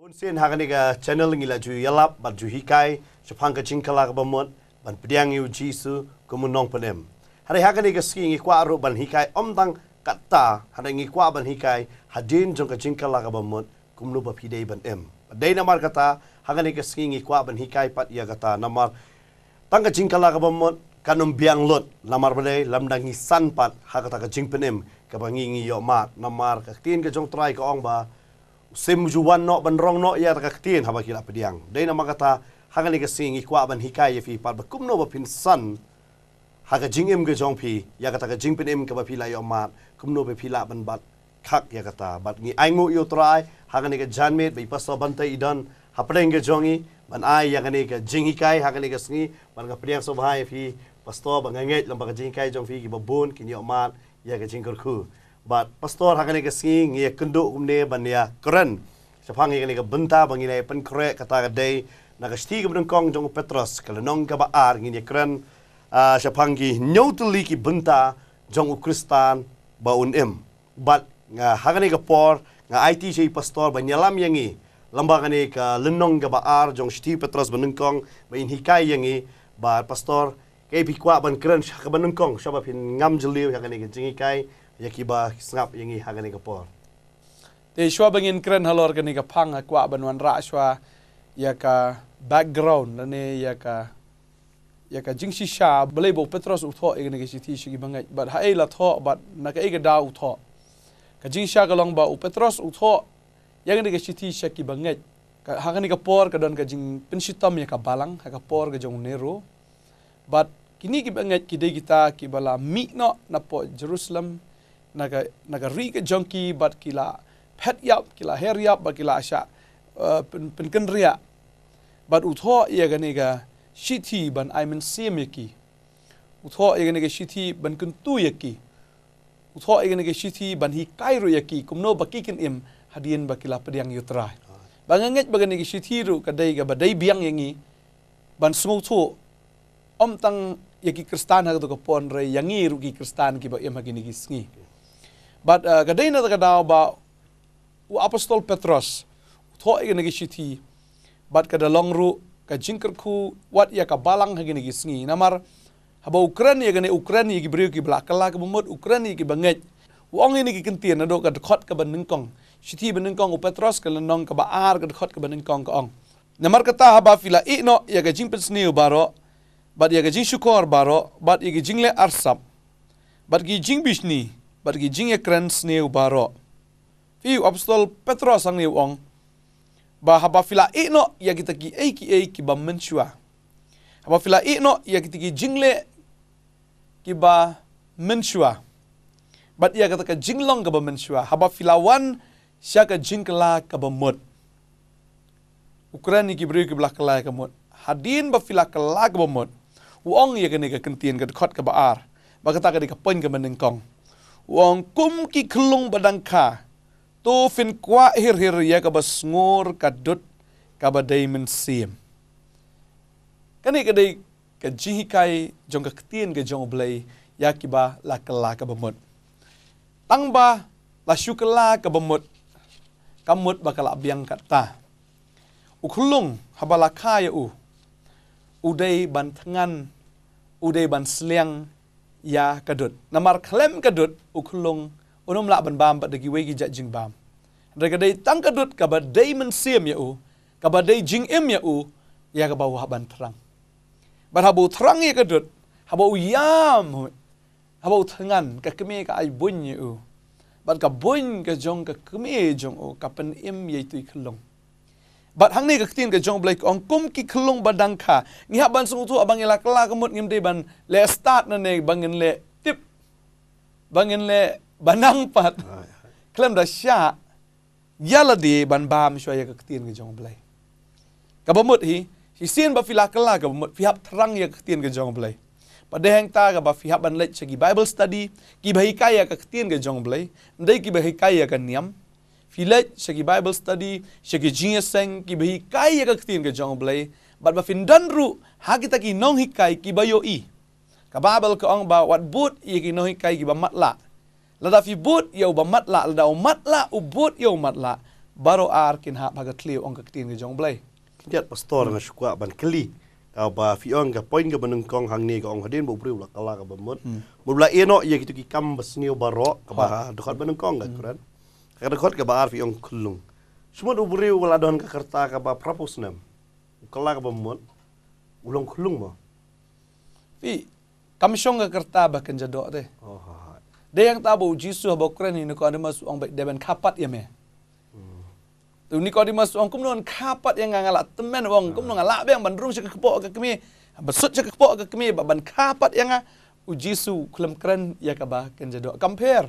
Bun Bunsin hagani ka channel ni laju yala bat hikai chapang ka chingkala ka bamon ban pdiang yu jisu kumunong penem. Hari hagani ka ski ngikwa ru ban hikai tang kata, hari kuat ban hikai hadin jong ka chingkala ka bamon kumlu ba pidei ban em. Dei nama kata hagani ka ski kuat ban hikai pat ya kata nama tang ka chingkala ka kanum biang lot nama bale lamdang ngisan pat hakata ka chingpenem ka bangingi yo mat namar ka tin ka jong ong ba sim juwan no ban rong no ya ta khtien haba kila pediang dei na makata hangani ka sing ikwa ban hikai fi par ba kum no ba pin san ha ga jing em ge jong phi ya ka ta ga jing pin em ka ba phi la yo ma kum no ba phi la ban bat khak ya ka ta bat ni ai ngo yo trai hangani ka jan me ba ipas ban ta idan ha pre nge jong i ban ai ya ka ni ka jing hikai ha ka ni ka sing ban ga pediang so ba fi pas to ba nge nge lam ba ka jing kai jong phi ki ba bun ki ni yo ma ya ka jing kur khu but pastor hakane ke sing ye kendo umne banya kren sepang ye ke benta bangi ne pen kre kata ke dei na ke stig bun kong jong petros kala nong ka ba ar ngi ne kren a ah, sepang gi nyotli ki benta jong kristan ba un em but nga hakane ke por nga it je pastor banya lam yangi lambang ne ka lenong ka ba ar jong stig petros bun kong ba in hikai yangi ba pastor Kepi kuat ban keren syak ban nengkong. Syabab ngam jeliw yang kena kencingi kai. Ya yakiba srap yingi hagani kapor te shwa bangin kren halor kani ka phang akwa banwan ra shwa yaka background lah ne ka yaka jingshi sha blebo petros utho igne ge chithi shigi bangai but ha ei la tho but na ka ei ga da utho ka jingsha ga long ba u petros utho yagne ge chithi shaki bangai ka hagani ka por ka don ka jing pinshitam yaka balang ha ka por ga jong nero but kini ki bangai ki de kita ki bala mi no na po jerusalem naga naga rig junkie bat kila pet yap kila hair yap bat kila asha uh, pen pen kan ria bat utho ye ga nega shiti ban i mean see me ki utho ye ga nega shiti ban kun tu ye ki utho ye ga nega shiti ban hi kai ro ye ki kum no baki kin im hadien ba kila pe yang yutra bangenget ba ga nega shiti ro ka dai ga ba dai biang yangi ban smu tho om tang ye ki kristan ha ga do ko pon re yangi ru ki kristan ki ba yem ha ki ni gi singi but uh, gadena the gadao ba u apostol petros tho e gine gishiti but kada long ru ka jinker ku wat ya ka balang ha gine gisngi namar haba ukran ya gine ukran ya gibri ki blakala ka bumbut ukran ya ki banget u ong ini ki kentien nado do ka khot ka banning shiti banning kong u petros ka lenong ka ba ar ka khot ka banning kong ka ong namar kata haba fila i no ya ga jingpes ni u baro but ya ga jing shukor baro but ya ga jingle arsap but ki jing bishni ni bat gi jing ekrens baro. Fi apostol Petro sang ne ong, Ba haba fila ikno ya kita ki eiki eiki ba mensua. Haba fila ikno ya kita ki jingle ki ba mensua. Bat ia kata ka jinglong ka ba Haba filawan wan sya ka jingkela ka ba mud. Ukraini ki beri belah kelai ka mud. Hadin ba fila kelak ba mud. Uong ia kene ka kentian ka dekot ka ba ar. Ba kata ka dikapun ka menengkong wong kum ki kelung badang ka tu fin kwa hir hir ya ka basngur kadut, dut ka badai men sim kani ka dei ka jong ka ktien ga jong blai ya kiba ba la kala ka bamut tang ba la syukla ka bamut kamut ba kala biang ta u kelung habala kai ya u udai ban tengan udai ban ya kadut. Namar klem kadut ukulung unum lak ban bam pat dekiwe ki jat jing bam. Dari kadai tang kadut kabar day men siam ya u, kabar day jing im ya u, ya kabar wah ban terang. Bar habu terang ya kadut, habu yam hu, habu tengan ke kemi ka ay bun ya u. Bar ka bun jong ka kemi jong u, Kapan pen im ya itu ikulung. บัดฮังนี้ก็ตีนกับจงเบลกองกุมกิคลุงบัดดังข่ะงี้บันสงทุอบังเอลักลากมุดงิมเดบันเลสตาร์นั่นเองบังเงินเลทิบบังเงินเลบันังพัดคลัมดัชายาลดีบันบามช่วยก็ตีนกับจงเบลกับมุดฮีชิเซียนบัฟิลักลากับมุดฟิฮับทรังยัก็ตีนกับจงเบลประเดี๋ยงากับบัฟิฮับบันเลชกีไบเบิลสตัดดี้กีบหิคายาก็ตีนกับจงเบลได้กีบหิคายากันเนียม filet segi bible study segi jinya seng ki bhi kai ek ak tin ke jong blai bat ba fin dan ru ha ki taki nong hi kai ki ba yo i ka bible ka ong ba wat but i ki nong hi kai ki ba mat la la da fi but ba mat la la da o mat la u but yo mat la baro ar kin ha ba ka kli ong ka tin ke jong blai jet pastor na shkwa ban kli ka ba fi ong ka point ga banung kong hang ni ga ong hadin bo bru la kala ka ba mot ha. mo bla eno ye ki to ki kam bas ni baro ka kong ga kada kau ka baar Arfi yang kelung. Semua do buri wala don ka karta ka ba propose nem kala ka ba mon ulong kulung mo fi kam shong ka karta ba Oh jado de oh de yang ta bu jisu ba kren ni ko adamas ong ba kapat ya me hmm. tu ni ko adamas ong kum non kapat yang ngala temen wong hmm. kum non ngala be yang bandrung sik kepo ka kemi besut sik kepo ka kemi ba ban kapat yang ujisu klem kren ya ka ba kan jado compare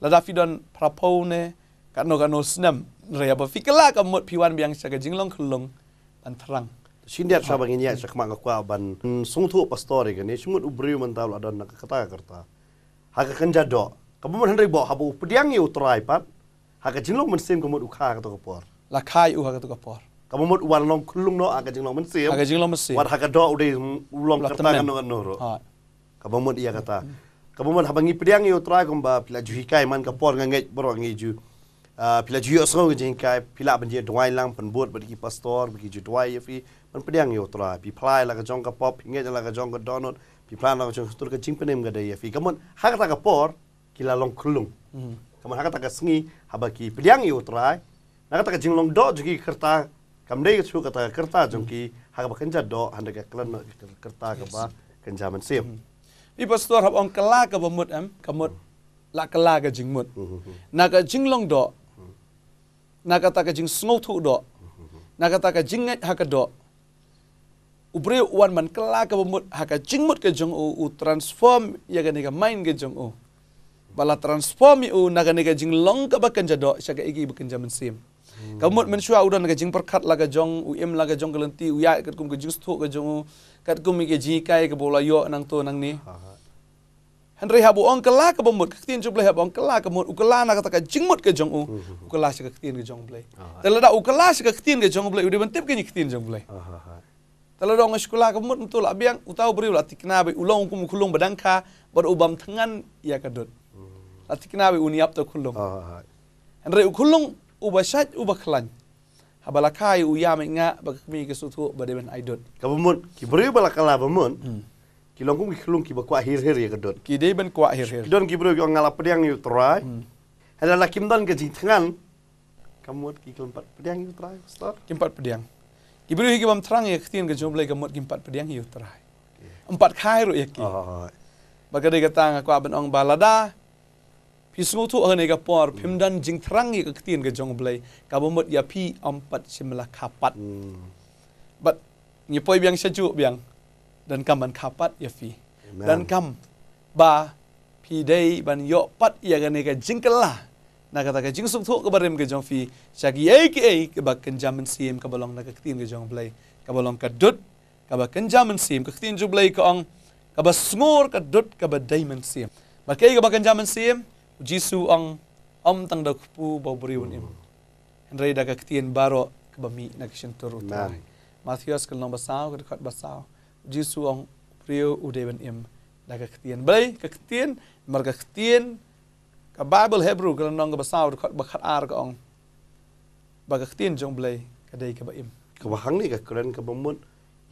la da fidon prapone ka no ka no snam re ya ba fikela ka mot piwan biang sa ka jinglong khlong an thrang sin dia sabang ini ya sa kama ka ban sung thu pastori ka ni sumut ubri man ta la dan ka kata karta lah lah kan kan ha ka kan jado ka bu man hanri bo ha bu pdiang yu trai pat ha ka jinglong man sim ka mot u kha ka to ka por la khai u ha ka to ka por ka mot wan long khlong no a ka jinglong man sim ka jinglong man sim wat ha ka do u de u long ka ta ka no ka no ro ha ka mot iya kata ta kabuman habangi priang yo tra gomba pila juhi kai man kapor ngaji, ngai bro ngi ju ah, pila juhi osro ngi jin kai pila banje lang pan buat pastor bagi ju dwai yefi pan priang yo tra pi lagi la ka jong ka pop ngi la jong ka donut pi lagi la ka jong tur ka jing penem ga dai yefi kabuman ha ka ta kila long kelung, hmm. kabuman ha ka ta ka sngi habaki priang yo tra na ka jing long do jugi kerta kam dai su ka ta kerta jong ki ha ka ba kenja do kerta ka ba kenja อีปัสตัวรับองกลากับมุดเอ็มกับมุดละกลากับจิงมุดนากับจิงลงดอนากับตากับจิงสงทุดอนากับตากับจิงเอ็ดฮักดออุบรวันมันกลากับมุดฮักจิงมุดกับจงอูทรานส์ฟอร์มยากันนี่กับไม่กับจงอูบาลาทรานส์ฟอร์มอูนากันนี่กับจิงลงกับกันจะดอชักไอ้กี่บกันจะมันซีม Kamu mencuba udah naga jeng perkat laga jong UM laga jong kelenti uya ikut kum kejus tu kejong kat kum ke ji kai ke bola yo nang tu nang ni ha, ha. Henry habu on kala ke bomut ke tin habu on kala ke mut ukala nak kata ke jingmut ke jong u hmm, hmm, hmm. ukala sik ke tin ke jong play ha, tela da ukala sik ke ke jong play udi bentip ke ni tin jong play tela dong sekolah ke mut tu labiang utau beri lati kena be ulong kum kulung badangka bar ubam tengan ya kadut lati kena be uniap to kulung Henry ukulung ubasat ubakhlan abalakai uyam nga bakmi ke sutu bademen aidon kabumun ki bre balakala bumun ki longkum ya, ki khlung ki bako hir her ye gedon ki de ben ko akhir her don ki bre yo ngala pedang yu trai hala hmm. lakim don ke jitngan kamut ki kelompat pedang yu trai stor ki empat pedang ki bre ki bam trang ye ya, ktin ke jomble ke mut ki empat pedang yu ya, trai empat khairu ye ki bagade ke tang aku aben ong balada Pisungutu ahne ga por pemdan jing terang ga ketin ga jong blai ka bomot ya pi empat simla kapat. Hmm. But ni poi biang saju biang dan kaman kapat ya pi Dan kam ba pi dei ban yo pat ya ga ne ga jingkela. Na kata ga jing sungtu ga barem ga jong fi. Sagi ai ke ai ke sim ka balong na ga ketin ga jong blai ka balong ka dut ka ba sim ka ketin jong blai ka ong ka ba smur ka dut diamond sim. Ba kai ga ba sim jisu ang om tang dak pu bobri unim hmm. henry dak ktien baro kbami nak shin turu tai mathias kal nomba sao kat kat basao jisu ang priyo udeven im dak ktien bai ka ktien mar ka ktien ka bible hebrew kal nomba sao kat bakar ar ka ong ba ka ktien jong blai ka dai ka ba im ka ba hang ni ka kren ka ba mun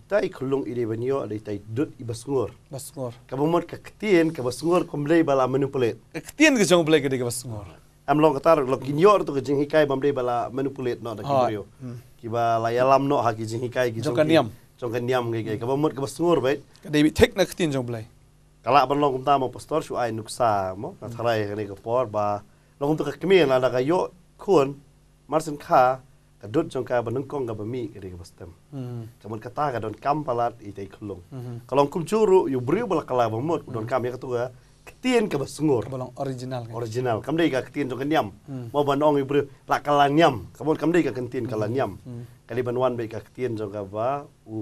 tai kelung ide benio ada tai dut iba sungur. Ba sungur. Ka bumot ka ketien ka ba sungur ko mlei bala manipulate. E ketien ke jong blei ke ba sungur. Am long katar lo kinyor tu ke jing hikai ba mlei bala manipulate no da ha, kinyo. Hmm. Ki ba layalam no ha ki jing hikai ki jong. niam. Jong kan niam ke ke ka bumot ka ba sungur bait. Ka dei tek na ketien jong blei. Kala ban long kumta mo pastor shu ai nuksa mo ka tharai ke ne ke por ba long tu ka kemien ada ka yo kun marsen ka กระดุนจงกาบนึงกงกับมีกระดิกบัสเต็มจำมันกระตากระดนกัมปลาดอีใจคลุงกลองคุ้มชูรุอยู่บริวบลักลาบมดดนกามีกระตัวกตีนกับสงวนกลองออริจินัลออริจินัลคำใดกับกตีนจงกันยำมาบันองอีบริวลักลาเนียมคำบนคำใดกับกตีนกับลาเนียมกลิบันวันไปกับกตีนจงกับว่าอุ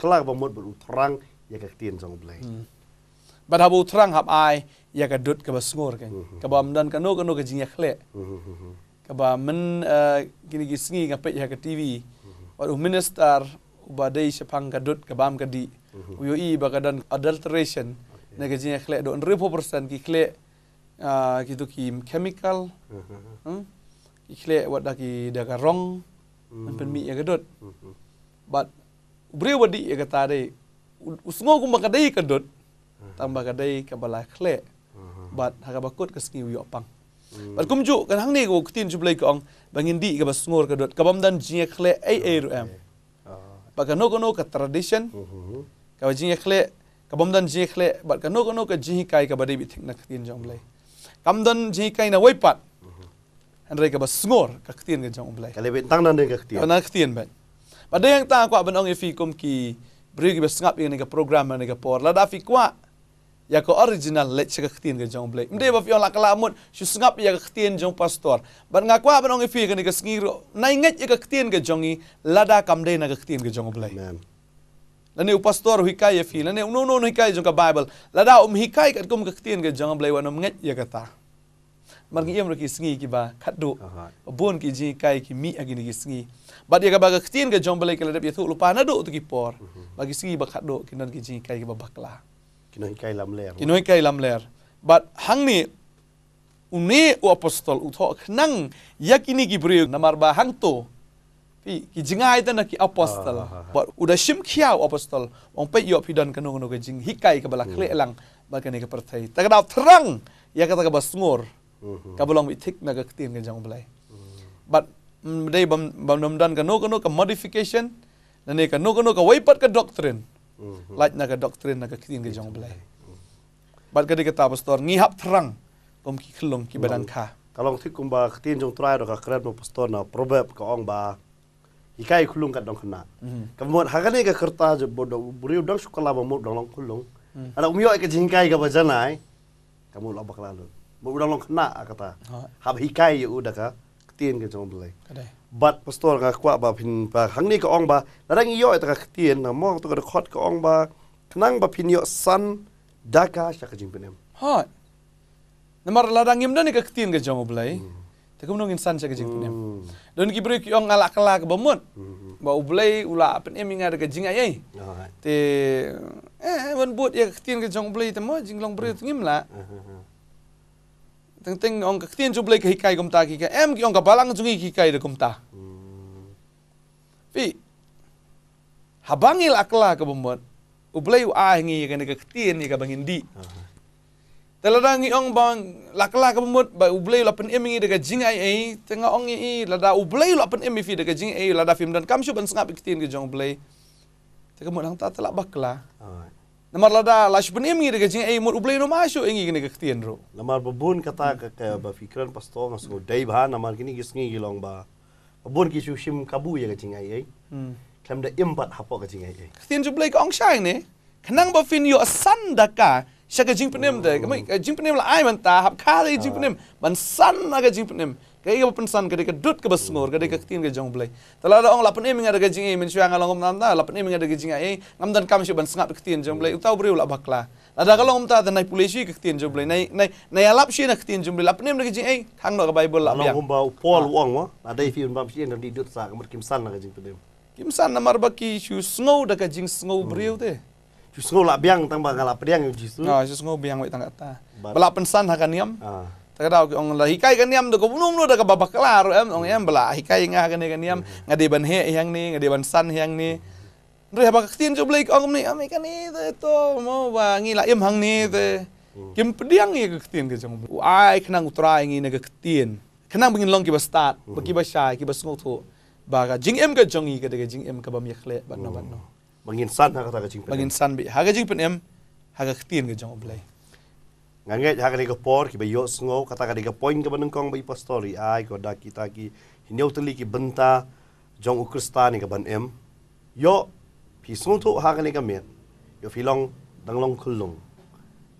คลาบมดบุตรังอยากกตีนจงเปลยบัดฮับอุตรังฮับอายอยากกระดุดกับสงวนกันกับบอมดันกันโนกันโนกับจิงยาเคล่ kaba min eh, gini gi singi ga pe tv o minister u ba dei sha panga dot di u yo i ba adulteration ne ga jin do 100% person ki khle ki ah, ki chemical mhm. hmm? ki khle wa da ki da ka wrong man mhm. pen mi ya ga dot mhm. but bre wa di e ya ga ta dei ku ma ka dei ka dot tamba but ha ga ba kot ka pang Mm. Pat kan hang ni ko ketin ju belai kong bangin di ke bas ngor ke dot kabam dan jinya khle ai ai ru em. Pat ah. kan no ka tradition. Mm -hmm. Ka jinya khle kabam dan jinya khle bat kan no kono ka jinhi kai ka badai bitik nak ketin jong belai. Kam dan jinhi kai na wai pat. Mm -hmm. hmm. ka bas ngor ka ketin ke jong belai. Kalau bet tang dan de ka ketin. Na ketin ben. Pat de yang ta ko ban ong ifi e kum ki Beri kita sengap ini ke program mana ke por. Lada fikwa ya ko original le che khtien ke jong ble mde ba fiong la kalamut shu sngap ya khtien jong pastor ban nga kwa ban ong fi ke ni ke sngir nai ngat ya khtien ke jongi lada kam de na ke khtien ke jong ble amen la ne pastor hi kai ya fi la ne no no hi kai jong ka bible lada um hi kai ka kum ke ke jong ble wan um ngat ya kata mar ngi yem ro ki sngi ki ba khat bon ki ji kai ki mi agi ni ki sngi ba de ga ba khtien ke jong ble ke la de thu lu na do tu ki por mhm. ba ki sngi ba khat do ki nan ki ji kai ki ba bakla kinoi kai lam ler kinoi kai lam ler but hang ni uni u apostol u tho nang yakini ini ki bri namar ba hang to pi ki jinga ai ta na ki apostol ah, ha, ha, ha. but u da shim khia u apostol ong pe yo pi dan kanu kanu ke jing hikai ke bala hmm. khle lang ba ke ne ke perthai ya ta hmm. ka thrang ya ka ta ka basngor ka bolong bi thik na ka tin ke jang blai but mdei mm, bam bam nom dan kanu kanu ka modification na ne kanu kanu ka waipat ka doctrine -hmm. light naga doktrin naga kitin mhm. ke jong belai. Bat kada kata pastor ni hap terang kom kikulung khlong ka. Kalau kha. Kalong thik kum ba kitin jong trai pastor na proverb ke orang ba ikai khlong kat dong khna. Mhm. Kamot ha kada ka kerta jo bodo buri udang sukala ba mo dong long khlong. Mhm. Ada umyo ka jingkai ka bajanai. Kamu lobak lah lalu. Mo udang long kata. Ha. Hab hikai yu ka kitin ke jong belai. บัดพสตอกกว่าบาพินบาครั้งนี้ก็องบาแล้วได้งย่อยตะกเตียนนะมองตะกระคอดก็องบาทนังบาพินยอซันดากาชักจิงเป็นเอ็มฮอดนมารลาดังยมดันกเตียนกะจองบลัยตะกมนองอินซันชักจิงเป็นเอ็มดนกิบริกยองอลักลากบมุนบาอุบลัยอุลาเป็นเอ็มงาดกะจิงไอเตเอ๊ะมันบุดยกเตียนกะจองบลัยตะมอจิงลองบริตงิมละ Teng teng ong ka tin jo blek hikai gumta ki em ki ong ka balang jungi ki kai gumta. Fi habangil akla ke bombot. Ublei u ah ngi ka ka tin ni bangin di. Teladang ong bang lakla ke bombot ba ublei lapen em ngi daga jing ai ai tenga ong ngi lada ublei lapen em fi daga jing ai lada fim dan kam shu ban sngap ki tin ki jong ublei. Tega mo lang ta telak bakla. Alright. Namar lada lash benih mengira kecing, eh mur ublay no masuk ingi kini kekhtian ro. Namar babun kata kaya bafikiran pas to ngasuk day bah, namar kini kisngi gilong ba. Babun kisu shim kabu ya kecing ay ay. Hmm. Kam da impat hapok kecing ay ay. Kekhtian jublay ka ong syang ni, kenang bafin yo asan daka, syak kecing penim de. Hmm. Kami kecing penim la ay mentah, hap kari kecing penim, ah. man san na kecing penim. Kaya iya pensan kada ka dut ka besmur kada ka ketin ka jong Tala ada orang lapan iming ada gajing i mencuya ngalong ngom tanda lapan iming ada gajing ai ngam dan kam syuban sengap ketin jong belai utau beriulak bakla. Ada kalau ngom tanda naik polisi ka ketin jong belai naik naik naik alap syi na ketin jong lapan iming ada gajing ai hang no ka bible lap ha. yang. bawa ba upol wong ada i fiun bam syi ngam di dut sa ngam kimsan na gajing pedem. Kimsan na marbaki syu snow da gajing snow hmm. beriul deh. Syu snow lap tambah tang bakal lap yang yu ha, snow biang wai tangkata. Balap pensan hakan niam. Ha. Tagadaw ki ong lahikay ka niyam, doko punong doon, doka babaklar, em, ong yam, bala, hikay nga, kani ka niyam, hmm. nga di ban hee yang ni, nga di ban san yang ni. Doon, apa kaktiin siya, blay, ong ni, amay ka ni, ito, mo, lah, hmm. hmm. ba, ngila, im ni, Kim pediang ni kaktiin ka Uai, kenang kanang utrai ni, nagaktiin. Kanang bingin long kibas tat, bakibas siya, kibas ngot ho, baka, jing em ka jong i, kadaga jing em ka bamiyakle, ba, no, ba, no. Bangin san, haka taga jing pen Bangin san, haka jing pen em, haka kaktiin ka siyang, Ngangit hak ni kepor ki bayo sngo kata ka diga point ke benengkong bayi pastori ai ko da kita ki teli ki benta jong ukrista ni ka ban em yo pi sngo tu hak ni ka men yo filong danglong khulung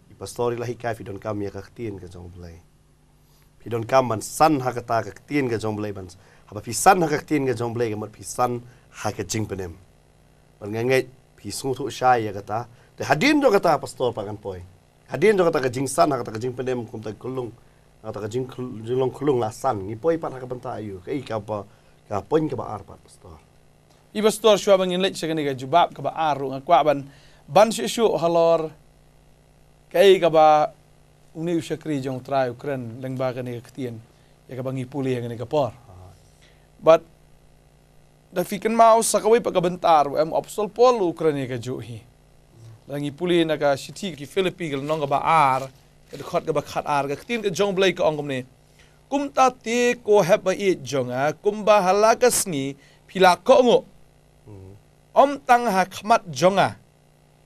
i pastori lahi ka fi don kam ya ka tien ka jong blai pi don kam ban san hak ta ka tien ka jong blai ban aba pi san hak ka tien ka jong blai ka mar pi san hak ka jing ban em ngangit pi sngo tu shai ya kata te hadin do kata pastor pa kan poin hadin jo tak ke jing lah san kata ke jing pendem kum ta kulung kata ke jing jilong kulung lasan ngi poi pat ka benta ayu ke eh, ka pa ka poin ke ba ar pat pastor i pastor shua bang in lech ke jubab ke ba aru ngaku aban ban ban shu shu halor kai ka ba uni shakri jong trai ukren leng ba ni ke ya ka bangi puli yang ni ke but da fikin mau sakawi pa ka bentar em apostol paul ukren ke juhi da puli nak ka shiti ki philippi gel nong ba ar ke khot ar ga tin ke jong blai ko ongom ne kum ta te ko ha ba e jong a kum ba hala ka ko ngo mm-hmm. om tang ha khmat jong a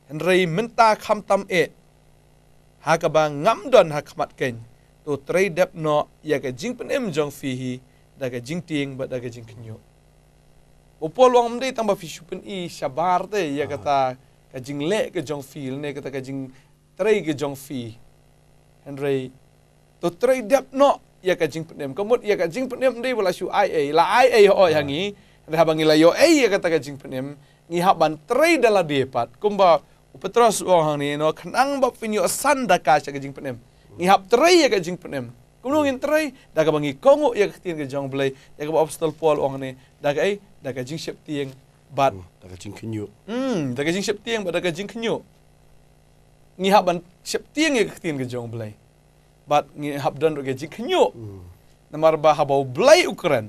en rei min ta kham tam e ha ka ba ngam don ha khmat ken to trei dep no ya ke jing pen em jong fi hi ke jing tieng ba da ke jing kenyo Upol wang mdei tambah fishupin i sabar te, ya kata, ah. กจิงเละกจงฟีลเนี่ยก็ตะกจิงเทรกจงฟีฮันไรตัวเทรดับเนาะยากจิงเพิ่มก็มดยากจิงเพิ่มได้เวลาชูไอเอลาไอเอฮอย่างงี้ถ้าบางทีลายโอเอยากตะกจิงเพิ่มงี้ฮับบันเทรดละเดียปัดกุมบ่าอุปตรสวังนี้เนาะขนังบ่ฟินโยสันดักาชะกจิงเพิ่มงี้ฮับเทรยากจิงเพิ่มกุมลงินเทรยดากบางทีคงอยากทิ้งกจงเบลยดากบ่อบสตอลฟอลวังนี้ดากเอดากจิงเชฟเตียง but tak da ka jing kenyu mm da ka jing septiang but da ka jing kenyu ni hab ban septiang ye tin ge jong blai but ni hab dan ge jing kenyu na ba habau belai ukran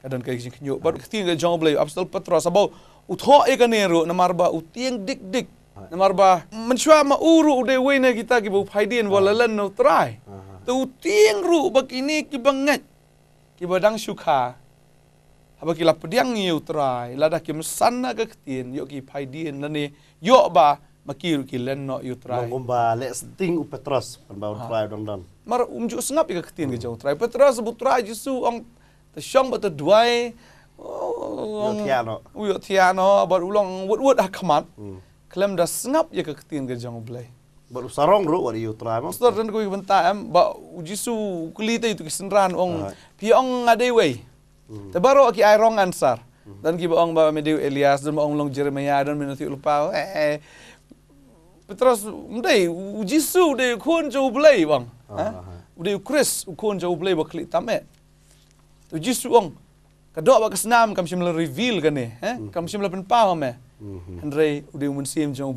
kadan ka jing kenyu but ke tin ge jong blai apostol petros about utho e ka ne ro ba utieng dik ah. dik na mar ba men ma uru de we na kita ki bu phaidin wala ah. len no try ah. tu tieng ru ba kini ki bangat ki badang sukha Haba ki la pediang ye utrai, la da ki mesana ke ketin, yuk ki paidin nani, yuk ba makiru ki lenok ye utrai. Nunggung ba, lek seting u Petros, penba utrai ha. dong dong. Mar umjuk sengap ke ketin ke jauh utrai. Petros butrai jisu ong, tesyong ba terduai, oh, ong, uyuk tiano, abad ulang, wud-wud akamat. Hmm. Klem dah sengap ye ke ketin ke jauh belai. Baru sarong ruk wadi utrai. Ustaz dan kuih bentak, ba ujisu kulita itu kisendran, ong, ha. piong ngadewey. Hmm. Te baro ki ay wrong answer. Dan kita orang bawa media Elias dan orang long Jeremiah dan minati ulupau, Eh. Petros eh. mudai u Jisu de kon jo blai bang. Ha. Ah, eh? ah, ah. Udai Chris u kon jo blai ba klik tamet. Tu Jisu ong. Kadok ba kesenam kam reveal kene, kami sih eh? hmm. Kam simle pen paham eh. Mhm. Andre udai mun sim jo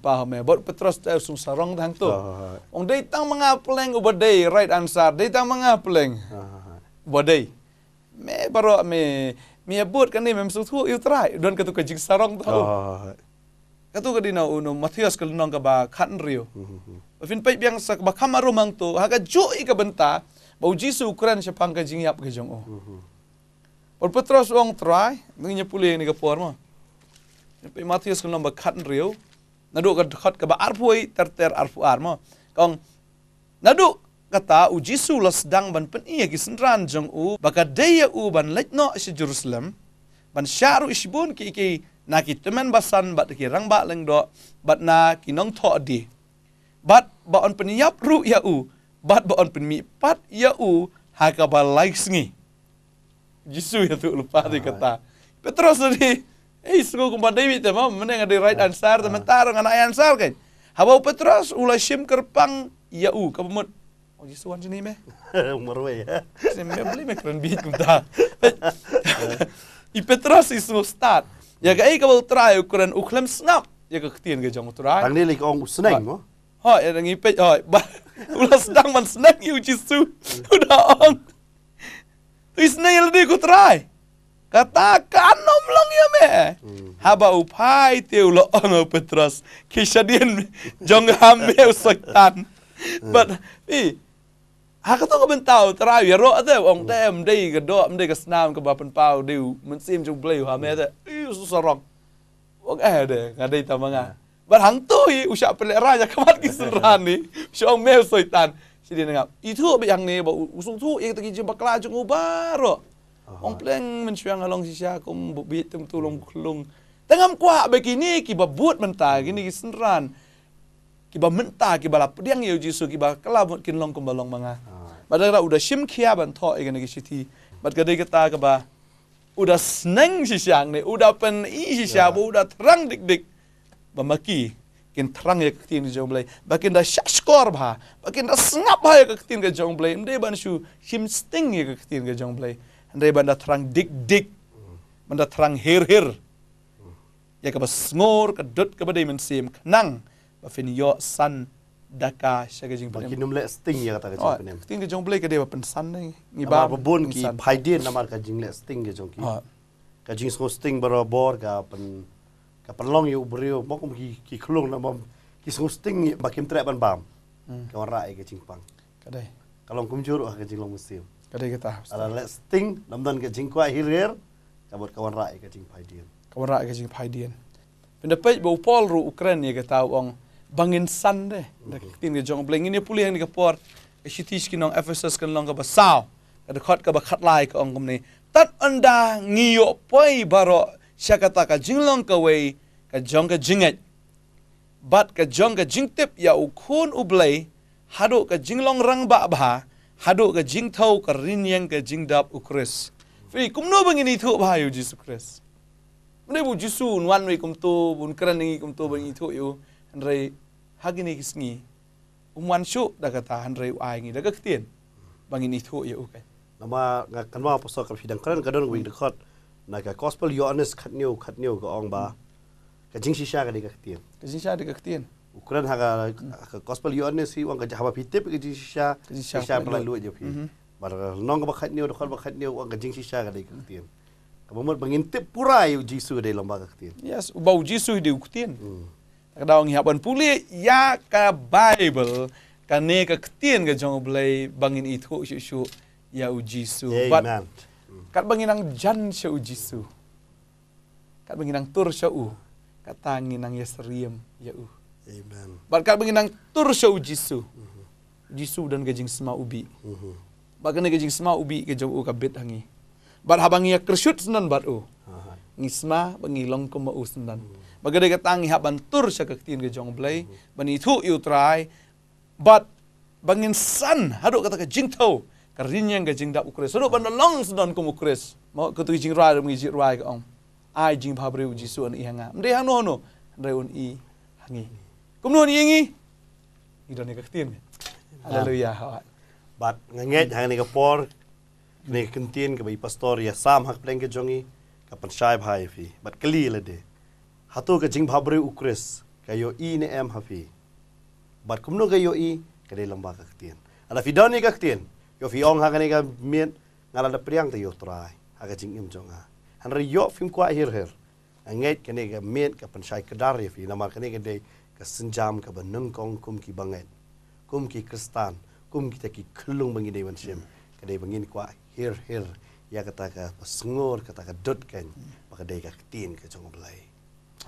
paham ya, buat petros tahu sung sarong dah tu. Ong dia tang mengapa leng ubah right answer, day tang mengapa leng ubah me baro me me abut kan ni memang susu itu terai don katu jing sarong tahu ah. katu kadi na uno oh, Matthias kalau nong kaba kan rio pafin hmm. pay biang sak ba kamaru mang tu haga jo i kabenta bau jisu ukuran si pangkajing yap kajong oh por hmm. petros wong terai mengnya pulih ni ka forma pay Matthias kalau nong ba kan rio oh. Nadu kat kat kaba arpuai terter arpu mo. kong nadu kata uji sulas sedang ban penia ki senran jeng u baka daya u ban lekno si Jerusalem ban syaru isbun ki ki na ki temen basan bat ki rang ba leng do bat na ki nong tho di bat ba on peniap ru ya u bat ba on penmi pat ya u haka ka ba likes ngi jisu ya tu lupa di kata petros ni eh sungu ku pandai mi te mam meneng ada right answer teman tarung ana answer kan habau petros ula sim kerpang ya u ka 我就说完就你咩？唔会啊，是咩？不咩？可能变咁大。伊不只是说 start，一个伊个要 try，可能乌克兰 snap，一个天个将 try。当你嚟讲 snap 么？好，一个伊不，好，不，我 snap 完 snap，伊就输，我打 on。伊 snap 要你个 try。Katakan nom long ya me. Hmm. Haba upai tiu lo ono oh, Petrus. Kisha dien jong hame usaktan. Hmm. But, eh, หากต้องเป็นเต่าตรายอย่ารอเต้องแต้มได้กระโดดได้กระสนามกับบบเป็นเป่าดิวมันซีมจงเปลี่ยวหาแม่แต่อิสุสรอกว่าแอเด้งนได้ทามงอ่ะบัดหังตุยอุชาเปลร่าจะขมัดกิสรานี่ช่องแมลสวยตันชิดีนะครับอีทู่ไปยังนี้บอกอุสุทู่อเกตะกี้จิมปากลาจงอุบารอองเพลงมันช่วยงาลองสิชาคุมบุบิเต็มตุลงคลุง แต่งำกว่าไปกินี่กี่บบุดมันตายกินี่กิสราน kiba menta kiba la priang yo jisu kiba kala mot kin long kumba long manga ah. bada ra uda shim khia ban tho e gane gi shiti bad ga de ga ta ga ba uda sneng shi shang ne uda pen i shi sha ya. bu uda trang dik dik ba maki kin trang ye ya ktin jo blai ba kin da shash kor ba ba kin da snap ba ya ye ktin ga jo blai nde ban shu shim sting ye ktin ga jo blai nde ban da trang dik dik ban da trang her her hmm. ya ka ba smor ka dot ka ba de men sim nang ba fin yo san daka shaga jing pen kinum le sting ya kata oh, ke jing pen sting ke jong ble ke de pen san ne ni ba ba bon ki phai de na mar ka jing le sting ke jong ki oh. ka jing so sting ba bor ka pen ka pen long yu bri mo ko ki ki khlong na ba ki so sting ba kim tre ban bam ka ra e ke jing pang ka de ka long kum jur lah ka jing long musim ka de kita ala le sting nam dan ke jing kwa hirir ka bor ka ra e ke jing phai de ka ra e ke jing phai de Pendapat bahawa Paul ru Ukraine ni kata orang bangin sande da mhm. tin ge jong bling ni puli ang ni kapor e eh, shitish ki nong ephesus kan long ka ba sao ka de khot ka ba khat lai ka ong kum ni tat anda ngiyo poi baro syakata ka jinglong ka wei ka jong ka jinget bat ka jong ka jingtip ya u khun u blai hado ka jinglong rang ba ba hado ka jingthau ka rin yang ka jingdap u kris fi kum no bang ni thu ba yu jesus kris mne bu jisu nwan wei kum tu bun kran ni kum tu bang ni thu yu ันไรฮักนี่กิสงีอุมวันชุดักตาฮันไรอายงี้แล้วก็เตียนบางอินทุเยอุกันนมากันว่าประสบกับผีดังครั้นกระโดดวิ่งดึกคอดนักกอสเปลยอนสขัดนิ้วขัดนิ้วก็องบากระจิงชิชากระดิกกระเตียนกระจิงชากระดิกกระเตียนอุกรันฮักกอสเปลยอนสีวังกระจับผิดเต็มกระจิงชิชากระจิงชาเป็นลายลวดเยอะพี่บาร์น้องก็บขัดนิ้วดึกคอดบขัดนิ้ววังกระจิงชิชากระดิกกระเตียนกระมือบางอินทุปุรายอุจิสุได้ลำบากกระเตียน yes บ่าวจิสุได้อุกเตียน kada ong hiapon puli ya ka bible kane ka ketien ka jong blai bangin itu syu syu ya uji su but kat bangin ang jan syu uji su kat bangin ang tur syu u kat tangin ang yesriem ya, ya u amen but kat bangin ang tur syu uji su mhm. uji su dan gajing sema ubi mhm. but kane gajing sema ubi ke jong u ka bet hangi but habang ia kersyut senan bat u ngisma bangi longkom ma u senan mm-hmm. Bagada ka tangi haban tur sa kaktin ka jong blay. Bani tu yu try. But, bangin san hadu kata ka jing tau. Karin yang ka jing dap ukris. Sudu banda long sedon kum ukris. Mau kutu jing rai dan mengijik rai ka ong. Ai jing pabri uji su an ihanga. Mdeh hanu hanu. Rai un i hangi. Kum nuhan iingi. Ida ni kaktin. Haleluya. Ah. But, ngangit hanga ni kapor. Ni kentin ke bagi pastor. Ya sam hak pelengke jongi. Kapan syaib hai fi. But, keli lah deh hatu ke jing babre ukres kayo i ne em hafi bar kumno kayo i kare lamba ka ktien ala fidani ka ktien yo fi ong ha ka ne ngala da priang te yo trai ha ka jing im jonga ha. han re yo fim kwa hir her anget ka ne ka mien ka pan kedar ye fi nama ka ne ka de ka senjam ka ban kum ki banget kum ki kristan kum ki te ki klung bangi de wan sim ka de bangin kwa hir her ya kata ka pasngor kata ka dot ken pa ka de ka ktien ka jong belai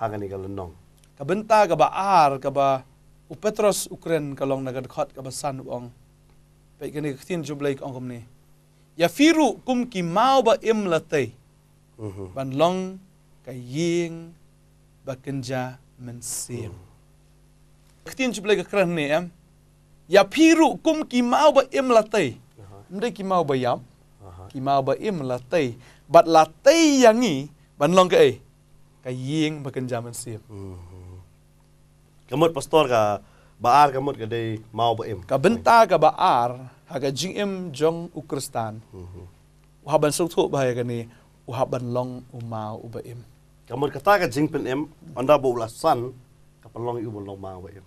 hangani ka lonong ka benta ka ba ar ka ba u petros ukren ka long nagad khat ka ba san ong pe kini khin jub lai ong ni ya firu kum ki mau ba im la te mm-hmm. ban long ka ying ba kenja men sim mm. khin jub lai kran ni em ya firu kum ki mau ba im la mde ki mau ba yam ki mau ba im la bat la yangi ban long ka ai kaying bakenjam sip. Kamut pastor ka baar kamut ka day mau ba im. Ka benta ka baar haga jing im jong ukristan. Uh Haban sukthu ba ya gani u long u mau u ba im. Kamut kata ka jing pen im Anda bo ulasan ka palong u long mau ba im.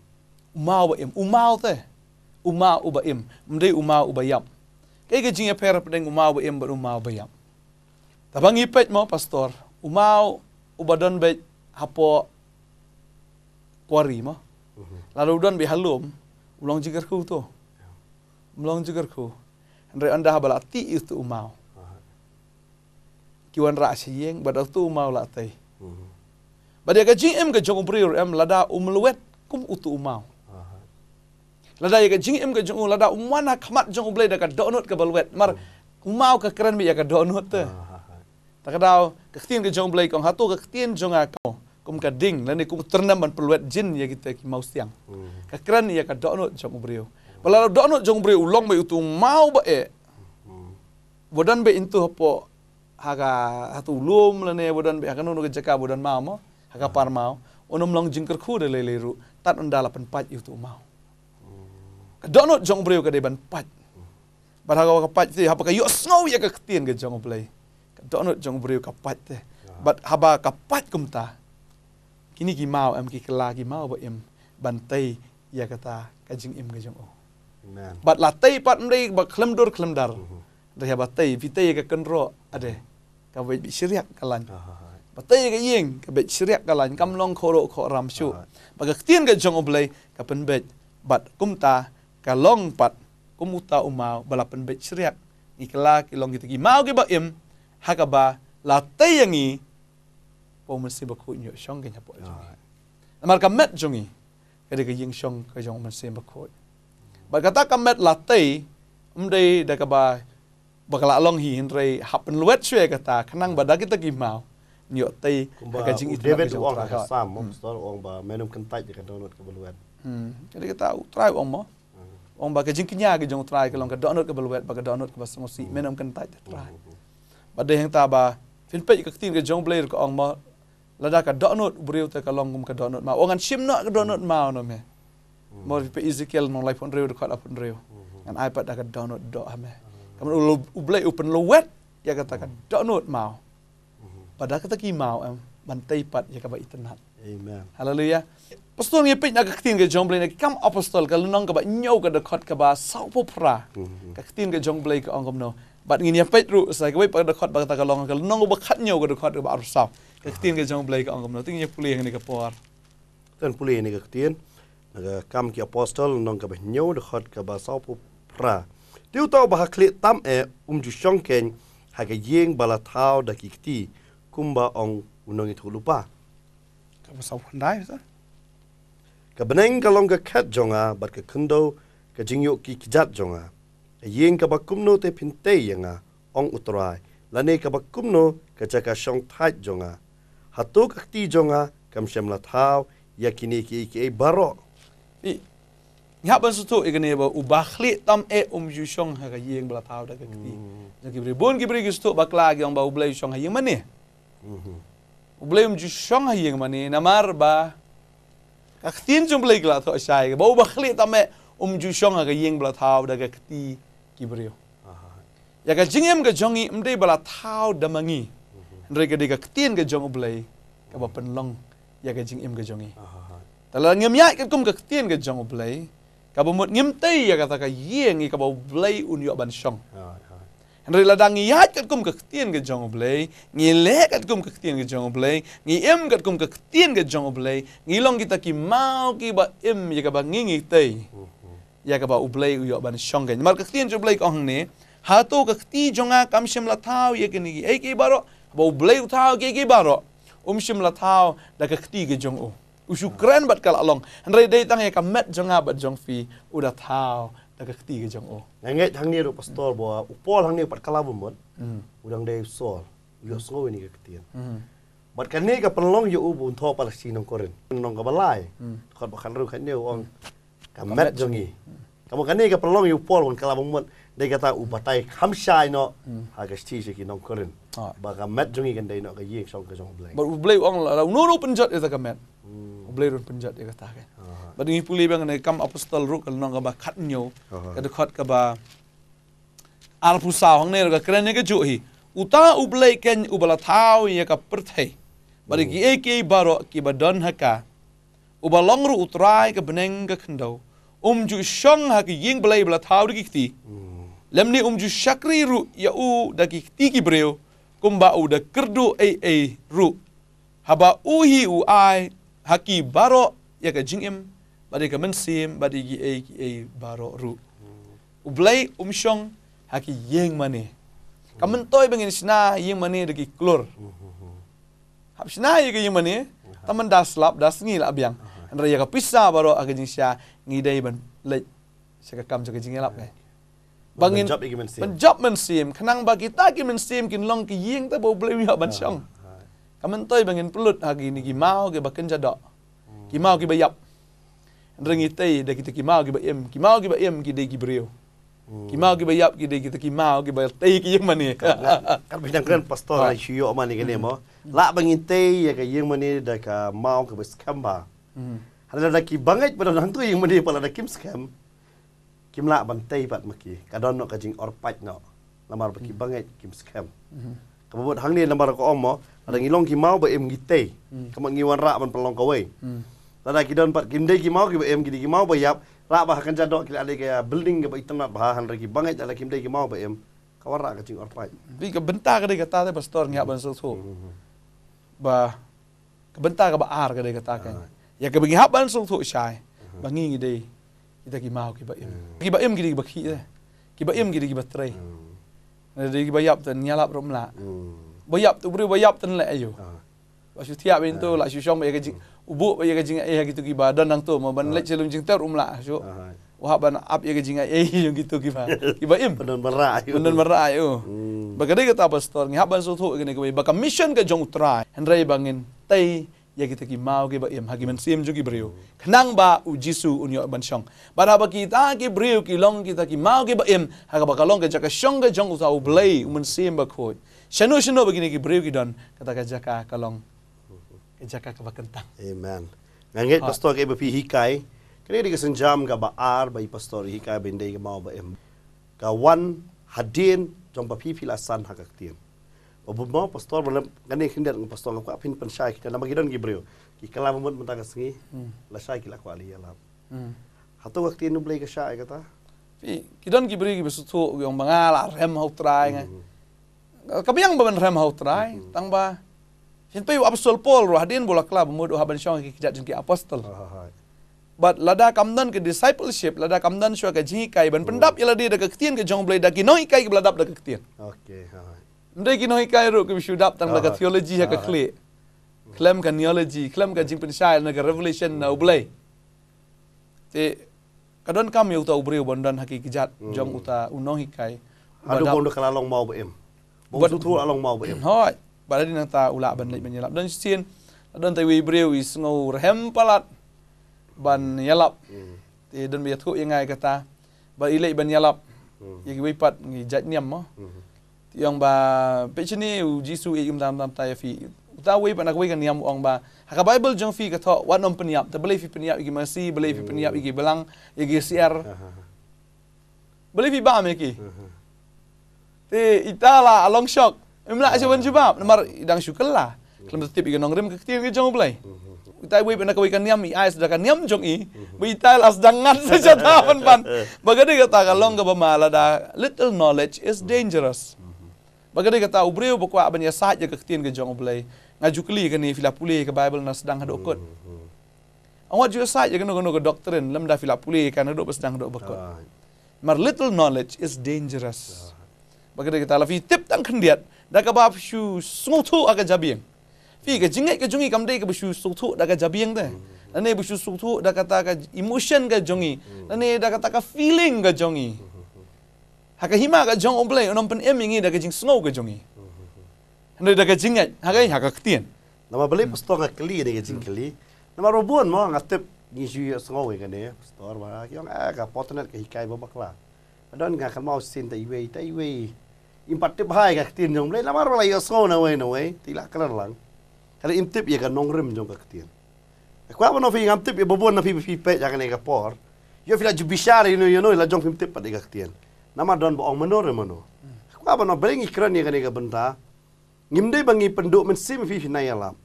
U mau ba im u mau te. U mau u ba im. Mde u mau u ba yap. Ka ga jing ya pera pen u mau ba ba u mau ba Tabang ipet mo pastor Umau ubadon be hapo kuari mo. Mhm. Lalu udon be halum, ulong jiger ku tu. Ulong jiger ku. Andre anda habala ti itu umau. Kiwan rasa yang badal tu umau la tai. Mhm. Badia ke jing em ke jong prior em lada umluet kum utu umau. Lada ya ke jing ke jong lada umana kamat jong blade ka donut ke balwet. Mar mhm. umau ke keren be ya ke donut tu ta ka dau ka tin ka hatu ka tin jong a ka kum ka ding la ni kum ternam ban peluat jin ya kita ki mau siang hmm. ka kran ya ka dono jong breu pala dono jong breu ulong be utung mau ba e bodan hmm. be intu hopo haga hatu lum la ne bodan be haga nunu ka jaka bodan mau mo haga par mau onom long jing ker khu de le le ru tat on dala pan pat yutu mau hmm. ka dono jong breu ka de ban pat Barang awak kepat sih, apa kau snow ya ke ketian ke jangan play donut jong bru kapat te but haba kapat kumta kini gi mau am ki kala gi mau ba im bantai ya kata kajing em kajong o oh. amen but la pat mri ba khlem dur khlem dar mhm. de ha batai vitai ka kenro ade ka we bi syriak kalan batai ka ying ka be syriak kalan kam long khoro kho ram shu ba ka tien ka jong oblai ka pen bet but kumta ka long pat kumuta umau bala pen bet syriak ikla ki long gitu gi mau ge ba im ဟကဘာလာတေးယငီပုံမစိဘခုညောရှောင်းကညပေါ်ကျမကမက်ဂျုံငီကဲဒီကယင်းရှောင်းကယုံမစိဘခုဘကတာကမက်လာတေးအမ်ဒေဒကဘာဘကလာလောင်ဟီဟင်ရေဟပ်ပန်လွတ်ချွေကတာခနန်းဘဒကိတကိမောညောတေးကကျင်းဒေဗစ်ဝေါ်ကဆာမော့စတော်အောင်ဘာမဲနုံကန်တိုက်ဒီကဒေါ်နတ်ကဘလွတ်ဟွန်းရေကတာထရိုင်အောင်မအောင်ဘာကကြင်ကညာကကြောင့်ထရိုင်ကလုံးကဒေါ်နတ်ကဘလွတ်ဘာကဒေါ်နတ်ကဘာစမစီမဲနုံကန်တိုက်ထရိုင် bà đây hàng ta bà phiên bảy cái tin cái John Blair cái ông mà là đã cái donut bưu tới cái long cùng cái donut mà ông anh chim nọ cái donut mà nó mẹ mà phải Ezekiel nó lại phun rêu được khỏi phun rêu ngan hmm. iPad đã cái donut đó mẹ cái mình ulu ublé upen lo wet ya kata kan hmm. donut mau hmm. pada kata ki mau em bantai pat ya kaba itenat amen haleluya pastor ngi pit naga ketin ke jomble ne kam apostol ka lunong ka ba nyau ka de khot ka ba sau popra ka ketin ke jomble ka angkom no บัดงี้เนี่ยเฟซรู้สายก็ไว้ปากตะคอดปากตะกะลองกะน้องบ่คัดเหนียวกะตะคอดบ่อัลซาวกะตีนกะจองเบลกะองกำนอตีนเนี่ยปุเลงนี่กะปอร์ตันปุเลงนี่กะตีนนะกะกำกี่อพอสเตลน้องกะบ่เหนียวตะคอดกะบ่ซาวปุพระติวตอบ่ฮักลิตัมเออุมจุชองเคนฮักกะยิงบาลาทาวดะกิกตีคุมบ่องอุนงิทุลุปากะบ่ซาวคันได้ซะกะบนังกะลองกะคัดจองอาบัดกะคันโดกะจิงโยกิกจัดจองอายิงกับกุมโนเตพินเตยังอ่องอุตรายและนกับกุมโนกะจะกะช่องทายจงอ่ฮัตุกักตีจงอ่คำเชมละท้าวยากินีกีกีบารอนี่ยับบันสุทุอีกนี่บอุบาคลิตัมเออุมจุชงฮะกะยิงบลาท้าวได้กันทีจะกิบริบุนกิบริกสุทุบักลากยองบาอุเบลยุชงฮะยิงมันเนอุเบลยุมจุชงฮะยิงมันเนนามาร์บาก็ทิ้งจุ่มเลยกลาทอชัยบอุบาคลิตัมเออุมจุชงฮะกะยิงบลาท้าวได้กันที Kibrio. Ya ga jingem ga jongi mde bala tau damangi. Ndre ga diga ketien ga jong ublei. Ga ba penlong ya ga jingem ga jongi. Tala ngem yak ga kum ga ketien ga jong ublei. Ga ba mut ngem tei ya ga taka yeng ga ba ublei un yok ban shong. Ndre la dangi yak ga kum ga ketien ga jong ublei. Ngi le ga kum ga ketien ga jong ublei. Ngi em ga kum ga ketien ga jong ublei. Ngi long kita ki mau ki ba em ya ga ba ngingi tei. Uh mm. -huh ya ka ba ublei u yoban shonge mal ka khtien jublei ka hne ha to ka khti jonga kam shim la thao ye kini ei ke baro ba ublei u thao ke ke baro um shim la thao da ka khti ke jong u u shu bat kal along hnre dei tang ye ka met jonga bat jong fi u da thao da ka khti ke jong u nge thang ni ru pastor bo u pol hang ni pat kala bu mon mm. u dang dei sol u yo so ni ka khtien mm-hmm. Bat kan ni ka penolong yo ubun thopal sinong korin. Nong ka balai. Mm. Kon bakan ru kan ni ong. Mm. กับแมตจงีกับมันนี่ก็ปล้องอยู่พอลมันกลับมุมมันได้ก็ตาอุปไตคำชายเนาะหากสตีสกินน้องเครนบากับแมตจงีกันได้เนาะก็ยิงสองกับสองเบลบัดอุเบลอังเราโน้นอุปนจัดเอ็ดกับแมตอุเบลรุนปนจัดเอ็ดก็ตากันบัดนี้ผู้เลี้ยงในคำอัปสตอลรุกกันน้องกับบาขัดเนียวกับดูขัดกับบาอัลพุสาวของเนี่ยก็เครนเนี่ยก็จุ่ยอุตาอุเบลกันอุบลท้าวเนี่ยก็เปิดให้บัดกี่เอ็กย์บาร์ร็อกกี่บัดดอนฮักกา uba longru utrai ke beneng ke kendo umju shong ha ke ying belai bela tau de kikti lemni umju syakri ru ya u da kikti ki breo kumba u da kerdu ei ei ru haba uhi u ai haki baro ya ke jing im bade ke mensim bade ki ei ki ei baro ru Ublai belai um shong ha ying mane Kamen toy bengin sina yang mana dekik klor. Hab sina yang mana, Taman dah slap, dah sengil abyang. ันระยะกับพิซซ่าบารออากจิงชางี้ได้บันเลยสกกรรมจากจิงเงียบไงบางินมันจับมันเสียมขนังบากิตากินมันเสียมกินลองกิยิงแต่บ่เปลี่ยนบันช่องกมันต้อยบางินปลุดอากินี่กิมาวกิบักกันจะดอกกิมาวกิบยับเรื่องอีเตยเด็กกิตกิมาวกิบเอ็มกิมาวกิบเอ็มกิเด็กกิเบรียวกิมาวกิบยับกิเด็กกิตกิมาวกิบเตยกิยังมันนี่กับพี่นักเรียนพัสดุอะไรชิโยมันนี่กันเนี่ยมั้งละบางินเตยอยากกิยังมันนี่เด็กกิมาวกิบสกัมบา Hmm. Ada lagi bangat pada orang tu yang mana pada ada Kim scam. Kim lah bantai pat maki. Kadang nak kajing orpat nak. Lamar pergi mm-hmm. bangat Kim scam. Hmm. Kamu buat hang ni lamar aku omo. Ada mm-hmm. ngilong Kim mau buat em gite. Mm-hmm. Kamu ngiwan rak pun pelong kau way. Tada kita dapat kim day kimau kita em gite kimau yap Rak bah kan jadok kita ada kaya building kita lah, internet bahan lagi bangat ada kim day kimau buat em. Kau rak kajing orpat. Bi ke bentar kau kata tadi pastor ngiap bensu tu. Ba kebentar ke ba ar kata kan. Ah ya ke bagi haban sung thu shai bangi gi dei kita gi mau ki ba im gi ba im gi dei ba ki de ki ba ki ba na dei gi ba tan nyala prom la ba tu bru ba yap tan la ayo ba su tiap bin tu la su shom ya ubu ba ya ke ya gitu ki ba dan nang tu ma ban ah. le celum jing ter um la su ah. wah ban ap ya ke jing ya ayo gitu ki ba ki im benar merah ayo benar merah ayo ba kita dei kata pastor ngi haban sung thu ke ne ke ba ke jong trai hendrai bangin tay ya kita ki mau ke ba yam ha ki men sim ju ki brio khnang ba u jisu un yo ban shong ba ba ki ta ki brio ki long ki ta ki mau ke ba yam ha ka ba ka long ke jaka shong ge jong sa u blay u men sim ba khoi shanu shanu ba ki ne ki brio ki don ka ka jaka ka long eh, ke jaka ka ba kentang amen ngange ha. pastor ke ba pi hikai kene di kesen jam ka ba ar ba pastor hikai bende ki mau ba yam ka wan hadin jong ba pi pi la san ha ka tien Obama pastor bila kani kinder ng pastor ngaku apin pensyai kita nama kita ng Hebrew. Kita lah membuat mentang kesengi, la syai kita ku alih alam. Hatu hmm. waktu ini beli kesyai kata. Kita ng Hebrew kita susu yang mengal rem hau terai ngan. Hmm. Kami yang bawa rem hau terai hmm. tangba. Hentai u apostol Paul rohadin bola kelab membuat uhaban syong kita kita jengki apostol. Ah, ah, ah. But lada kamdan ke discipleship, lada kamdan syua ke jengi kai ban pendap yang lada ke ketian ke jong beli daki noi kai ke beladap daki ketian. Okay. นได้กินหอยกายรู้กับวิชูดับตั้งแต่กับทีโอโลจีฮะกับคลีคลัมกับนิโอโลจีคลัมกับจิงเป็นชายนะกับเรเวลชันนะอุเบลย์เจกระดอนคำยุตาอุเบลย์บันดอนฮักกิจัดจอมอุตาอุนหอยกายอาดูบอลดูคลาลองมาวเอ็มบัดทุ่งอลองมาวเอ็มฮอยบัดนี้นังตาอุลาบันเลยบันยลับดันเชียนดันเตวีเบรียวอิสงูเรมพัลัดบันยลับเดินไปทุกยังไงก็ตาบัดอิเล่บันยลับยังวิปัดงี้จัดเนียมมั้ง yang ba pechni u jisu e eh, yum dam dam tayafi ta we ba nakwe kan yam ang ba ha bible jong fi ka tho wa nom pen yap ta believe pen yap igi masi believe pen yap igi belang igi cr ha, ha, ha. believe ba me eh, ki te itala a long shock emla aja wen juba nomor idang syukur lah hmm. kelam tip igi nong rim ke ti jong play kita we ba nakwe kan yam i ai sedakan nyam jong i we hmm, hmm. itala sedangan saja tawon pan bagade kata kalong ke bamala da little knowledge is dangerous mm -hmm. Bagai dia kata ubreu berkuat abang dia sahaja ke ketin ke belai. Ngaju keli ke ni ke Bible na sedang hadok kot. Hmm, hmm, hmm. Awak juga sahaja kena kena ke doktrin lem dah fila pulih kan hadok sedang hadok berkot. Ah. Mar little knowledge is dangerous. Ah. Bagai dia kata lafi tip tang kendiat. Dah kebab bab syu sungutu akan jabing. Fi ke jingat ke jungi kamdei ke bersyu sungutu dah ke jabing tu. Nenek bersyu sungutu dah kata ke emotion ke jungi. Nenek dah kata ke feeling ke jungi. Haka hima ka jong omplay onom pen em ingi daga jing snow ka jongi. Nde daga jingat haka haka ketien. Nama beli pastor ka keli daga jing keli. Nama robon mo ngatep ngi ju ya snow e ka ne pastor ba yong a ah, ka potnet ka hikai ba bakla. Padon ngak mau sin ta iwei ta iwei. Impat tip hai ka ketien jong beli nama robon ya snow na wei na wei tilak kelar lang. Kalau intip ya kan nongrim jong ka ketien. Eh, kwa ba no fi ngatep ya bobon na fi fi pe jangan ne ka por. Yo fi la jubishari no yo no la jong fi intip pa daga ketien nama don bo ong menor e menor ku apa no bring ikran ni ga benta ngim dei bangi penduk men sim fi na ya lam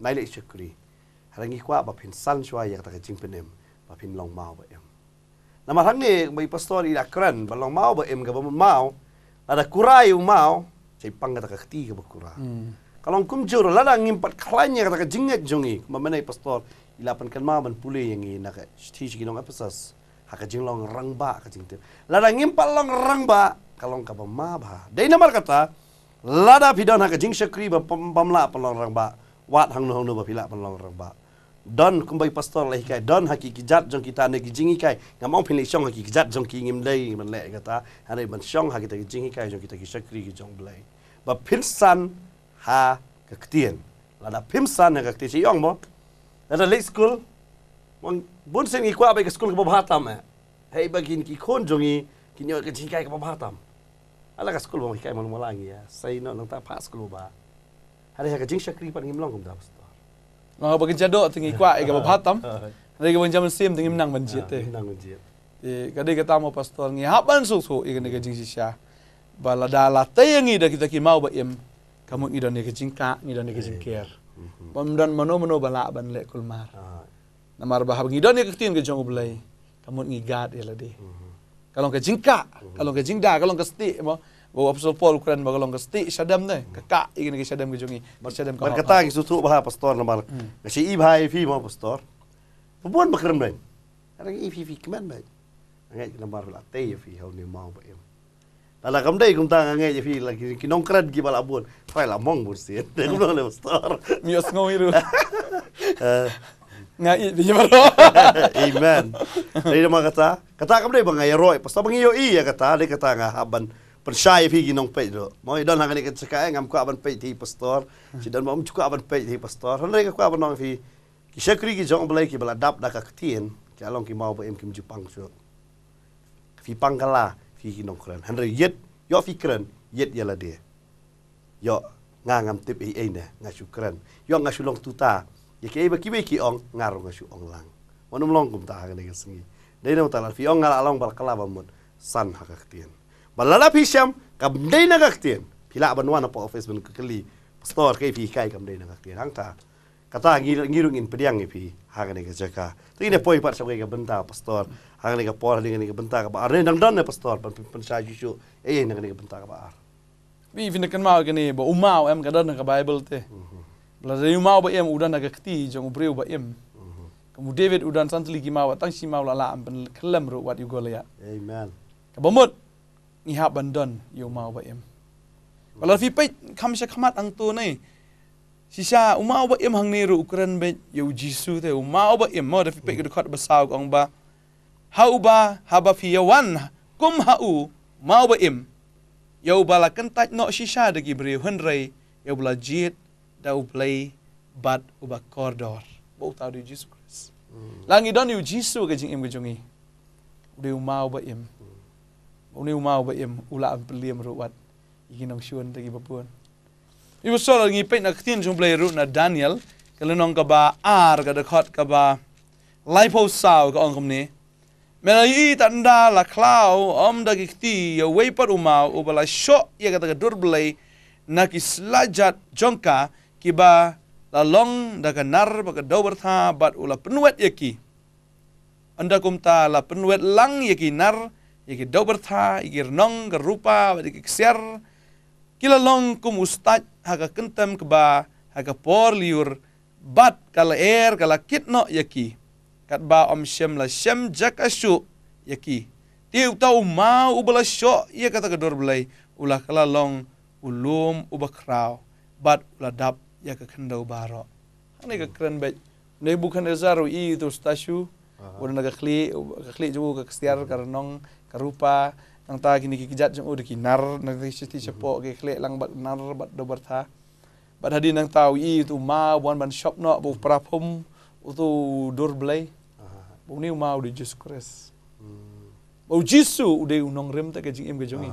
na le syukri harangi ku apa pin san shwa ya ta jing penem ba pin long mau ba em nama hang ni bai pastor ila kran ba long mau ba em ga ba mau ada kurai u mau cai pang ta ka khti ga ba kura hmm. kalau kum jur la da ngim pat klanya ka ta jingat jongi ma menai pastor ila pan kan mau ban pulai yang ni na ka shti jingi nong episode hakajing long rang ba kajing tu. Lada ngimpa long rang ba kalong kapa ma ba. Dei nama kata lada pidon hakajing syakri ba pamla pelong rang ba. Wat hang nuhong nuba pila pelong rang ba. Don kumbai pastor lah kai don haki kijat jong kita ne kijing kai ngamau pili syong haki kijat jong ki ngim lei ha, man le kata hari ban syong haki ta kijing kai jong kita ki syakri ki jong lei. Ba pinsan ha kaktien. Lada pimsan ha kaktien si yong mo. Lada late school Mon bun sen ikwa ba ke school ke Bobhatam. Eh? Hei bagin ki konjungi ki nyo ke jingkai ke Bobhatam. Ala ke sekolah ba ke mon mulang ya. Sai no nang pas sekolah, school ba. Hari ke jing syakri pan ngim longum da pastor. Ma ba ke jado tingi kwa ke Bobhatam. Hari ke jaman sim tingi nang banjit te. Ah, eh. Nang banjit. Ye kade ke ta mo pastor ngi haban su su ke ne ke jing si sya. Ba kita ki mau im. Kamu ngidon ne ke jingka ngidon ne ke jingker. Eh. Pemdan mhm. mano-mano balak ban lek kulmar. Ah, na marbaha ngi doni ka tin ga jong blai kamut ngi gat ya ladi kalau ke jingka kalau ke jingda kalau ke sti mo bo apostol paul kuran ba kalau ke sti sadam ne ka ka igin ke sadam ga jongi ba sadam ka kata ki susu ba pastor na bal si ibha e fi mo pastor bo bon ba kram ben ara ki fi fi kman ba ngai na mar la te fi ho ni mau ba em ala kam dai kum tang ngai fi la ki nong kran ki bala bon fa la mong bur sien de le pastor mi os ngoi Nga i binyo baro. Amen. Dari naman kata, kata kamu mo bangai roy, yaroy? Pasta bang iyo kata, di kata ngah aban persyaif higi nung pay do. Mo i don hangin ikat eh, ngam ko aban pay di pastor. Si don mo am aban pay di pastor. Hanre ka aban nong fi, kisya kri ki belai belay ki baladap daka ketien, ki along ki mau ba im kim jupang so. pangkala, fi higi nung kren. Hanre yet, yo fi kren, yet yala dia. Yo, ngam tip i ne, ngasyukren. Yo ngasulong tutah, ya ke iba kibe ki ong ngaru ga shu ong lang wonum long kum ta ga legal singi dai na utala fi ong ngala long bal kala ba mun san ha ga khtien bal la la fi sham ka dai na ga khtien fi la ban wana po office ben kli store ke fi kai kam dai na ga khtien hang kata ngir ngir ngin pediang fi ha ga ga jaka tri ne poi par sa ga benta po store ha por ni ga benta ka ba ar ne dang dang ne po store pan pan sa ju shu e eh, eh, ne ga benta ka ba ar Vi vinnakan mau gani ba umau em kadarna ka Bible te. Mhm. Lalu mau ba em udan naga kti jong ubreu ba Kamu David udan santli kima mau tang si mau lala ampen kelam ru wat yugo leya. Amen. Kabamut ngihap bandon yu mau ba Kalau fi pai kam sha khamat ang tu nei. Sisa umau ba em hang nei ru ukran be yu jisu te umau ba Mau mo da fi pai ku khat basau gong ba. Hau ba haba fi yawan kum hau mau ya ba Yau bala tak nak sisa dagi beri hendrai, yau bala dau blei bat uba kordor. Bau tau di Jesus Christ. Hmm. Langi don di Jesus ke jing im ke jungi. Ude mau ba im. Mm. Ude mau ba im ula am peliam ruwat. Iki nong shuan tegi bapuan. Ibu sol lagi pek nak tin jung blei ru na Daniel. Kalau nong kaba ar kada kot kaba lipo sao ke ongkom ni. Mela yi tanda la klau om dagi kti ya wepat umau ubala shok ya kata kedur blei. Nak islajat jongka. jongka kiba lalong daga nar baga dober tha bat ula penuet yaki anda kumta la penuet lang yaki nar yaki dober tha igir nong ga bat yaki ksyar kila long kum ustaj haga kentem kiba haga por liur bat kala er kala kitno yaki kat ba om shem la shem jak asyu yaki tiu tau mau ubala syok ia kata kedor belai ula kala long ulum ubakraw bat ula dap ya ka kandau baro ane ka kran bet ne bukan ezaru i itu stasiu ur naga khli khli jugo ka kstiar ka nong rupa nang ta kini ki kijat jung ur ki nar nang ti sti mhm. sepo ke khli lang bat nar bat do bertha bat hadi nang tau i itu ma wan ban shop no bu prapum utu dur blai bu ni ma ur jesus kres Oh hmm. Jisu udah unong rem tak kejeng em kejengi.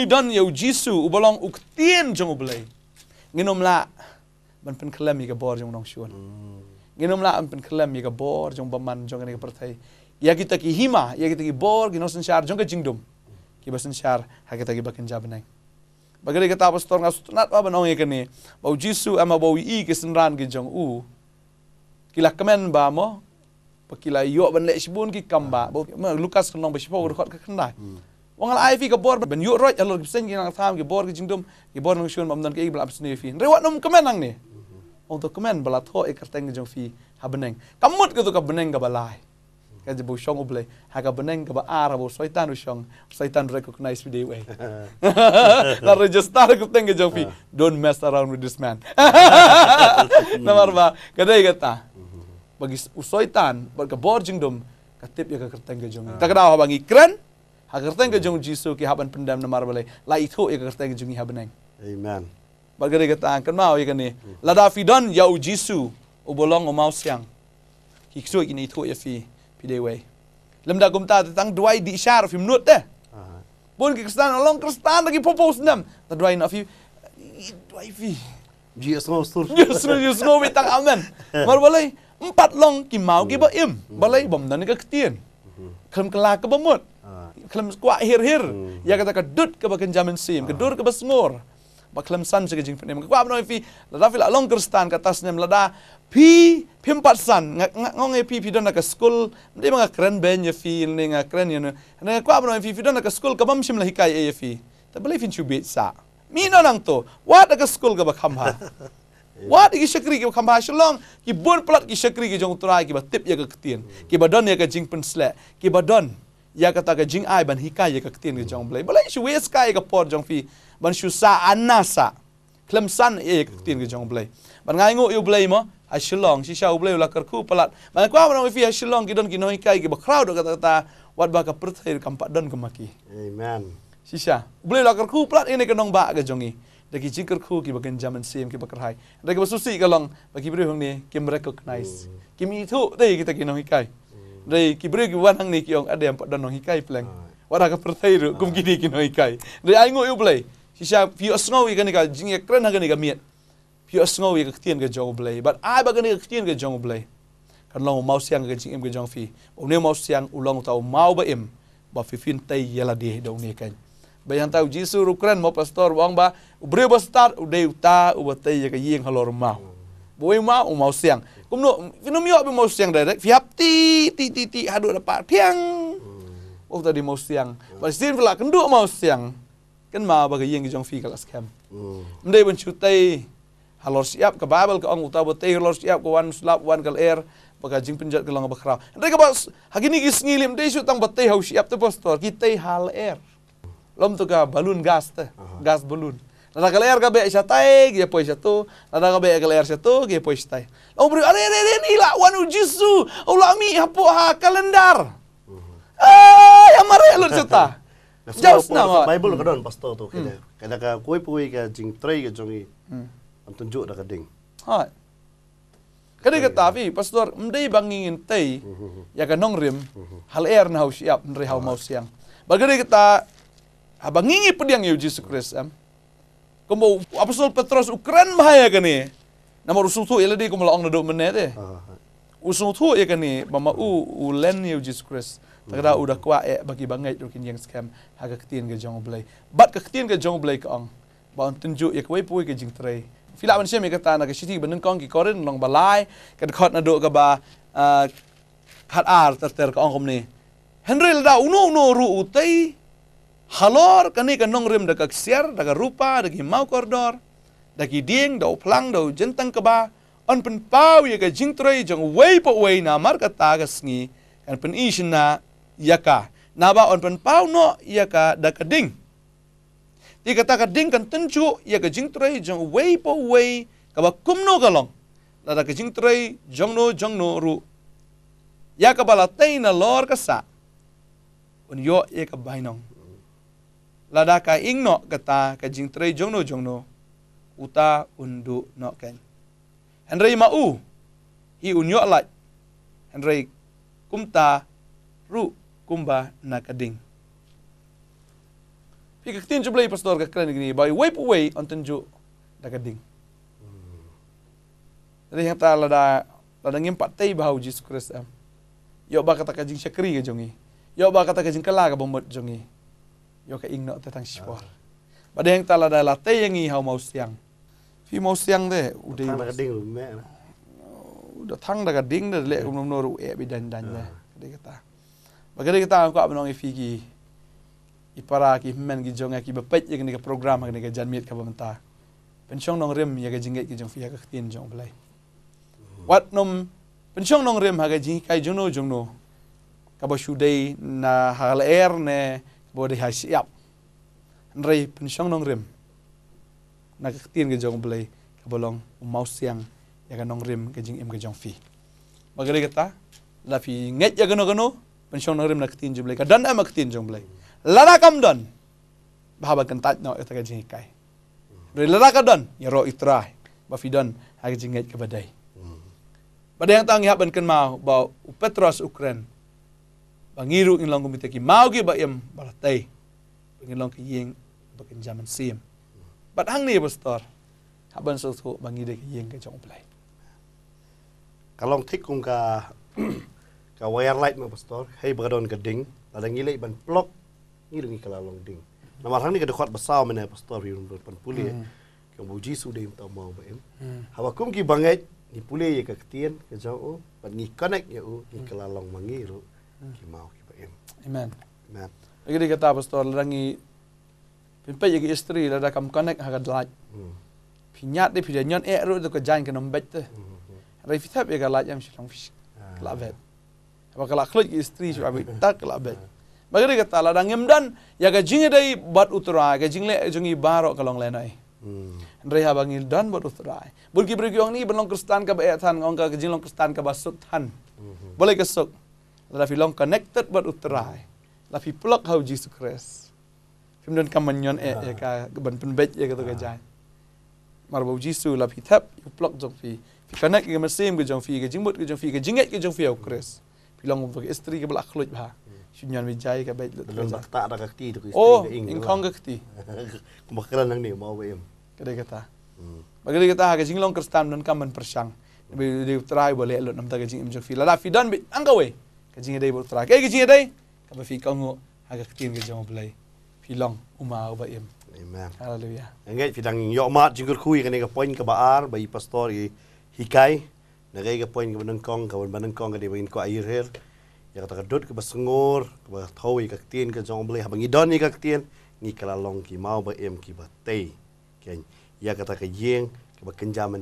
i don ya Jisu ubalong uktien jengu belai. งินมละมันเป็นคลมีกับบอร์จงน้องชวนงินมละมันเป็นคลมีกับบอร์จงบมันจงกันกับประเทศยากิตะกิหิมะยากิตะกิบอร์กินอสันชาร์จงกับจิงดมกิบสันชาร์ฮักิตะกิบักินจับนัยบักเรียกตาบสตอร์งาสตนัดว่าบันองเอกนี่บ่าวจิสุเอ็มบ่าวอีกิสันรันกินจงอูกิลักเมนบามอปกิลายโยบันเลชบุนกิคัมบาบ่าวลูกัสขนองบิชโปกรุขัดกันได้ Wangal al ai fi ga bor ben yut roj alor sen gi nang tham gi bor gi jingdom gi bor nang shon mamdan ke ibla abs ne fi rewat num kemen nang ne on to kemen bala tho e karteng er jong fi habeneng kamut ke to ka beneng ga balai ka jibu shong uble ha ga beneng ga ba ara ha bo shaitan u shong shaitan recognize with the way la register ke teng jong fi ah. don't mess around with this man namar ba ka dai ga ta bagi u shaitan ba ga jingdom ka tip ya ka karteng er jong ah. ta ka da ha bangi kren ha kerteng ke hmm. jung jisu haban pendam nama marbale la itu e kerteng ke jung i habeneng amen ba gere ke tang mau ikani la da fidon ya kan hmm. u jisu u bolong siang ki ksu itu e fi pi de wei lem da gum ta tang duai di syar fi mnut deh. bun ke kristan long lagi popos sendam ta duai na fi duai fi jisu sur yesus jisu mi tang amen marbale empat long kimau mau ki hmm. im balai bom dan ke ketien kelam kelak ke Ah. Kelam kuat hir-hir. Hmm. Ya kata kedut ke bakan jaman sim, kedur ke besengur. Ba kelam san se kejing penem. Kuat no fi, la da la long kristan kata sne melada pi pimpat san. Ngong e pi pi dona ke school. mdi ba kren ben ye fi ne nga kren ye ne. kuat no fi fi dona ke school. ke bamsim la hikai ye fi. Ta believe in chu bit sa. Mi no nang to, wat ke school ke bakam ha. Wat ha? ki syekri ki kamba shalom ki bon plat ki syekri ki jong turai ki ba tip ye ke ketien. Ki ba don ye ke jing pen slek. Ki ba don ya kata ke jing ai ban hika ye ka tin ke jong blai balai shu we sky ka por jong fi ban shu sa anasa klem san ye ka tin ke jong blai ban ngai ngo yu blai mo a shilong shi sha u blai la kar ku palat ban kwa ban fi a shilong ki don ki no hika ye ba crowd ka ta wat ba ka prthai ka pat don ka maki amen shi sha u blai la kar ku palat ini ka nong ba ka jongi da ki jing kar ku ki ba ken jam an sim ki ba kar hai da ki su si ka long ba ki bri hong ni kim recognize hmm. kim i thu de ki ta ki no hika dari kibrik wan wanang ni kiong ada yang pada nong hikai pelang. wara ka pertai ru kum kini kino hikai dari aingo yu blai si sha fi kan ka jing ya kren hang ni ka miet fi osngowi ka ktien ka jong blai but ai ba kan ka ktien jong blai kan long mau siang ka jing em jong fi um mau siang ulang tau mau ba em ba fi fin tai yela di do ne kan ba yang tau jisu ru mau pastor wang ba ubre ba start u dei uta u ba tai yeng halor mau Boi mau mau siang. kumno, no no mi mau siang direct. Fiap ti ti ti ti hadu dapat piang. Oh tadi mau siang. Pasti sin pula kendu mau siang. Kan ma bagi yang jong fi kelas kem. Hmm. Mende ben chutai. Halor siap ke Bible ke ang uta bete halor siap ke wan slap wan kal air. Baga penjat ke langa bakraw. Ndai ke bas hagi ni gis ngilim de su tang bete hau siap te pastor. Kitai hal air. Lom tu ka balun gas te. Gas balun. Lá da galera gabe já tá aí, que depois já tô. Lá da gabe a galera já tô, que depois já tá aí. Ô, bro, ale, ale, ale, nila, o ano disso, o lami, a porra, calendar. Ay, amarelo, já tá. Já os não, ó. Mas, bolo, grande, pastor, tô, que é. Cada que eu vou ir, que é jing, trei, que kan é jong, e. Hmm. Antun jo, da gading. Ai. Kada ka tapi pastor mdei bangingin tei uhuh. ya ka nong rim uhuh. hal air er na hau siap ah. mdei hau mau siang. Bagada kita habangingi pediang yau Jesus Christ am. Eh? Kamu apostol petros Ukraine bahaya kan ni. Nama rusuh tu ialah dia kamu lawang nado mana deh. Ah, ah. Usung tu ya kan ni bama u u len ye Jesus Christ. Tegra hmm. udah kuat eh bagi bangai tu kin yang scam harga ketian ke jong belai. Bat ke ketian ke jong belai keong ang. Ba tunjuk ya kwai pui ke jing trai. Fila man sia me kata nak ke siti benen kong ki korin long balai kad khat nado ke ba a ah, khat ar ter ter ke ni. Henry da uno uno ru utai halor kani ka nong rim daga ksiar daga rupa daga mau kordor daga ding daw pelang, daw jentang keba on pen pawi ka jing troi jong po way na mar ya ka ta ka sngi kan pen ish na yaka na on pen pau no yaka daga ding ti ka ta ding kan tenchu ya ka jing way po way kaba kumno galong, no ka long la daga jing troi no jong no ru ya ka na lor ka on yo ye ka bainong ladaka ing no kata kajing tre jong no jong no uta undu no ken henry mau hi unyo lai henry kumta ru kumba nakading pika tin jo pastor ka kren ni bai wipe away on tin jo nakading ri hmm. hata lada lada ngim patai bau jesus christ am yo ba kata kajing syakri ka jongi yo ba kata kajing kala ka bombot jongi hmm yo ke ingno te tang sipor. Bade yang tala da late yang i hau mau siang. Fi mau siang de udah tang ding me. Udah oh, tang da ding de le um no ru e bi dan dan ah. de. Kade kata. Bagade kata aku ap nong fi gi. I para ki men gi jong ki bepet yang ni ke program ni ke jan mit ka bamta. Pensong nong rim ya ke jingget ki jong fi ya tin jong belai. Hmm. Wat nom pensong nong rim ha ke jing kai jono jong no. Kabo shudai na hal er ne. บริหารสิยับนรีเป็นช่องนองริมนักเตียนกันจงเปลยกับลองอุมาเสียงอยากกันนองริมกันจิงเอ็มกันจงฟีมาเกลี่ยกันตาลาฟีเง็ดอยากกันนกันนู้เป็นช่องนองริมนักเตียนจงเปลยกับดันเอ็มนักเตียนจงเปลยลาดักคำดันบ้าบักันตัดเนาะอุตกันจิงกัยเรื่องลาดักคำดันอย่ารออิตรายบ้าฟีดันหากจิงเง็ดกับบดัยบดัยยังตั้งยับเป็นกันมาบ่าวอุปเปตรัสอุเครน bangiru in langgo miteki mauki ba yam baratai ingin langki yeng bagin zaman sim but hang ni pastor ya, haban so tu bangiru ki yeng ke jong play kalong tikung ka ka wire light ma pastor hey bagadon ka ding ladang ile ban plok ngiru ngi kalong ding namar hang ni ka dekhot basaw mena pastor yun ban puli ya. hmm. ke bu ji su dem ta mau ba em hmm. hawa kum ki bangai ni puli ye ka ketien ke jong o ban ngi connect ye u ngi hmm. kalong mangiru ki mau ki Amen. Amen. Jadi kata pastor lagi pimpin jadi istri ada kam connect harga dalat. Hmm. Pinyat deh pilihan yang air itu kejain ke nombet tu. Hmm, hmm. Rai fitah pilih kalat yang syarang kelabat, ah. Kelabet. Apa kalak kelut istri syarang fish tak kelabat. Bagi dia kata ladang emdan ya kejing dari bat utrai kejing le jungi baru kalong lenai. Rai habangi ha dan bat utrai. Bulki beri kuyang ni belong kristan ke bayatan ngongka kejing long kristan ke basutan. Boleh kesuk. แล้วพี่ลองคอนเนคเต็ดบัดอุตรายแล้วพี่ปลอกเขาจีสุครสพิมดนคำมันยอนเอเอกาบันเป็นเบ็ดเอกตัวกระจายมารบูจีสุแล้วพี่แทบปลอกจงฟีพี่คอนเนคกับมันเซมกับจงฟีกับจิงบดกับจงฟีกับจิงเอ็ดกับจงฟีเอาครสพี่ลองมุ่งไปอิสตรีกับลักลุยบ้าชุนยอนวิจัยกับเบ็ดแล้วก็จักตาดักกี้ตัวอิสตรีโอ้อิงคองกักตีกูมาเคลื่อนนั่งเหนียวมาเวมก็ได้กระตาบางทีกระตากระจิงลองคริสตัมนั่นคำมันประชังไปดูทรายบ่เละลุ่นน้ำตากระจิงมันจงฟีแล้วลาฟีดอนบิดอังกเวย์ ka jinga day bol frak e eh, ki jinga day ka ba fi kong ngo ha ka tin ga jom blay fi long uma o ba im amen hallelujah engay fi dang yo ma jingur khui ka ne ka point ka ba ar ba i pastor i hikai na ga ga point ka ban kong ka ban kong ka de ba in ko air her ya ka ta dot ka ba sngor ka ba thoi ka tin ka jom blay ha ba ngi don ni ka tin ni kala long ki mau ba im ki ba te ken ya ka ta ka yeng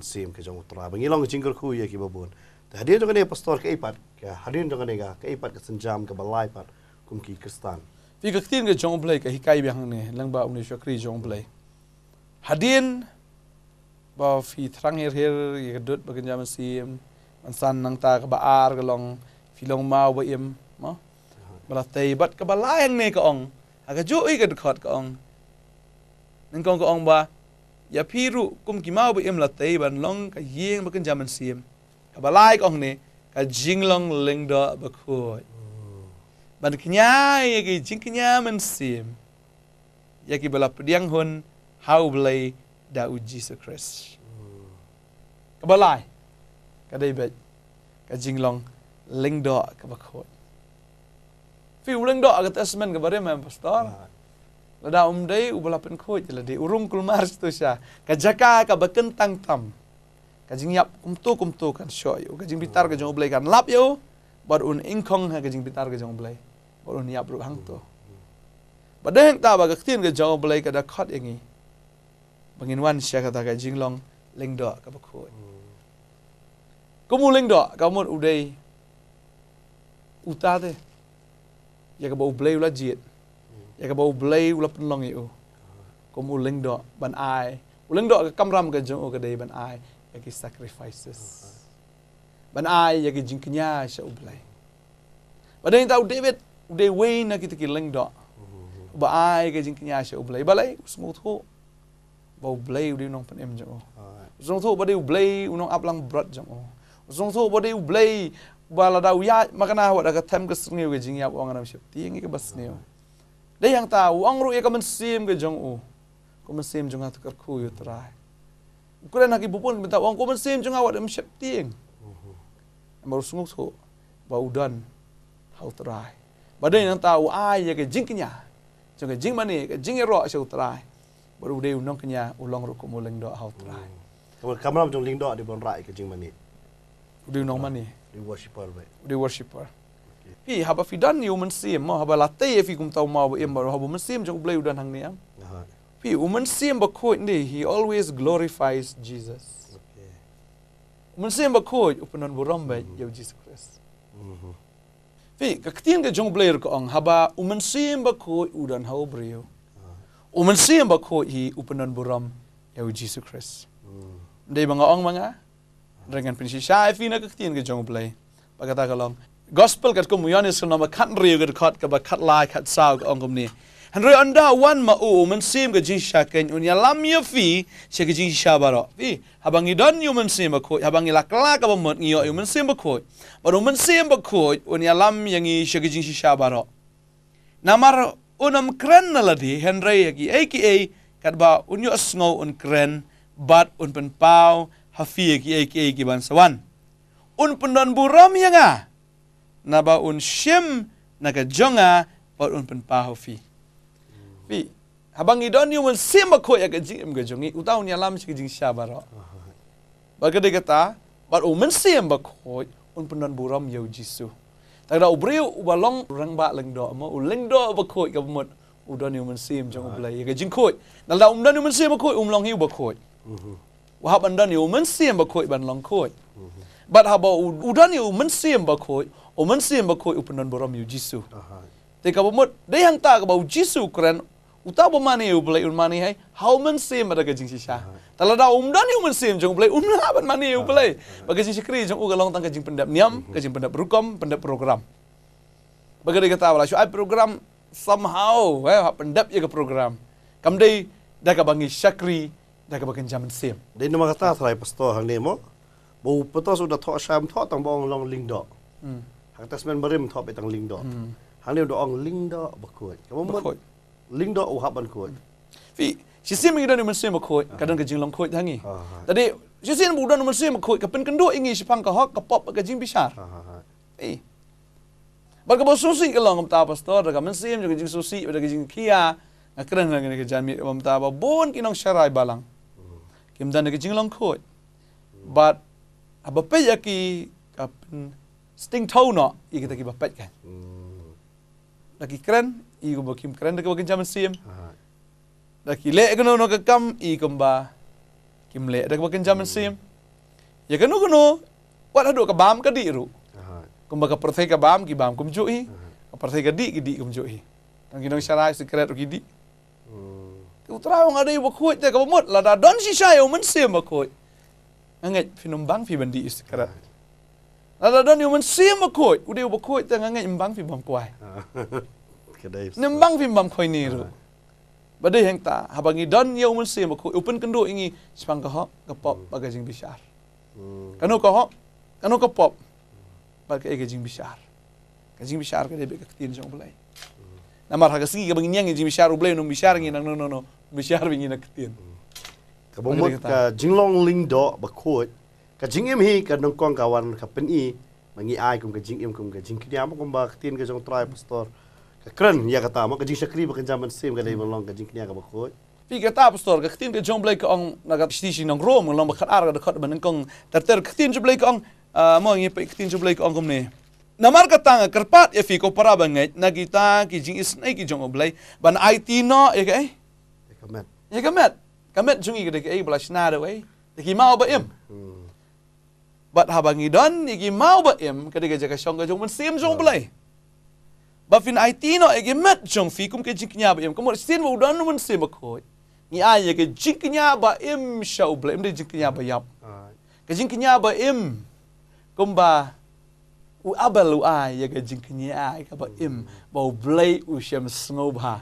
sim ka jom tra ba ngi long jingur khui ya ki ba bon ta hadir to ka pastor ka ipat ke harin dong nega ke ipat ke senjam ke balai pat kumki kristan fi ke ketin ke jong blai ke hikai bi hang ne lang ba umni shakri jong blai hadin ba fi trang her her ye dot ba kenjam sim an san nang ta ke ba ar ke long fi long ma ba im ma bala tei bat ke balai hang ne ke ong aga ju i ke khot ke ong nang kong ke ong ba ya piru kumki ma ba im la tei ban long ka yeng ba kenjam sim ke balai ke ong ne ka jinglong lingdo bakoy ban kinya yagi jingkinya men sim yagi bala pdiang hun how blay da u jesus christ ka balai ka dai bet ka jinglong lingdo ka bakoy fi ah. um u lingdo ka testament ka bare mem pastor Lada umdei ubalapin kuit jeladi urung kulmar situ sya. Kajaka kabakentang tam kajing yap kumto kumto kan syok yo kajing pitar kajing oblai kan lap yo bar un ingkong ha kajing pitar kajing oblai bar un yap ruk hang to badai hang ta ba ka ktin kajing oblai kada khat yangi bangin wan sya kata kajing long leng do ka bakho kumu leng do ka mon udai uta de ya ka ba oblai ulat jiet ya ka ba oblai ulat penlong yo kumu leng do ban ai Uleng dok ke kamram ke jong ke dei ban ai yagi sacrifices. Ban ai yagi jingkinya sha ublay. Ban ai tau David udah way na kita ki leng do. Ba ai yagi jingkinya sha ublay. Balai semua ho. Ba ublay udah nong pan em jo. Zong tho ba de ublay unong aplang berat jo. Oh. Zong tho ba de ublay ba la dau ya makana ah, ho da ka tem ka sngi ge jingya ba ngam shi. Ti ngi bas ne yo. Oh. yang tahu orang ru ye ya, ka men sim ge jong oh. u. Ko men sim jong Ukuran nak ibu pun minta wang komen sim jeng awak dem shifting. Mhm. Baru sungguh so bau dan how try. Badan yang tahu ai ya ke jingnya. Jeng ke jing mani ke jing ro so try. Baru dia undang kenya ulang ro kumuling do how try. Hmm. Kamu kamu jeng ling do di bon rai ke jing mani. Di undang ah. mani. Di worshipper baik. Di worshipper. Fi haba fidan yu mensim mau haba latte fi kum tahu mau embar haba mensim jeng blay udan hang niang. Ya tapi umen sim bakut ini, he always glorifies jesus okay umen sim bakut upanan buram hmm. ba ya jesus christ fi kaktin ga jong blair ko ang haba umen sim bakut udan ha obrio umen ah. sim bakut he upenan buram ya jesus christ hmm. dei mga ang mga dengan pensi syai fi na kaktin ga jong blair pagata kalong gospel kat kumuyanis kan nama kat riu kat kat kat like kat saug ongum ni hen rwy ynda wan ma o mae'n sym gyda jyn sia gen yw'n ia lamio fi sia gyda jyn sia baro. Fi, habang i don yw'n sym y cwyd, habang i laglag am ymwnt nio yw'n sym y cwyd, ma nhw'n mynd sym y cwyd yw'n ia lamio ni sia gyda jyn sia baro. Na mae'r yw'n ymgren na lydi hen rwy ygi eiki ei gyda ba yw'n yw ysgol yw'n gren bat yw'n pen paw hafi ygi eiki ei gyda'n sawan. Yw'n pendon buram yw'n a na ba yw'n sym na gyda jyn a bat yw'n pen paw hafi. Bi, habang idon ni mun sima ko ya gajing em gajungi, utau ni alam si gajing siapa ro. Bagi dia kata, bar umen sima ko, un penon buram yau jisu. Tak ada ubri ubalong orang ba leng do, mau leng do ba ko ya pemut. Udah ni umen sim jang ubelai ya gajing ko. Nalda umdan ni umen sima ko, umlong hi ba ko. Wah bandan ni umen sima ba ko, ban long ko. Mhm. Bat haba udah ni umen sim ba ko, umen sim upenon buram yau jisu. Tapi kalau mud, dia yang tak kalau Yesus keren ဥတဘမနီဥပလေဥမနီဟဲဟောမန်စင်မတကချင်းရှိရှာတလတာဥမဒန်ဥမန်စင်ဂျုံပလေဥမလာဘမနီဥပလေပကချင်းရှိခရီဂျုံဥကလောင်တန်ကချင်းပန်ဒပ်မြမ်ကချင်းပန်ဒပ်ရူကမ်ပန်ဒပ်ပရိုဂရမ်ပကရေကတာဝလာရှိုအိုင်ပရိုဂရမ်ဆမ်ဟောဝဲပန်ဒပ်ယေကပရိုဂရမ်ကမ်ဒေဒါကဘငိရှာခရီဒါကဘကန်ဂျမန်စင်ဒေနမကတာသရိုင်ပစတောဟန်နေမောဘူပတောဆုဒါထောရှာမ်ထောတံဘောင်လောင်လင်းဒော့ဟန်တက်စမန်ဘရိမ်ထောပေတံလင်းဒော့ဟန်နေဒေါအောင်လင်းဒော့ဘကွတ်ကမ္မတ် linked up with Hubble Coat. Fee, she seemed to be the same jing long Jilong Coat, hangy. That day, she seemed to be the same coat, Kapin can do English punk a hock, a pop, a gajin bishar. Ha, ha, ha. Eh. But about so sing along on top of store, the government seemed to get so seat with a gajin kia, a kernel and a jammy on top of bone, kinong sharai balang. Hmm. Kim done a gajin long coat. But a ya bapayaki sting tone, no, get a give a pet can. Lucky ego bokim keren dek bokim jaman siem. Dah kile ke no no ke kam i kumba. Kim le dek bokim jaman siem. Hmm. Ya ke no ke no. Wat ado ke bam ke di ru. Kumba ke perthai ke bam ki bam kum ju i. Ke perthai ke di ki di kum ju i. Tang kinong syara si keret ki di. Tu hmm. terau ng ada ibu kuat dek bokut la da don si syai o men siem bokut. Ngai finum bang fi bandi is keret. Lada don yang mensiem bokut, udah bokut tengah ngai embang fi bang nembang bang kau ini niru. Ha. Bade yang tak, habangi don ya umun sim aku open kendo ingi sipang ka hok ka pop hmm. bagajing bisar. Hmm. Kanu ka hok kanu ke pop bagai jing bisar. Gajing bisar ka debek ka tin jong belai. Hmm. nama harga segi kau begini yang jing bisar ublai num bisar ngi nang no no no bisar bingi nak tin. Ka bomot jing long ling do kau ka jing emhi kau ka nong kong kawan kau peni, i mangi kau jing em kau ka jing kidi am kum ba ka tin ka jong trai pastor. Kren, ya kata, mo kajing shakri ba kanjaman sim kada imong long kajing kniya ka bakoy. Pi kata pastor, ka ketin ka John Blake ang naga stishi nang Rome ng lamba kanar ka dakot banang kong terter ka ketin John Blake ang ah, mo ang ipa ketin John Blake ang kumne. Namar ka tanga kerpat ya fiko para bangay nagita kijing is na ki John Blake ban IT no ya kay. Ya kamet. Ya kamet. Kamet jung i kada ibla snada way. Diki mau ba im. Hmm. But habang i don, iki mau ba im, kadiga jaga syongga jong men sim jong hmm. belay. Oh ba fin ai ti no e ge met chong fi kum ke jinknya ba em kumor sin wo dan mun se mako ni a ye ge jinknya ba em shau blem de jinknya ba yap ke jinknya ba em kum ba u abel u a ye ge jinknya a ka ba em ba u blay u shem snow ba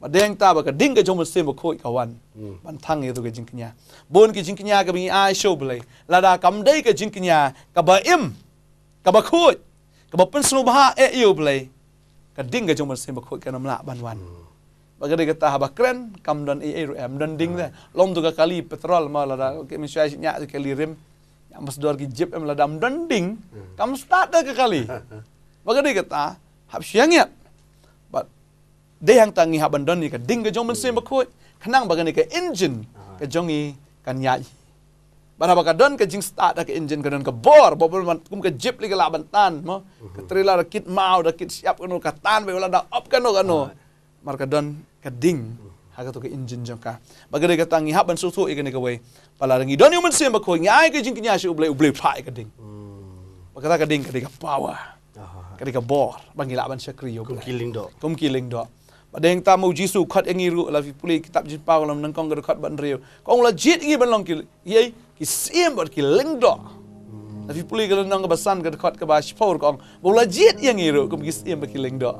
ba deng ta ba ka ding ge chong mun se mako ka wan hmm. ban thang ye do ge jinknya bon ke jinknya ka bi a shau blay la da kam dei ke jinknya ka ba em ka ba khut ka ba pen snow ba e yo blay ka ding ga jong mar sem khoi ka nam la ban wan ba ga de ha ba kam don e ru em don ding kan. lom tu ga kali petrol ma la da ke mi shai nya ke li rim yang mas dor gi jip em la dam don ding kam start de ga kali ba ga de ga ya ba de yang tangi ha ban don ni ka ding ga jong mar sem khoi khnang engine ah. ka jong kan yai Bana baka don ke jing start da ke engine ke don ke bor bo bol man kum ke jeep li ke la ban tan mo ke trailer kit mau da kit siap kanu ka tan be ulada op kanu kanu ah. mar ka don ke ding ha ka to ke engine jong ka baga de ka tangi ha ban su su ikene ke we pala ringi don human sim ba ko nyai ke jing ke nyashi ublei ublei pa ke ding hmm. baga da ke ding ke power ke ka bor bangi la ban sekri yo kum killing do kum killing do pada yang tahu Jisu kat yang iru la fi puli kitab jipa kalau menengkong gerak kat bandrio. Kau ngulah jit ingi belong kil. Yai ki siem bar ki lengdo. La fi puli kalau nang kebasan gerak kat kebas power Kong. ngulah jit yang iru kum ki siem bar ki lengdo.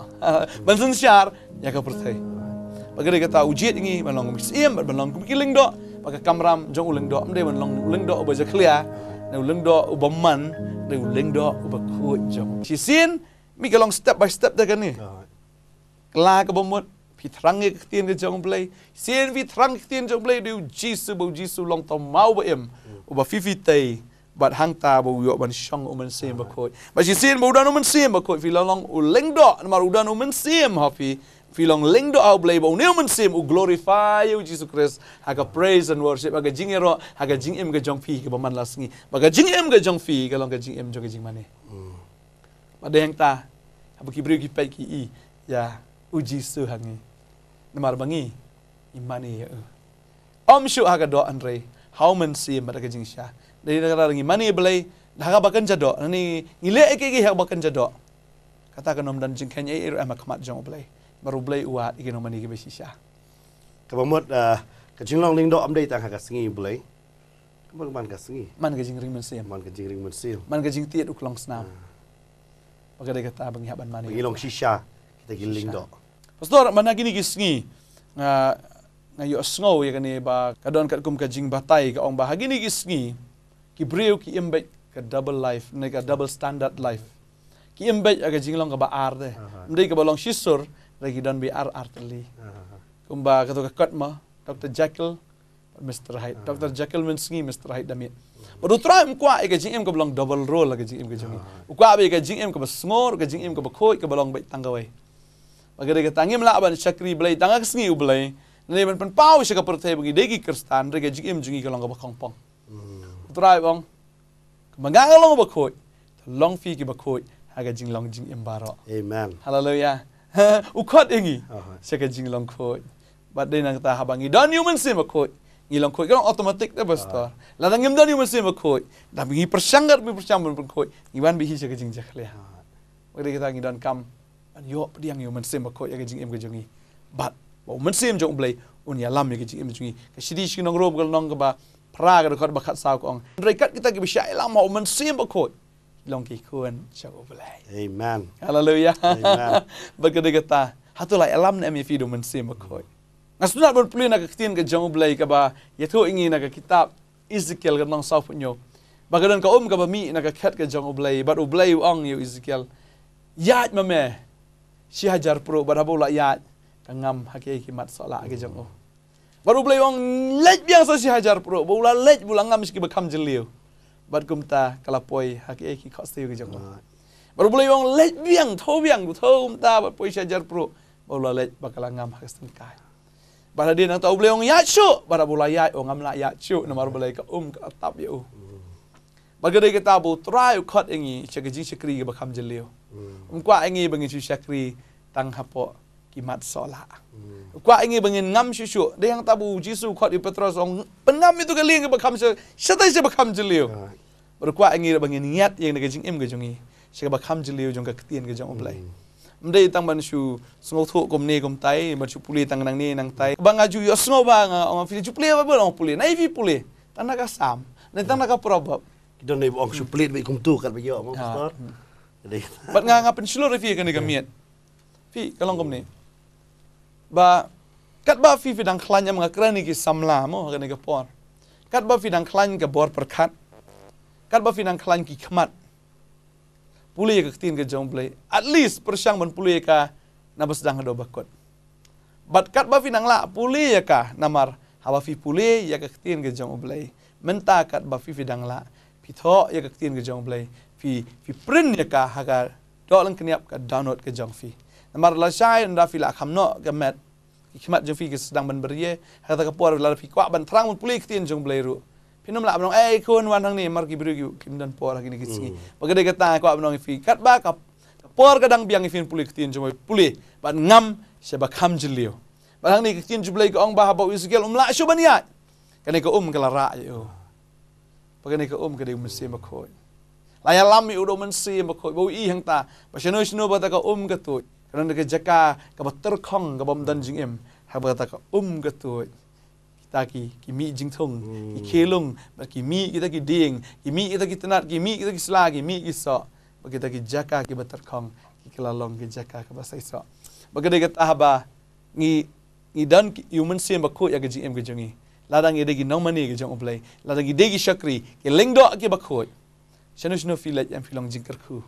syar ya kau percaya. Bagi dia kata ujit ini belong kum ki siem bar belong kum ki lengdo. Bagi kamram jong ulengdo mende belong ulengdo ubaja kelia. Nau lengdo ubaman. Nau lengdo ubakuat jong. Si sin mi kalong step by step dah kan ni. Ya. Klaak bomot pi trang ek tien ke jong play. Sien pi trang tien jong play du Jesus bo Jesus long to mau ba em. Mm. U ba fifi te, But hang ta bo yo ban shong u men sim ba koi. But you sien bo dan u men sim ba koi fi long long u leng do. Ma u dan u men sim ha fi. Fi long leng do au play bo ne u men sim u glorify u Jesus Christ. Ha ka praise and worship ha ka jing ero ha ka jing em ke jong fi ke ba man lasngi. Ba ka jing em ke jong fi ke long ga jing em jong ga jing mane. Ma mm. de ta. Ha bu ki bri ki pai ki i. Ya. Yeah uji suhangi, Nama bangi iman ia. Ya. Om shu aga do andre. How men si yang kejing sya. Dari negara lagi mana ia beli. Dah kau bakan jadok. Nanti ngile eke eke kau bakan jadok. Katakan om dan jengkanya iru emak kemat jong beli. Baru beli uat ikan om ini kebesi sya. Kebemut uh, kejing long ling do amde itang haga sengi beli. Kebemut man kasengi. Man kejing ring mensil. Man kejing ring mensil. Man kejing tiat uklong senam. Bagai ah. kata bengi haban mana. Bengi long sisha. Kita giling dok. Pastor, mana gini kisni? Ah, Nga ngayo asngo ya kani ba kadon kat kum kajing batai ka ong bahagi ni gisngi. Ki breu ki imbe ka double life, ne ka double standard life. Ki imbe aga jinglong ka ba ar de. Ndai ka balong shisur lagi don bi ar ar tali. Kum ba ka to ka kat ma, Dr. Jackel, Mr. Hyde. Dr. Jackel men sngi Mr. Hyde damit. Padu try em kwa aga jing em ka balong double role aga lah jing em ka jing. Ukwa be ka jing em ka ba smor, ka jing em ka ba khoi ka balong bai tangawai. Agar kita tangi melakban syakri belai tangga kesini u belai. Nanti pun pun pau sih kapur bagi degi kristan. Mereka jadi menjungi kalau nggak bakong pong. Hmm. Terai bang. Mengang ke nggak bakoi. Long fee kita bakoi. Agar jing long jing embarok. Amen. Hallelujah. Ukat ini. Sih jing long koi. Bat deh nang tahap bangi. Don human sih bakoi. Ngilong koi. Kalau otomatik deh pastor. Lada ngim don human sih bakoi. Dah bingi persanggar bingi persanggar bingi persanggar bingi persanggar bingi persanggar bingi persanggar bingi persanggar bingi persanggar bingi persanggar bingi persanggar bingi persanggar bingi persanggar an yop diang yu mensim ko ya gajing im gajingi but wa mensim jong blai un ya lam ya gajing im gajingi ka shidi shi nong rob gal nong ba prag ko ba khat sa ko ong rai kat kita ki bisha ilam wa mensim ba ko long ki kun cha go blai amen hallelujah amen ha ya ya ba kada kata hatu lai alam ne mi fidu mensim ba ko ngasuna ban pulina ka ktin ga jong blai ka ba yetho ingi na ka kitab ezekiel ga nong sauf nyo bagadan ka um ka ba mi na ka khat ga jong blai ba u blai u ang yo ezekiel yat ma me si Hajar pro berapa pula ya kangam hakai khidmat solat ke jong baru boleh wong lej biang so si Hajar pro bula lej bula ngam sik bekam jeliu bad kumta kalapoi hakai ki kostiu ke jong baru boleh wong lej biang tho biang ku tho kumta bad poi si Hajar pro bula lej bakal ngam hakasten kai Bara dia nak tahu boleh orang yacu. Bara bula yai, ngam amlak yacu. Namar beli ke um, ke atap ya u. Bagi dia hmm. kita boleh try cut ini. Cikgu jing sekri ke bakam jeliu. Hmm. Ukwa ingi ingin syukri tang hapo kimat solat. Hmm. Ukwa ingi ingin ngam syusyu. Dia yang tabu Jesus kuat di Petrus orang pengam itu kali yang bekam se setai se bekam jeliu. Hmm. ingi ingin niat yang dengan jing em gejungi. Se jeliu jong ketian ke jong oplai. Mdei hmm. tang ban syu sungok thuk kom ne kom tai ma syu puli tang nang ne nang tai. Bang aju yo sungok bang ah, orang fili syu puli apa bol orang puli. Nai fi puli. Tanaka sam. Nai tanaka probab. Kita nai orang syu puli bekum tu kat bagi orang ya. pastor. Ba't nga nga pensyulor fi kani gamit? Fi, kalong kum ni. Ba, kat ba fi fidang klanya mga krani ki samla mo kani ka por? Kat ba fidang klanya ka bor perkat? Kat ba fidang klanya ki kemat? Pulih ya kaktin ke jom play. At least persyang ban pulih ya ka nabas sedang hadoba kot. Ba't kat ba fidang la pulih ya ka namar hawa fi pulih ya kaktin ke jom play. Menta kat ba fi fidang la. Pitok ya kaktin ke jom play fi fi print ni ya ka hagar dok lang kniap ka download ke jang fi namar la shai nda fi la khamno ke mat khimat jang fi ke sedang ban berie hada ka puar la fi kwa ban trang mun pulik tin jang lah bleru eh, nom la abnong ai kun wan hang ni mar ki beru kim dan puar lagi ni kisi hmm. bagade kata kwa abnong fi kat ba ka puar kadang biang fi pulik tin jang puli ban ngam sebab kham jilio ban hang ni kin jublai ke ong ba ba wisgel um la shubaniat kanai ke um kelara yo oh. pagani ke um kedai mesti makoi laya lami udo mensi mako bau i hang ta ba shinu shinu ba ta ka um ga tu ran ga jaka ka ba ter khong ga bom dan jing em ha ba ta ka um ga tu ta ki ki mi jing thong ki hmm. khelung ba ki mi ki ta ki ding ki mi ki ta ki tanat ki mi ki ki sla ki mi ki so ba ki ki jaka ki ba ter ki kala ki jaka ka ba sai so ba ga de ga ta dan human sim ba ya ga jing em ga ladang ini de gi nomani ga jong ladang ini de gi shakri ki lingdo ki sheno sheno filaj yang filong jingkerku.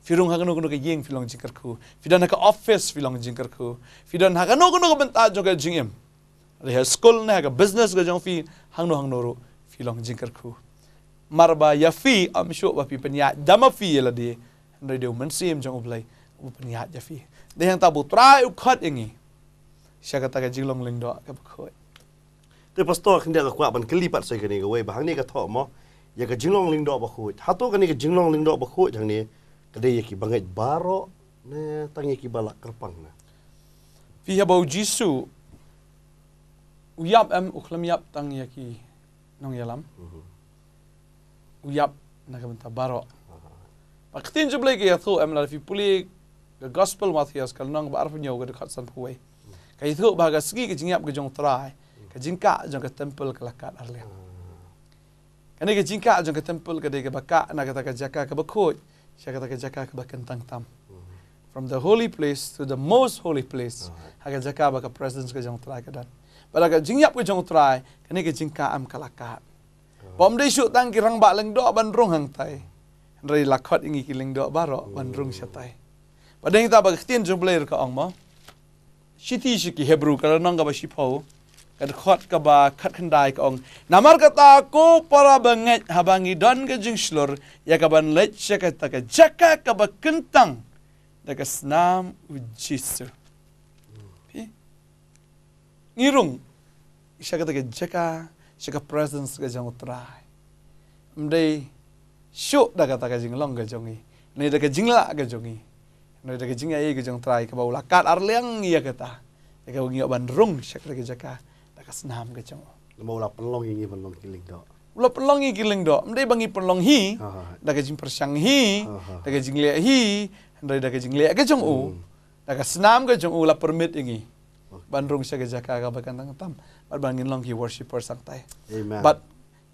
Firung hakan nuk nuk yang filong jingkerku. Fidan haka office filong jingkerku. Fidan haka nuk nuk bentar jaga jingim. Rehe school ne haka business ke jang fi hang nuk hang nuru filong jingkerku. Marba ya fi am shu ba fi penya dama fi la di. Nuri de umen sim jang ublay ub penya ja fi. Dehe hang tabu trai ukat ingi. Saya kata ke jinglong lindo ke bekoi. Tapi pastor kena kuat ban kelipat saya kena bahang ni ke tok mo ya ke jinglong ling dok hatu kan ke jinglong ling dok jang ni kedai ya ki bangai baro ne tang ya ki balak kerpang na fi habau jisu uyap am uklam yap tang ya ki nong yalam mhm. uyap na ka benta baro pak ketin jo blake ya thu am la fi puli the gospel mathias ya kal nong ba arfa nyoga de khatsan puwe mhm. kai thu ba ga sgi ke jingyap ke jong trai ke jingka jong ke temple ke lakat arlian kerana ke jingka jangka temple ke dega baka nak kata ke jaka ke bakut, saya kata ke jaka ke bakan tang tam. Mhm. From the holy place to the most holy place, agak jaka baka presence ke jang try ke dan. Pada ke jingyap ke jang try, kerana ke jingka am kalaka. Pom de syuk tang kirang bak leng doa bandrung hang tai. Rai lakot ingi kiling doa barok bandrung syatai. Pada yang tak bagi ketin ke ang ma. Siti syuki Hebrew kerana nang kapa syipau. Hmm kadkhot ka ba khat khandai ong namar kata aku para banget habangi dan ke jing slur ya ka ban kata che ka jaka ka kentang Daka senam snam u jisu pi nirung isha ka ta ka jaka she ka presence ka jang utrai mdei shu da ka ta ka jing long ka jong i nei da jing la ka jong i nei da ka jing ai ka jong trai ka ba ulakat ar liang ya ka ta ya ka ngi ban rung she ka ta ka jaka kasnam ke cemo. Nama ulah pelong ini pelong kiling dok. Ulah pelong ini kiling dok. Mereka bangi pelong hi. Ha, ha. Daga jing persang hi. Ha, daga jing lea hi. Dari daga jing lea ke cemo. Hmm. Daga senam ke cemo ulah permit ini. Bandung saya kerja kagak bagian tengah tam. Bar bangin long ki worshipper santai. Amen. But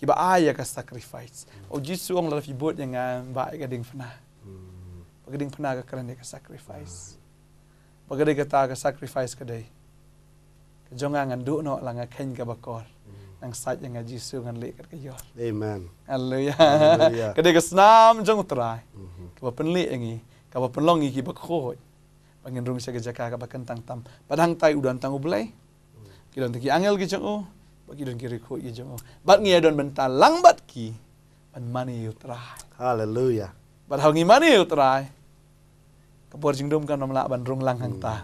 kiba ayah hmm. ke sacrifice. O ah. Jesus ang lalaki buat yang baik ke ding pernah. Pagi ding pernah ke kerana ke sacrifice. Pagi ding kata ke sacrifice ke jong ang an duno la nga khen ka bakor ang sat yang a jisu ngan le ka yo amen haleluya ka de gasnam jong trai mhm. ka pen le ngi ka pen long ngi bakho pangin rum sa gejaka ka bakan tang tam padang tai udan tang ublai mhm. kidon tiki angel ki jong bagi don kiri ko ye jong bat ngi adon menta lang bat ki man mani yo trai haleluya bat hangi mani yo trai กบวจิงดมกันนมละบันรุงลังหังตา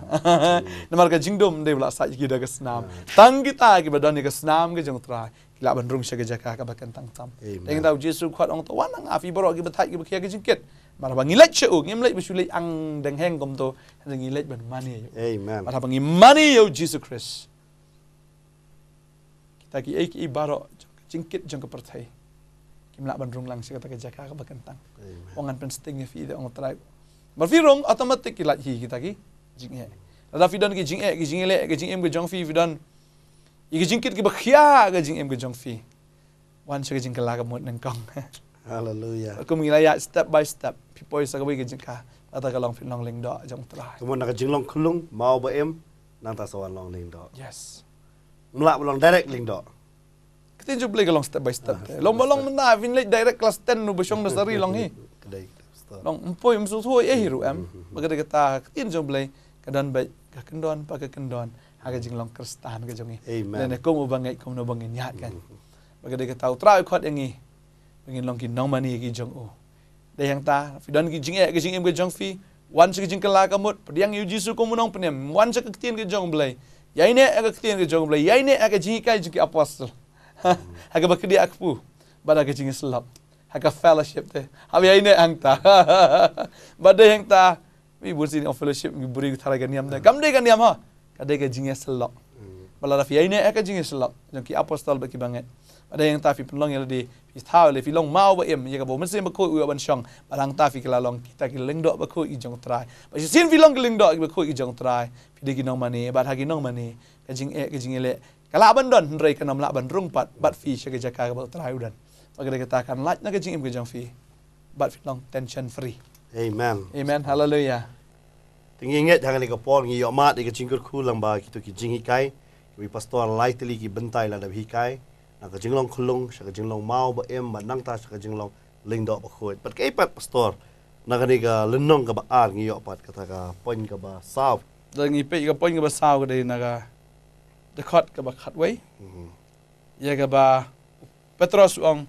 นมารกจิงดมเดบละสายกีดกสนามตั้งกิตากิบดอนกสนามกจงตรากลับบันรุงชะกจักกับกันตั้งตามเองดาวเยซูควัดองตวันังอาฟีบรอกิบทายกิบเคียกจิงเกตมาบังอิเล็กชูงิมเล็กบิชุเล็กอังเดงแห่งกมโตนังอิเล็กบันมานีเอมมาบังอิมานีโยเยซูคริสต์กิตากิเอกอีบารอจิงเกตจังกับประเทศกิมละบันรุงลังชะกับกจักกับกันตั้งองันเป็นสติงฟีเดองตราย berfirong otomatik kita hi kita ki jing e ada dan ki jing e ki jing le ki jing em ki jong fi fidon i ki jing kit ki bakhia ki jing em ki jong fi wan sa ki jing kala ka mot nang kong haleluya ko mi ya step by step people is away ki jing ka ata ka long fi long leng do jong tra ko jing long kelung mau berem nanti soal long leng do yes Mula ba direct leng do kita jumpa lagi long step by step. Ah, Long-long mana? Vin direct kelas ten nubu dasari nasari long ni long empoi musu tu ye hmm, hiru em hmm, hmm. Bagi kita ah, in jong blai kadon bai ka kendon pa ka kendon ha, jing long kerstan ga jong amen ne ko mo bangai ko no bangin nyat kan Bagi kita utra khot engi ngin long ki nong mani ki jong o oh. yang ta fi don ki jing e ki jing em ga jong fi wan sik jing kala ka mut priang yu jisu ko nong penem wan sik ketin ki jong blai yaine aga ketin ki jong blai yaine aga jing kai jing apostol haga bakdi akpu bada ki jing selap haka fellowship te habi aine angta bade hangta mi busi ni fellowship mi buri thara ga niam na gam de niam kan ha ka ke ga selok. lo hmm. bala da fi aine ka jinges lo jong apostol ba ki bange yang ta fi pelong ya di fi thaw le fi long mau ba em ye ga bo mesin ba ko u ban shong balang ta fi kala long kita ki lengdo ba ko i jong trai ba si sin fi long lengdo ba ko i jong trai fi de ki nong mani ba ha ki nong mani ka jing e ka le kala ban don rei ka nam pat bat fi sha ke jaka udan bagi kita katakan, light nak jing ibu jang fi, but fit long tension free. Amen. Amen. Hallelujah. Tinggi ingat jangan ni kepol ni yok mat ni kulang ba kita kejing hikai. Kami pastor light li ki bentai lah dah hikai. Nak kejing long kulung, sak kejing long mau ba em ba nang ta sak kejing long ling dok ba khoi. Pat kai pat pastor. Nak ni ka lenong ka ba ar ni yok pat kata ka poin ka ba sau. Dan ni pe ka poin ka ba sau ka dai nak ka. Dekat ka ba khat wei. Mhm. Ya ka ba Petrus ong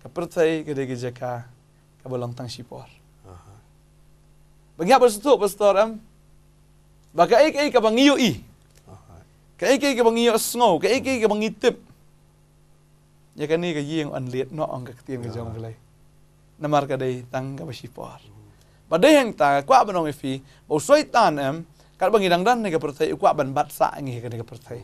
kapertai gedege jeka kabolontang sipor bagi apa setuk pastor am baka ai kai kabang iyo i kai kai kabang iyo sngo kai kai kabang itip ya kan ni ke yang an liet no ang ka tien ke jong kelai namar ka dei tang ka sipor padai hang ta kwa banong e fi bo soitan am Kalau bangi dang dan ne ka pertai kwa ban bat sa ngi ke ne ka pertai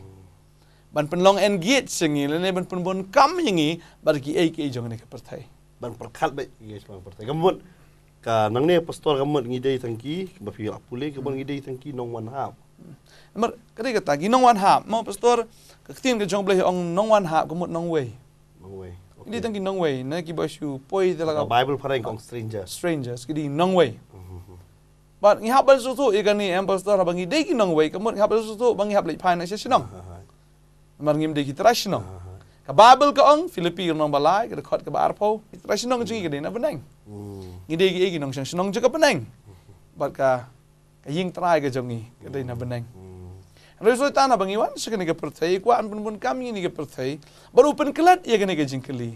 ban pen long en git sing le ne ban pen bon kam yingi bar ki ai ki jong ne ke pertai ban per khal be ye jong pertai gamun ka nang ne pastor gamun ngi dei tangki ba fi la pule ke bon ngi dei tangki nong wan ha mer hmm. kare ka tangki nong wan ha mo pastor ka ktin ke jong ble ong nong wan ha gamun nong wei nong wei ngi dei tangki nong wei ne ki ba shu poi de la ga bible pharing kong stranger Strangers. ski di nong wei hmm, hmm, But ngi hab ba su su ikani em pastor ha ba ngi dei ki nong wei kamun ngi hab ba su su ba ngi hab le pai na shi shi nong ha, ha, marngim de kitrashno ka babel ke ong filipir nong balai ka khot ke barpo kitrashno ng jingi de na beneng Ini de gi egi nong shang shnong ka beneng bat ka ka ying trai ke jongi ka de na beneng Rai soi tana bang iwan sekene ke pertai kwa pun pun kami ini ke pertai baru pun kelat ia kene ke jingkeli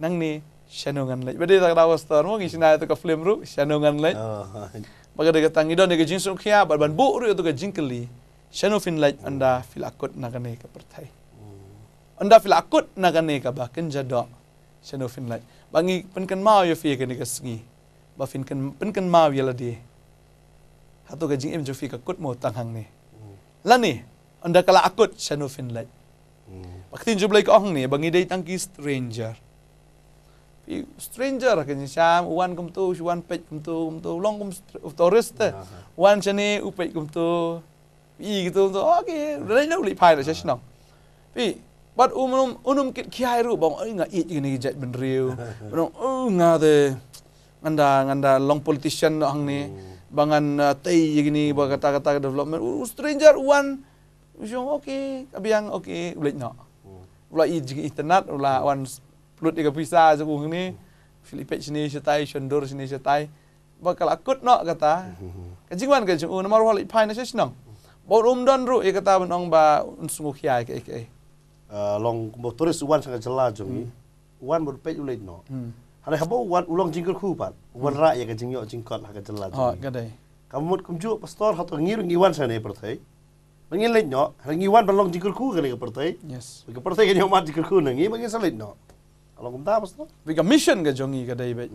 nang ni shanongan lai bade tak rawas mungkin sih ngisina tu ke film ru senongan lagi. Bagai dekat tangi don dekat jinsu Baru barban buru itu ke jingkeli fin light anda filakut nagane ka perthai. Anda filakut nagane ka bahkan jadu fin light. Bangi penken mau yo fiye kene kesengi. Ba finken penken mau yela di. Hatu gajing em jo fi ka kut mo tanghang ni. Lani anda kala akut fin light. Waktu jo blai ko ni bangi dei tangki stranger. Stranger ke ni sam uan kum tu uan pet kum tu kum tu long kum turist. Uan chani upet kum tu. อีกตัวตัวโอเคเรื่องนั้นรีพายเลยใช่ไหมน้องพี่บัดอุ้มนุ่มอุ้มกินขี้ไอรู้บอกเอ้ยงาอีกอย่างนี้จะเป็นเรียวบอกเอ้ยงาเดงันดางันดาลองพลิติชันน้องนี่บางันเตยอย่างนี้บอกกระตากระตากระดับลงมันอุ้มสตรีนจ์อ้วนวิชงโอเคกับยังโอเคเล็กน้อยว่าอีกอินเทอร์เน็ตว่าวันพลุดอีกพิซซ่าจะกูงนี้ฟิลิปปินส์นี่จะตายชนดูร์นี่จะตายบอกกระลักกุดน้อกระตาจริงวันกันจะอุ้มนมารวาลีพายนะใช่ไหมน้อง Bawang umdan ru, ia kata menang ba unsungguh kiai ke ke. Eh, long motoris uan sangat jelas jomi. Hmm. Uan berpet ulit no. Hmm. Hari habo uan ulang jingkut kupat. Uan hmm. rak ya kejingyo jingkut hak lah kan jelas jomi. Oh, kadai. Kamu mud kumju pastor hatu ngiru ngiwan sana pertai. Mengin lain no. Hari ngiwan berlong jingkut ku kene ke pertai. Yes. Ke pertai kene mat jingkut ku nengi mengin selit no. Along kumta pastor. Wika mission ke jomi kadai bet.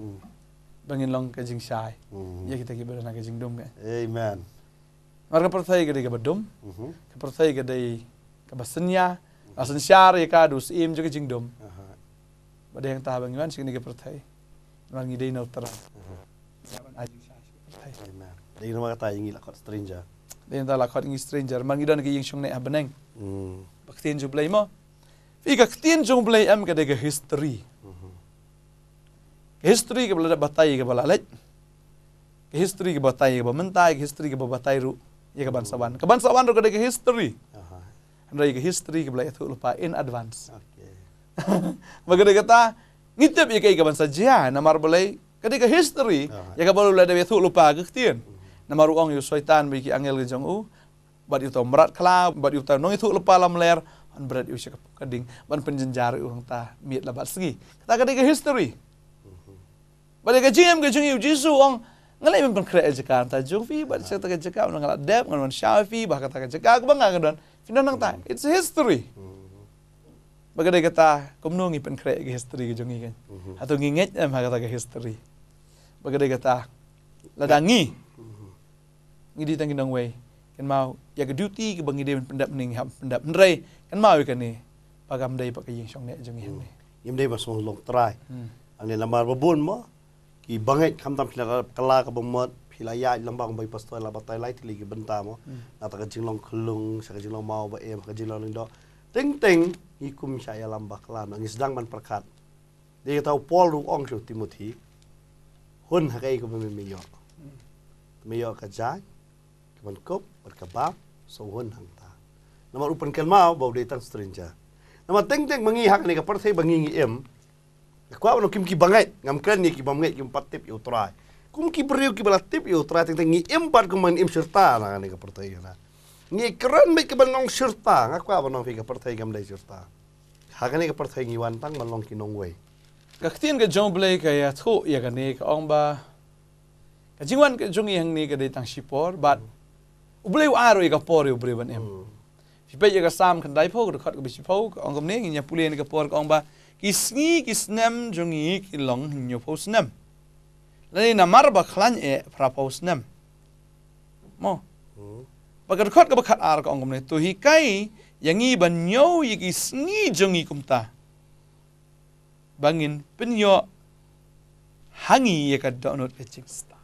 Bangin long kejing syai. Ya kita kibar kejing dom ke. Amen. Mereka percaya kepada ke bedum, mm percaya kepada ke besenya, mm -hmm. syar ya ka im juga jingdom. Uh yang tahu bagaimana sih ini percaya, orang ini nol terang. Dari nama kata ini lakot stranger. Dari nama lakot ini stranger, Mereka ini nak yang syung abeneng. habeneng. Mm. Bakhtin jublai mo, fika ketin jublai em ke dega history. Mm -hmm. History ke bala batai ke bala lej. History ke batai ke bala mentai, history kita bala batai ya ke bangsawan. Ke bangsawan tu kena ke history. Hendak ke history ke belayar tu lupa in advance. Okay. Bagi dia kata, ngitip ya ke ke bangsa jia, namar belay, kena ke history, ya ke belay belayar tu lupa ke ketian. Namar uang yu syaitan, bagi angel ke jangu, oh, buat yu tau merat kelab, buat yu tau nong itu lupa lam ler, dan berat yu syakap keding, dan penjenjari uang ta, miat labat segi. Kita kena mhm. ke history. Bagi ke jim, ke jim yu jisu uang, ngelai memang kira ejeka anta jufi bar ah. cerita ejeka undang ngala dep ngan wan syafi bah kata aku bangga kan. ngan pindah nang ta hmm. it's history bagade hmm. kata kumnung ipen kira ge history ge jongi kan hmm. atau nginget em kata ge history bagade kata ladangi ngidi tangi nang wei kan mau ya ge duty ke bangi de pendap neng, hap pendap nrei kan mau ikan ni pagam dai pakai yang song ne jongi ni yem dai basong long try ane lamar babun mo ki banget kam tam phila kala ka bom mot phila ya lam bang bai pas toi la ba tai lai ti li ki ban ta mo hmm. na ta ka jing long khlung sa ka jing long mau ba em ka jing long do teng teng hi kum sha ya lam ba kala na ngis dang man prakat de ta pol ru ong chu timothy hun ha kai ko me me yo me yo ka hmm. ja ki ban kop ba ka ba so hun hang ta na ma upan kel mau ba de tang stranger na ma teng teng mangi hak ni ka par thai bangi em kau apa nak kimi bangat, ngamkan ni kimi bangat kimi patip yo try. Kum kimi beriuk kimi patip yo try tengah ni empat kau main em serta Naga lah, ni kau kepertai lah. Ni keran baik kau belong serta, kau apa nak fikir pertai kau main serta. Haga ni kau kepertai ya, ya ni wantang malong kimi nong way. Kaktin ke John Blake kaya tu, ya kau ni kau orang ba. Kajingan kau John yang ni kau datang sipor, but ubleh waru ika por ubleh ban em. Mm. Fipai ya kasam kan dai po, kerekat kebisipau, orang ni ni nyapulian kau por orang ba. Kisni kisnem jungi kilong hinyo pausnem. Lani nama marba khlan e pra pausnem. Mo. Hmm. Bagar khot ke bakat ar ka ongkom ne. Tu hi kai yangi banyo yi kisngi jungi kumta. Bangin penyo hangi ye ka donut e jingsta.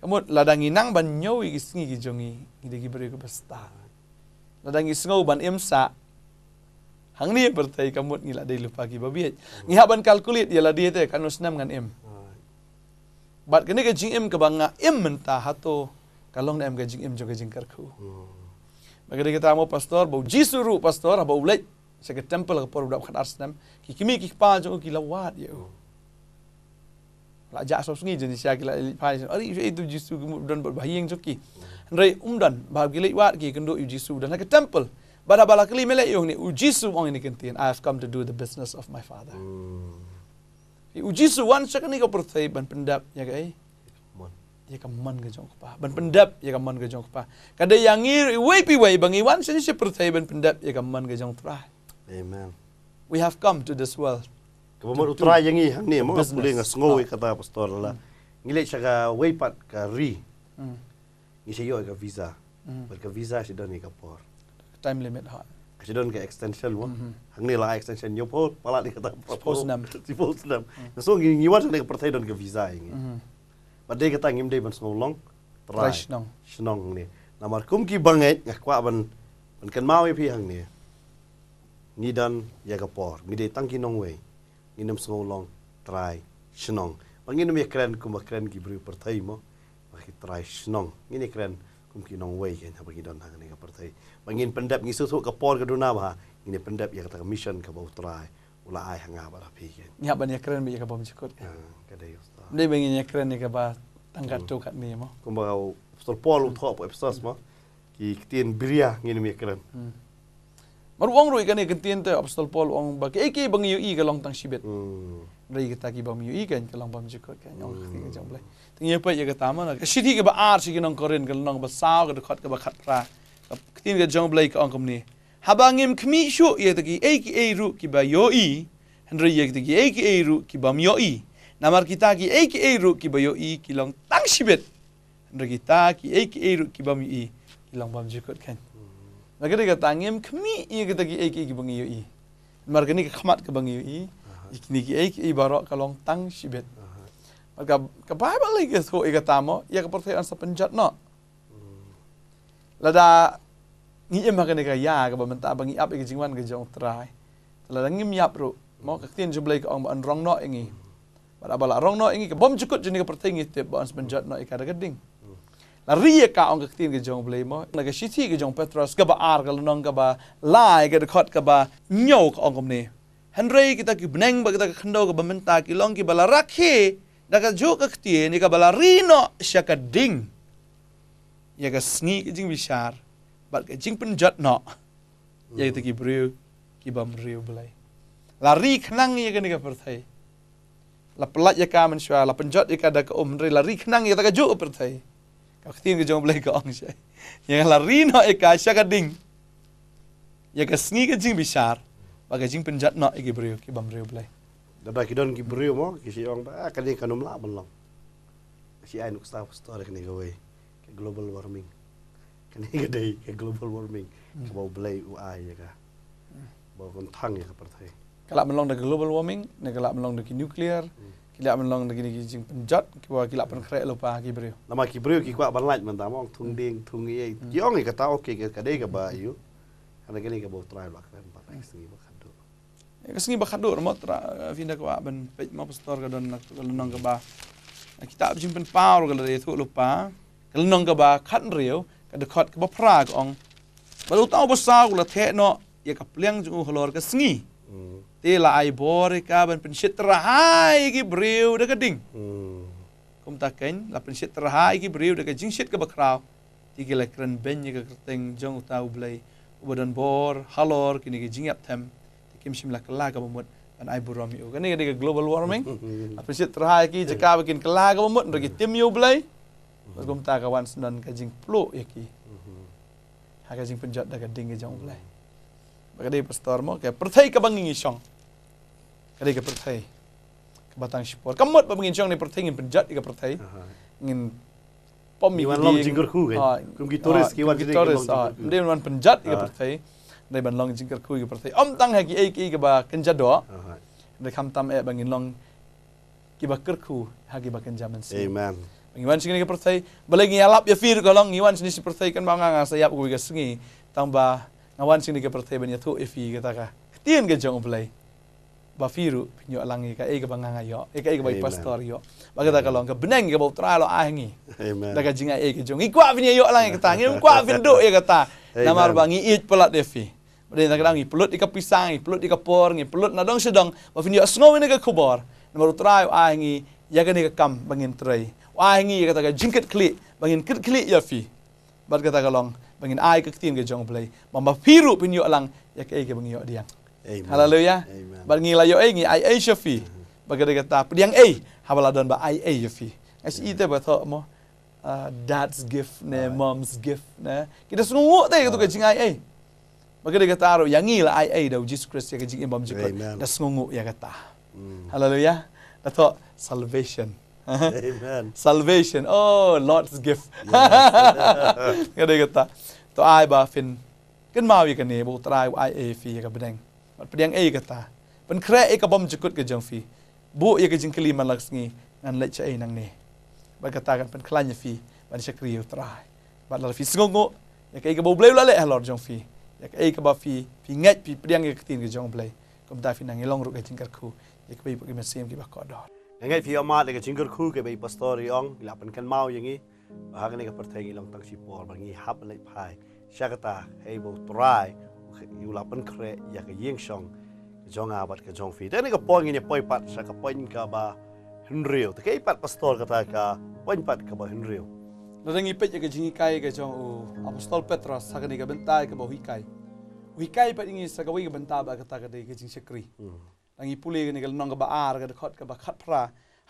Kamut hmm. ladangi nang banyo yi kisngi ki jungi. Ngidegi beri ka Ladangi sengau ban imsa. Ladangi sengau ban imsa. Hang ni bertai kamut ngila dai lupa ki babiet. Hmm. haban kalkulit ialah dia tu kanu senam ngan im. Hmm. Bat kene ke jing im ke bangga M mentah hato kalong dai M ke jing im joge jing karku. Hmm. Bagi kita amo pastor bau jisuru pastor bau ulai sege temple ke porudap khat arsnam ki kimi ki pa jo hmm. lah, ki lawat ye. Hmm. Lak jak jenis ya kila lipa jenis. Ari itu jisuru kemudian berbahaya yang joki. Hmm. Nrei umdan bahagilai wat ki kenduk jisuru dan lagi temple. But abalakli mele yung ni ujisu wang ini kentian. I have come to do the business of my father. Ujisu wan sekarang ni kau percaya ban pendap ya kai? Ya kau man gejong kupa. Ban pendap ya kau man gejong kupa. Kadai yang ir way pi way bangi, iwan sini si percaya ban pendap ya kau man gejong tra. Amen. We have come to this world. Kau mau utra yang ini ni mau boleh ngasngowi kata pastor lah. Ngile saka pat ka ri. Mm. Ngise yo ka visa. Mm. Ka visa si doni ka por. Mm time limit hot. Kasi doon ke extension mo. Mm-hmm. Hang lah extension You po, pala ni kata po. Suppose nam. Suppose nam. So, ngiwan sa nga partay doon ke visa yung. Mm-hmm. But day kata ngim day man long, try. Try shenong. ni. Namar lah, kum ki bangit, nga kwa ban, ban kan mawi pi hang ni. Ni dan yaga por. Ngi day tangki nong way. Ngi nam sa long, try shenong. Pag ngi nam yakren kumakren ki bruy partay mo, makitry shenong. Ngi ni kren mungkin orang wei kan bagi don hang ni partai mangin pendap ngi susuk ke por ke duna ba ha? ini pendap yang kata mission ke bau trai ula ai hang apa lah pi kan nya banyak keren bi ke bom cukup ya ha, kada yo sta ni mangin nya keren ni ke ba tangkat hmm. tu kat ni mo kum ba ustor por hmm. lu top episode mo ki ktin bria ngi ni keren mar hmm. wong ro ikane ktin te ustor por wong ba eh, ke ke bang e ke long tang ်ရိကတကိဘမီယီကန်ကလောင်ဘမ်ဂျီကကညောင်းခတိကြောင့်လေတင်းရပိတ်ရကတာမနရှိတိကဘအားရှိကနကရင်ကနဘဆာကခတ်ကဘခတ်ရာကတင်းကကြောင့်ဘလေးကအောင်ကမနီဟဘငင်ခမီရှုယေတကိအေကေရုကိဘယိုအီဟန်ရိယေတကိအေကေရုကိဘမီယိုအီနမာကိတကိအေကေရုကိဘယိုအီကိလောင်တန်းရှိဘက်ဟန်ရိကိတကိအေကေရုကိဘမီအီကိလောင်ဘမ်ဂျီကကန်ငါကရကတငင်ခမီယေတကိအေကေကိဘငီယိုအီမာကနိကခမတ်ကဘငီယိုအီ ini ik ibarat kalong tang sibet maka ke bible lagi so ik kata mo ya ke percaya ansa penjat no hmm. lada ngi em hakene ka ya ke bementa bangi ap ik jingwan ke jong trai lada ngi miap ro mo ke tin jo blake ong an rong no ingi pada hmm. bala rong no ingi ke bom cukup jeni ke percaya ngi te ba ansa penjat no ik ada geding hmm. la riye ka ong ke tin ke jong blai mo na ke shiti ke jong petros ke ba ar ke nong ke ba lai ke de kot ke ba nyok ong ne Henry kita ki beneng bagi tak kendo ke bementa ki long ki bala rakhe dak jo ke kti ni ka bala rino syaka ding ya ka sni ke jing bisar bal ke jing pen jot no ya itu ki bru ki bam riu belai la ri khnang ya ke ni ka pertai la pelat ya ka men syua la pen jot ya ka dak om ri la ri khnang ya tak jo perthai, ka kti ke jo belai ka ong syai ya la rino e ka syaka ding ya ka sni ke jing bisar bagai jing penjat nak igi beriu ki bam beriu belai. Dah bagi don gibriu mo kisi orang ba ah, kali kanum la belum. Si ai nuk staff story kini gawai ke global warming. Kini gede ke global warming. Hmm. Bau belai uai ya ka. Bau kontang ya ka pertai. Kala melong dari global warming, negara melong dari nuklear, hmm. kila melong dari gini jing penjat, kila kila penkrek lupa lagi beriuk. Nama kita beriuk kita kuat berlaut mentah mong tung hmm. ding tung iye. Yang ni kata okey kita kadeh kita bayu, karena kini kita bawa trial lah kan, pakai setengah kasi ni bakhadu mo tra finda ko aben pe mo pastor ga don nak ko nong ga ba kita ab jimpen paur ga le thu lupa ga nong ga ba khat rio ga de khat ba pra ga ong ba lu ta obsa ko la the no ye ka pleng ju holor ga singi mm. te la ai bor ka ben pen shit tra hai ki brio de ga ding mm. kum ta ken la pen shit tra hai ki brio de ga jing shit ga ba krau ti ga le kren ben ye ga kreteng jong ta u blai ubadan bor halor kini ge jing ap tem kim sim la kala ka bumut an ai burom oh, yu ka ni global warming apa sit terhai ki jeka hmm. bikin kala ka bumut ndak tim yu blai gum ta ka wan sunan ka jing plu ya ki hmm. ha ka jing penjat da ka ding jong blai ka de pastor mo ka perthai ka bangi song ka de ka perthai ka batang sipor ka mut ba bangi song ni perthai ngin penjat ka perthai ngin pom mi wan long jing ker ku ka kum ki turis ki wan jing ker ku wan penjat ka ah. perthai ในบันลองจิงกระคุยกับประเทศอมตั้งให้กี่เอกีกับกันจัดดอในคำตามเอบังินลองกี่บักกระคูหากี่บักกันจามันสิอเมนบังอีวันชิงกับประเทศบังอีอัลับยาฟีร์กับลองอีวันชิงกับประเทศกันบางงานสยับกุยกับสิงห์ตั้งบ่างวันชิงกับประเทศบังยาทุกเอฟีกับตาค่ะที่นั่นก็จะอุบลัยบาฟีรุพิญญาลังเอกเอกบังงานยอเอกเอกบายพาสตอร์ยอบังกระตากลองกับเบนงกับบุตรอาลออาหงีดังกระจิงเอกจงอีกว่าพิญญาโยลังเอกตางี้กว่าพิญดุเอกตานามารบังอีอิจพลัดเอฟี bila kita kena ngipulut pelut ika pisang, ngipulut ika por, ngipulut pelut dong sedong, bila video asno ini ke kubor, nomor utrai, wah ini, ya kena kam, bangin terai. Wah ini, kata ke jingkit klik, bangin kit klik ya fi. Bila kata ke long, bangin ai ke ketim ke play, mamba firu pin yuk lang, ya ke bangin yuk diang. Haleluya. Bila ngila yuk ini, ai ai ya fi. Mm-hmm. Bila kata kata, pediang ai, habalah don ai ai ya fi. Ngasih mm-hmm. ite bata mo, ah, dad's gift ne, mom's gift ne. Kita semua tak, kita kecing ai ai. Maka dia kata aro yang inilah ai ai dah Yesus Kristus yang jadi bom jukut. Dah sungguh ya kata. Hmm. Haleluya. atau salvation. Amen. salvation. Oh, Lord's gift. Yes. dia kata. to ai ba fin. Kan mau ikan ni bu try ai ai fi ya kabeng. Mat pedang ai kata. Pen kre ai kabam jukut ke jang fi. Bu ya ke jing kelima laksni ngan lecha ai nang ni. Ba kata kan pen kelanya fi. Ba ni syakri utrai. Ba la fi sungguh. Ya ke ai ke bu blew la le Lord jang fi. ยากเอกบ่ฟีฟีเง็ดฟีเปรียงเอกตีนกจองเพลกมตาฟีนางยลองรุกเอจิงกะคูยากไปปกิเมซีมกีบักกอดอยังไงพี่อมาเลยก็จิงกรคู่กับไปปัสตอรีองลับเป็นคันเมาอย่างนี้บางนี้ก็ประเทศงี้ลองตั้งชีพอบางนี้ฮับเลยพายชากตาให้บุตรายอยู่ลับเป็นเครอยากยิงช่องจองอาบัดกับจองฟีแต่นี่ก็ปอยงี้เนี่ยปอยปัดชากปอยงี้กับบาฮันเรียวแต่แค่ปัดปัสตอร์กับตากาปอยปัดกับบาฮันเรียว naringi pet ke jingi kai ke jong u oh, apostol petros sagani ke bentai ke bohi kai wi kai pet ingi sagawi ke bentai ba kata ke ke jing sekri hmm. nangi puli ke nigal nong ke ba ar ke khot ke ba khat pra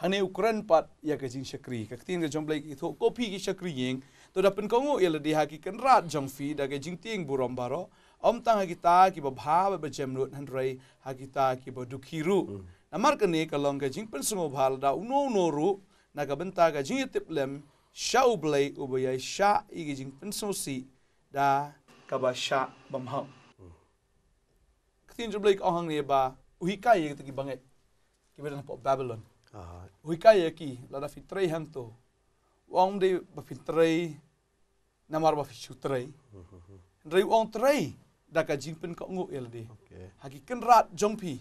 hane ukran pat ya ke jing sekri ke tin ke jong blai ke tho kopi ke sekri ying to da pen kongo ya le di haki ken rat jong fi da ke jing ting burom om tang haki ta ki ba bha ba lut han rai haki ta ki dukhiru hmm. Namar kene kalong ke jing pen sungo bhal da uno uno ru na ka benta ka tip lem ရှောက်ပလေဥပယရှာဤကချင်းပန်ဆုစီဒါကဘာရှာဗမဟောခတိန်ဂျဘလိကအဟံနေပါဝိကာယေတကိဘငေကိဘရနပေါ်ဘာဘလွန်အဟဝိကာယေကီလာဒဖိထရေဟန်တိုဝေါမ်ဒေဘဖိထရေနမာရဘဖိရှုထရေဒရေဝေါန်ထရေဒါကချင်းပန်ကငုအယ်လ်ဒီဟာကိကန်ရတ်ဂျုံဖီ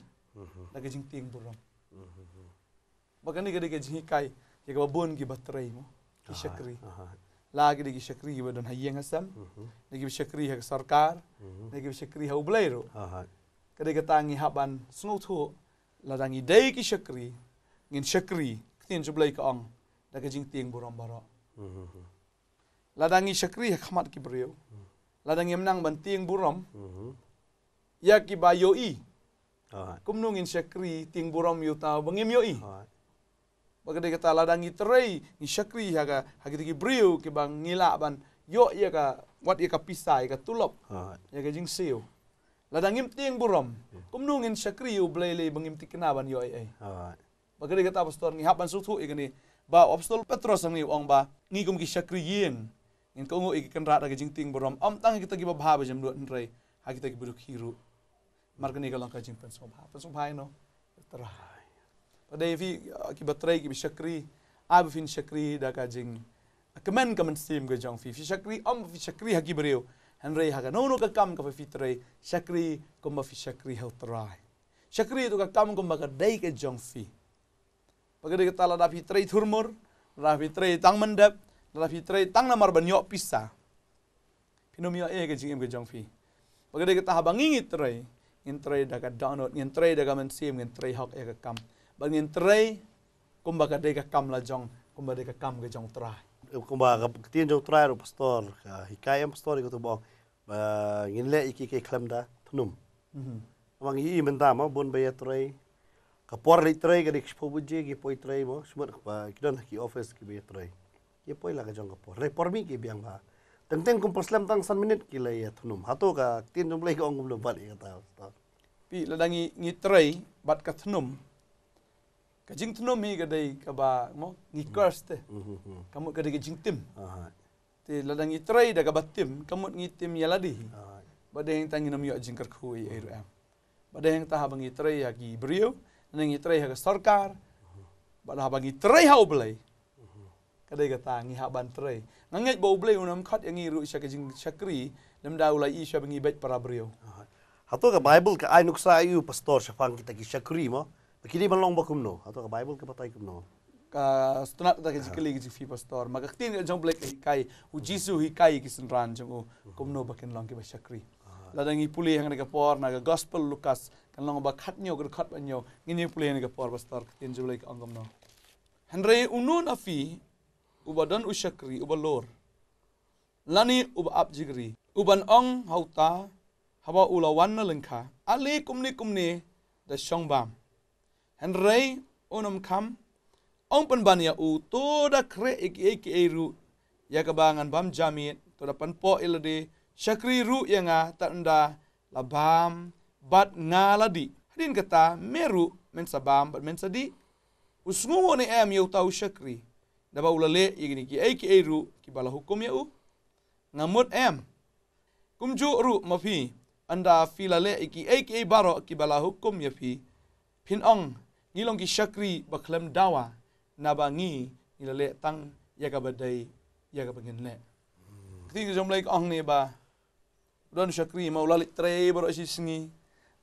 ဒါကချင်းတင်းဘူရောဘကနိကရေကချင်းဟိကိုင်ကေကဘဘွန်ကိဘထရေမော شکری لاگ نگی شکری گی بدن هیین هستم نگی شکری هک سرکار نگی شکری هاو بلای رو کده که تانگی هبان سنو تو لدنگی دی کی شکری نگی شکری کتین چو بلای که آن دکه جنگ تینگ برام برا لدنگی شکری هک حمد کی بریو لدنگی منang بن تینگ برام یا کی با یو ای کم نو نگی شکری تینگ برام یو تاو بنگیم یو ای Maka dia kata ladang ni terai ni syakri haga hagi tiki brio ke bang ngila ban yo ia ka wat ia ka pisai ka tulop ha. ya ka jing ladang im ting burom ya. kum nungin syakri u blele bang im tikna ban yo ai ha. maka dia kata pastor ni haban sutu ia ni ba apostol petros ang ni ong ba ni kum ki syakri yin ngin kongo ik kan rat ka jing ting burom am tang kita gi babha bajam lu ndrai hagi tiki buruk hiru Marga ni kalau kajing pensum, pensum hai no, terah pada ini akibat terai ki bisakri abu fin shakri da kajing. jing kemen kemen sim ke fi fi shakri om fi shakri ha ki breo han rei ha no no ka kam ka fi terai shakri kom ba fi shakri hal terai shakri itu ka kam kom ba ka dai ke fi pagade ke tala da fi terai thurmur ra fi terai tang mendap ra fi terai tang namar banyo pisa pinomio e eh jing ke jong fi pagade ke tah bangingit terai Intrade dekat download, intrade dekat mensim, intrade hok ya kekam bang in trei kum ba ka de ka kam la jong kum ba de ka kam ga jong trai eh, kum ba ka tien jong trai ro pastor ka hi kai am pastor ko to bang ba ngin le iki ke klem da thnum mhm bang i men da ma bon ba ye trei ka por li trei ga dik phu bu je ge poi trei bo smot ba ki don ki office ki ba trei ki poi la ga jong ka por re por mi ki biang ba teng teng kum paslam tang san minit ki le ye thnum ha to ka tien jong le ga ong lo ba le ta pi la dangi ngi trei bat ka thnum kajing tu no mi kadai kaba mo ngikas te hmm, hmm, hmm. kamu kadai kajing tim te ladang itrai dah kaba tim kamu ya ladi, pada yang tangi nami ajing kerku i airu pada yang tahab ngi ya hagi brio neng ya hagi sarkar pada hab ngi trai hau belai kadai kata ngi haban trai ngangai bau belai unam kat yang iru isha kajing syakri nam daulai isha ngi bet para brio Hatu ke Bible ke ayat nuksa ayu pastor syafang kita kisakri mo. Kini malong bakum no atau ke bible ke patai kumno? Setelah ka stuna ta ke jikeli ke pastor maka tin jong black ke kai u jisu hikai kai ki sun ran jong kum no bakin long ke bashakri ladang puli hang ke por na gospel Lukas. kan long ba khat nyo ger khat nyo ngini puli ne ke por pastor tin jong black angam no hanre unun afi ubadan ushakri lor. lani uba ab jigri ang ong hauta hawa ulawan na lengka ali kumni kumni da shongbam han rei onom kam ompan ban ya u to da kre ik ik e ru ya ka bam jamit to da pan po ilade shakri ru ya nga ta nda la bat ngala di hadin kata meru men sabam bat men sadi, di usngu am em yo ya tau shakri da ba ulale igni ki ik e ru ki bala hukum ya u ngamut em kumju ru mafi anda filale iki aka baro ki bala hukum ya fi pin ong ngilong ki syakri baklam dawa na ba ngi ilale tang ya ka badai ya ka pengen le kiti ki jom laik ong ne ba don syakri ma ulal tre bro si singi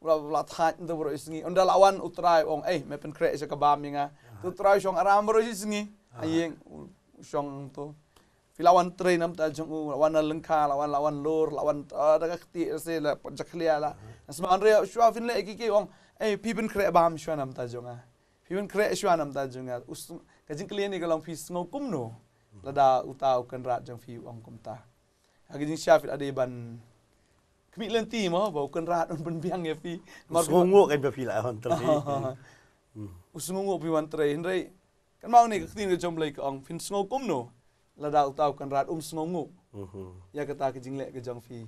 ulal lat hat ndo bro singi onda lawan utrai ong eh me pen kreis ka bam nga tu trai syong aram bro si singi ayeng syong to lawan tre nam ta jong lawan lengka lawan lawan lur lawan ada ka kiti se la pajak lia la sma andre syuafin le ki ki ong ei eh, piben khre bam shwanam ta jonga eh. piben khre shwanam ta jonga eh. us kajing kle ni kalau phi sngo kum no lada utau kan rat jang phi ong kum ta ha, Kajing syafit ada ban kmi lenti mo ba kan rat un ban biang ye phi mar sngo kan phi la hon tra ha, phi ha, hmm. us sngo ngo phi wan kan mau ni khtin ge jom ke ka ong phin kum no lada utau kan rat um sngo ngo mm-hmm. ya kata ke jing le ke jang phi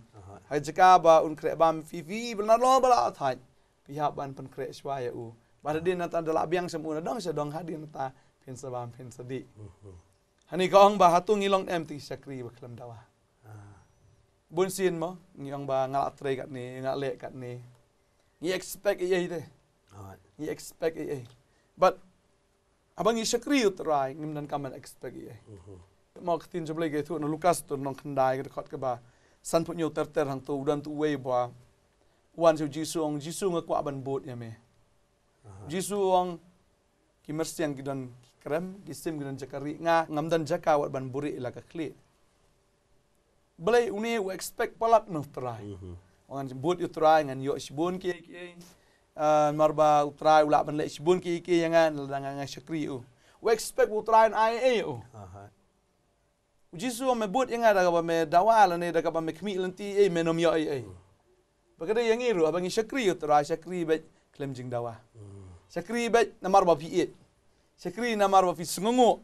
ha jaka ba un khre bam phi phi bla lo bla thai pihak ban pun kerek suai ya u. Pada dia nata ada labiang semua dong saya dong hadi nata pin sebab pin sedih. Uhuh. Hani kau ang bahatu ngilong em ti sakri berkelam dawa. Ah. Bun sin mo ngiong ba ngalak trey kat ni ngalak kat ni. Ngi expect iya ide. Ngi expect iya. But abang ngi sakri utrai ngim dan kaman expect iya. Uhuh. Mau ketin jeblek itu nolukas tu nong kendai kerekot keba. San punya terter hang tu udan tu way buah วันสิจิสุองจิสุงกว่าบันบดยังไงจิสุองกิมรสียงกิดันเครมกิสิมกิดันจักรีงางำดันจักาวัดบันบุริลักคลีบลัยอุนีวีคสเปกพลักนุตรายองันบุตรยุตรายงันยอชบุนคีคีมารบาอุตรายอุลักบันเลชบุนคีคียังไงลังงานชักรีอูวีคสเปกอุตรายนไอเออูจิสุองเมบุตรยังไงดักบันเมดาวาลันเอดักบันเมขมิลันตีเอเมนมยอเอ Perkara yang ni Abang panggil syakri utara syakri bet klem jing dawa. Syakri bet namar ba fiit. Syakri namar ba fi sengungu.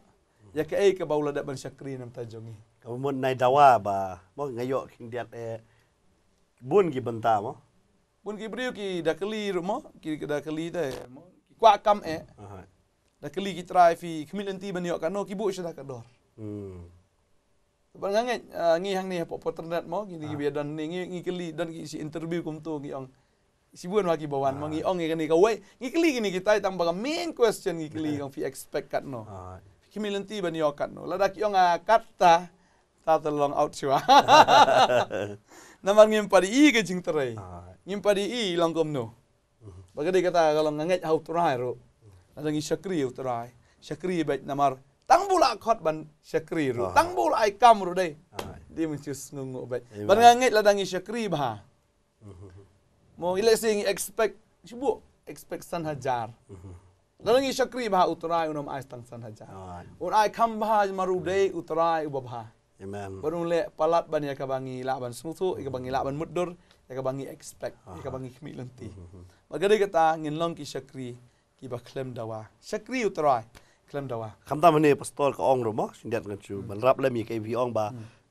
Ya ke ai ke baula dak ban syakri nam tajong ni. Kamu mun nai dawa ba. Mo ngayo king diat e bun gi benta mo. Bun gi briu ki dak keli mo ki dak keli ta eh, mo kwa kam e. Eh. Dak keli ki trai fi kemin nanti ban yo kano ki bu syada kador. Hmm. Sebab ngangit, ah, uh, ni hang ni apa internet mau, gini ah. gini dan ni ngi ni keli dan si interview kum tu gion. Si buan lagi bawaan, mau ah. gion ni kene kau, ngi keli gini kita itu ambang main question ngi keli gion fi expect kat no. Kimi lenti bani okat no. Ladak gion a kata tak terlong out siwa. Nama ngim pada i kejing terai, ngim pada i longkom no. Mhm. Bagai kata kalau ngangit hau terai ro, ada ngi syakri hau terai, syakri baik namar bula khot ban syakri ru ah. tang bula ai kam ru dai ah. di mun cius ngungu bet ban ngangit ladangi syakri ba mo ile sing expect sibu expect san hajar ladangi syakri ba utrai unom ai tang san hajar ah. un ai kam ba maru dai utrai uba ba Amen. Berung le palat ban ya kabangi la ban sungsu, ya kabangi la ban mudur, ya kabangi expect, ya kabangi kmi lenti. Bagai kata ngin long ki syakri ki ba klem dawa. Syakri utrai. คลมดว่าคำตามนี้พัสดุกอองรมอชินเดียกันจูบรรับเลมีกับพี่องบา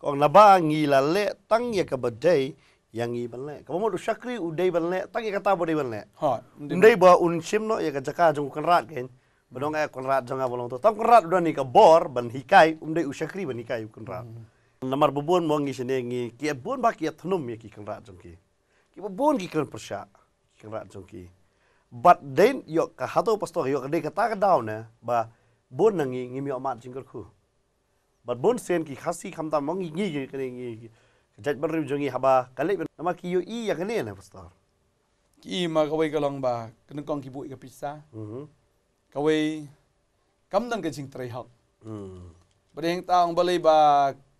กองนับางีละเละตั้งยากับเดย์ยังงีบันเละก็ผมดูชักรีอุดเดย์บันเละตั้งยากับตาบุดเดย์บันเละฮอดอุดเดย์บ่อุนชิมเนาะยากับจักรจงกันรัดกันบดองไอ้คนรัดจังอาบลงตัวตั้งคนรัดด้วยนี่กับบอร์บันฮิกายอุดเดย์อุชักรีบันฮิกายอุคนรัดนมารบุบุนมองงีชนีงีกี่บุนบักกี่ธนุมีกี่คนรัดจงกี่กี่บุนกี่คนประชาคนรัดจงกี่บัดเดนยกกับฮัตโต้พัสดุยกกับเดย์กับตากระดาวเนาะบ่บนนังงี้งี้มีอำนาจจริงก็คือบัดบนเซนกี่ขาสีคำตามองงี้งี้กันเองงี้จัดบริมจงงี้ฮับบากันเล็กเป็นมาคิโยอีอย่างนี้นะพัสดารกี่มากระเวกลองบากันกองกี่บุยกับพิซซ่ากระเวกคำดังกันจริงตรีหักบริเองตาองบริบา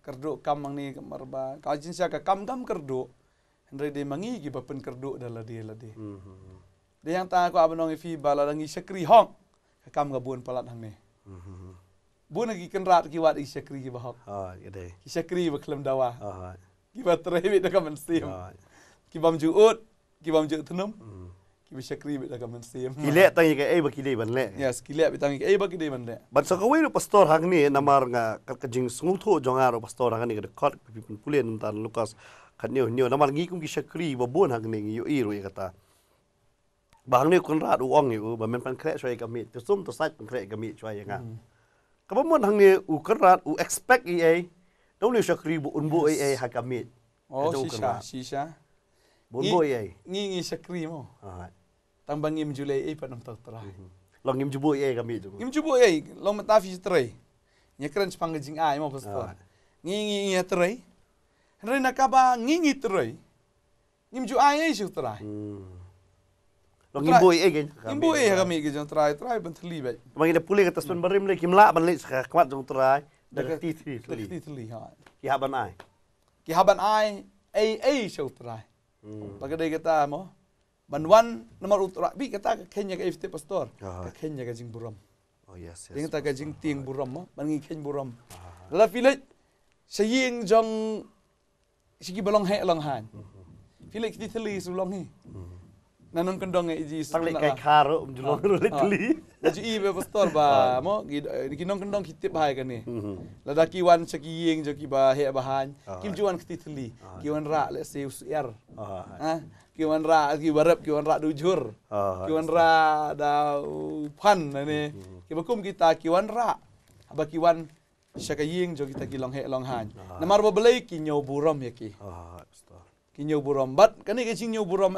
กระดูกคำมังนี้กับมารบากาจินเสียกับคำคำกระดูกเรดีมังงี้กี่บัดเป็นกระดูกดัลละดีละดีเดี๋ยงตาก็อาบน้องฟีบาลังงี้สักรีห้องคำกระบวนปลัดทางนี้ bu nagi kan rat gi wat isakri gi bahok ha gede isakri ba khlem dawa ha gi ba tre bi daga men sim ha gi bam ju ut gi bam ju tnum gi bi sakri bi daga men sim gi le tang ke ai ba ki le ban le pastor hang ni namar nga kal ka jing sungul tho pastor hang ni ga kot pi pi pulen tan lukas khan ni ni Nama orang kum gi sakri ba bon hang ni yo i kata บางนี่คนราดอุ้งอยู่บ่มันเป็นแคร์ช่วยกับมีจะซุ่มตัวไซต์เป็นแคร์กับมีช่วยยังไงก็เพราะมันทางนี้อุกนราดอุ expect เอต้องเรียกสกรีบุนบุเอให้กับมีโอ้ชิชาชิชาบุนบุเองี้งี้สกรีมอตั้งบางยิมจุเลยเอปนมตักตระลองยิมจุบุเอกับมีจุยิมจุบุเอลองมาท้าฟิสเตรย์เนี่ยครั้งที่พังกจิงไอมอพัสดุงี้งี้เงียเตรย์เรนักบ้างงี้งี้เตรย์ยิมจุไอเอชุตระ Imbu ai gen. Imbu ai ha kami gen try try ban tli ba. Ba gen pulih ke tasun barim le kimla ban le sekha kwat jong try. Da ti tli. Da ti tli Ki ha ai. Ki ha ai ai ai show try. Ba gen kata mo. Ban wan nomor utra bi kata ke Kenya ke FT pastor. Ah. Ke Kenya ke jing buram. Oh yes yes. Ding ta ke jing tiang ah. buram mo. Ban ngi ken buram. Ah. La filet. Sayeng jong sigi balong he long han. Filet di tli su long nanon kon dong e iji sang lek kai lah. karo mjulo ah, ro ah. lek li ji ibe bostor ba ah. mo gi eh, mhm. ki nong kon dong kan ni la da ki wan cha ki ying jo ki ba he ba han kim ju wan kiti thli ki wan ra le se us er ha ki wan ra ki barap ki wan ra du mhm. ki wan ra da pan na ni ki ba kita ki wan ra ba ki wan sha ka ying kita ki long he long han na mar ba blai ki nyau buram ye ya ki ki nyau buram bat kan ni ki nyau buram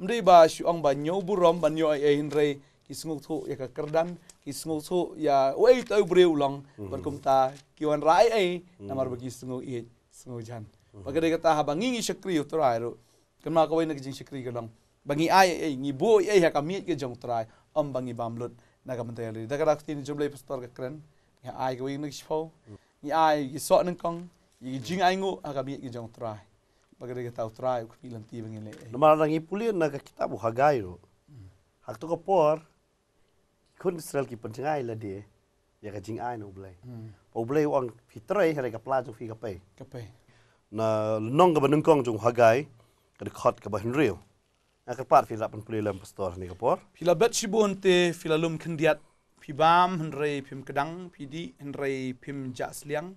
mdei ba shu ang ba nyau burom ban nyau ai ein rei ki sngu thu ya ka kardan ki sngu thu ya wei tau breu long mhm. ban kum ta ki wan rai ai namar ba ki sngu i sngu jan mhm. ba ka de ta ha bangi ngi shakri u trai ro kan ma ka wei na ki jing shakri ka long bangi ai ai ngi bo ai ha ka mi ke jong trai am bangi bam lut na ka mentai ali da ka rak tin jumlai pastor ka kren ya ai ka wei mhm. ngi shpo ya ai ki so nang kong ki jing ai ngu ha ka mi ke jong trai pagi kita utrai ukti lanti bengi le. Nama orang ini pulih nak kita buka gairo. Hmm. Hak tu kapor, kun Israel ki pencengai la dia, ya kajing ai nu blay. Hmm. Pau blay uang fitrai hari kapla jung fi kapai. Kapai. Na nong kapa nung kong jung hagai, kada kot kapa hendriu. Nak kapar fi lapan pulih lam pastor ni kapor. Fi labet shibun te fi lalum kendiat. Pi bam hendrai pim kedang, pi di hendrai pim jas liang.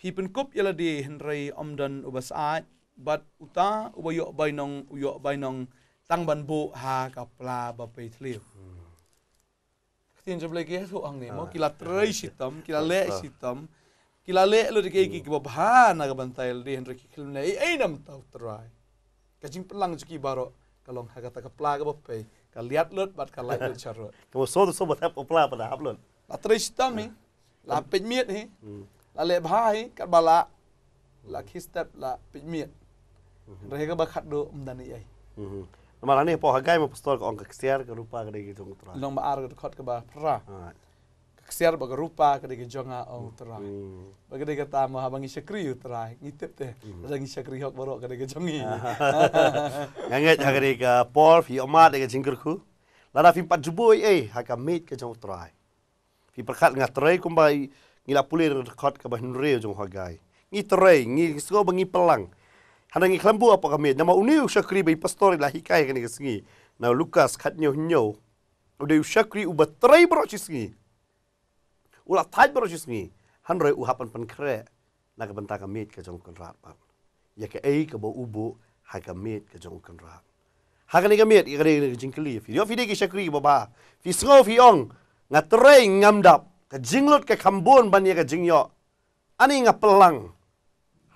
Pi penkup ialah ya di hendrai om dan ubas ait, but uta uba yok bay nong yok bay nong tang ban bu ha ka pla ba pe thlip tin jeble ke so ang ne mo ah. kila trai sitam kila le ah. sitam kila le lo de ke ki ba ha na ga ban tail de hendrik khilm ne ei nam ta trai ka jing pelang ju ki baro kalong ha ka ta ka pla ga ba pe ka liat lot bat ka lai lot charo ko so so ba ta pla ba da hablon la trai sitam ni la hmm. pe miet he hmm. la le ba he ka bala la khistap la pe miet Mm-hmm. Mereka bakat do mendani ay. Malah ni po hagai mo pastor ko ang kaksiar ke rupa ke degi jong tra. Long ba ar ke kot ke ba pra. Ha. Kaksiar ba ke rupa ke degi jong a ong tra. Mm-hmm. Ba ke habang isya kriu tra. Ngitip te. Ada mm-hmm. isya kriu hok borok ke degi jong i. Ngangat ha ke degi fi omat degi jingkerku. Lada fi pat jubu ay haga ha ka meet ke jong tra. Fi perkat ngah tra kumbai ngila pulir kot ke ba hinre jong hagai. Ngitre ngi sgo bangi pelang. Hanang i kelambu apa kami. Nama uniu syakri bayi pastor lah hikai kini kesini. Nau Lukas kat nyau nyau. Udah syakri ubat terai berocis kini. Ula tajt berocis kini. Hanroi uhapan pen kere. Naga benta kami ke jangkun kan Ya ke ei ke bau ubu. Hai kami ke jangkun rat. Hai kini kami ke kere kini kejengkeli. Video video ke syakri baba. Fi sengau ong. Nga terai ngamdap. Ke jinglut ke kambun banya ke jingyok. Ani ngapelang.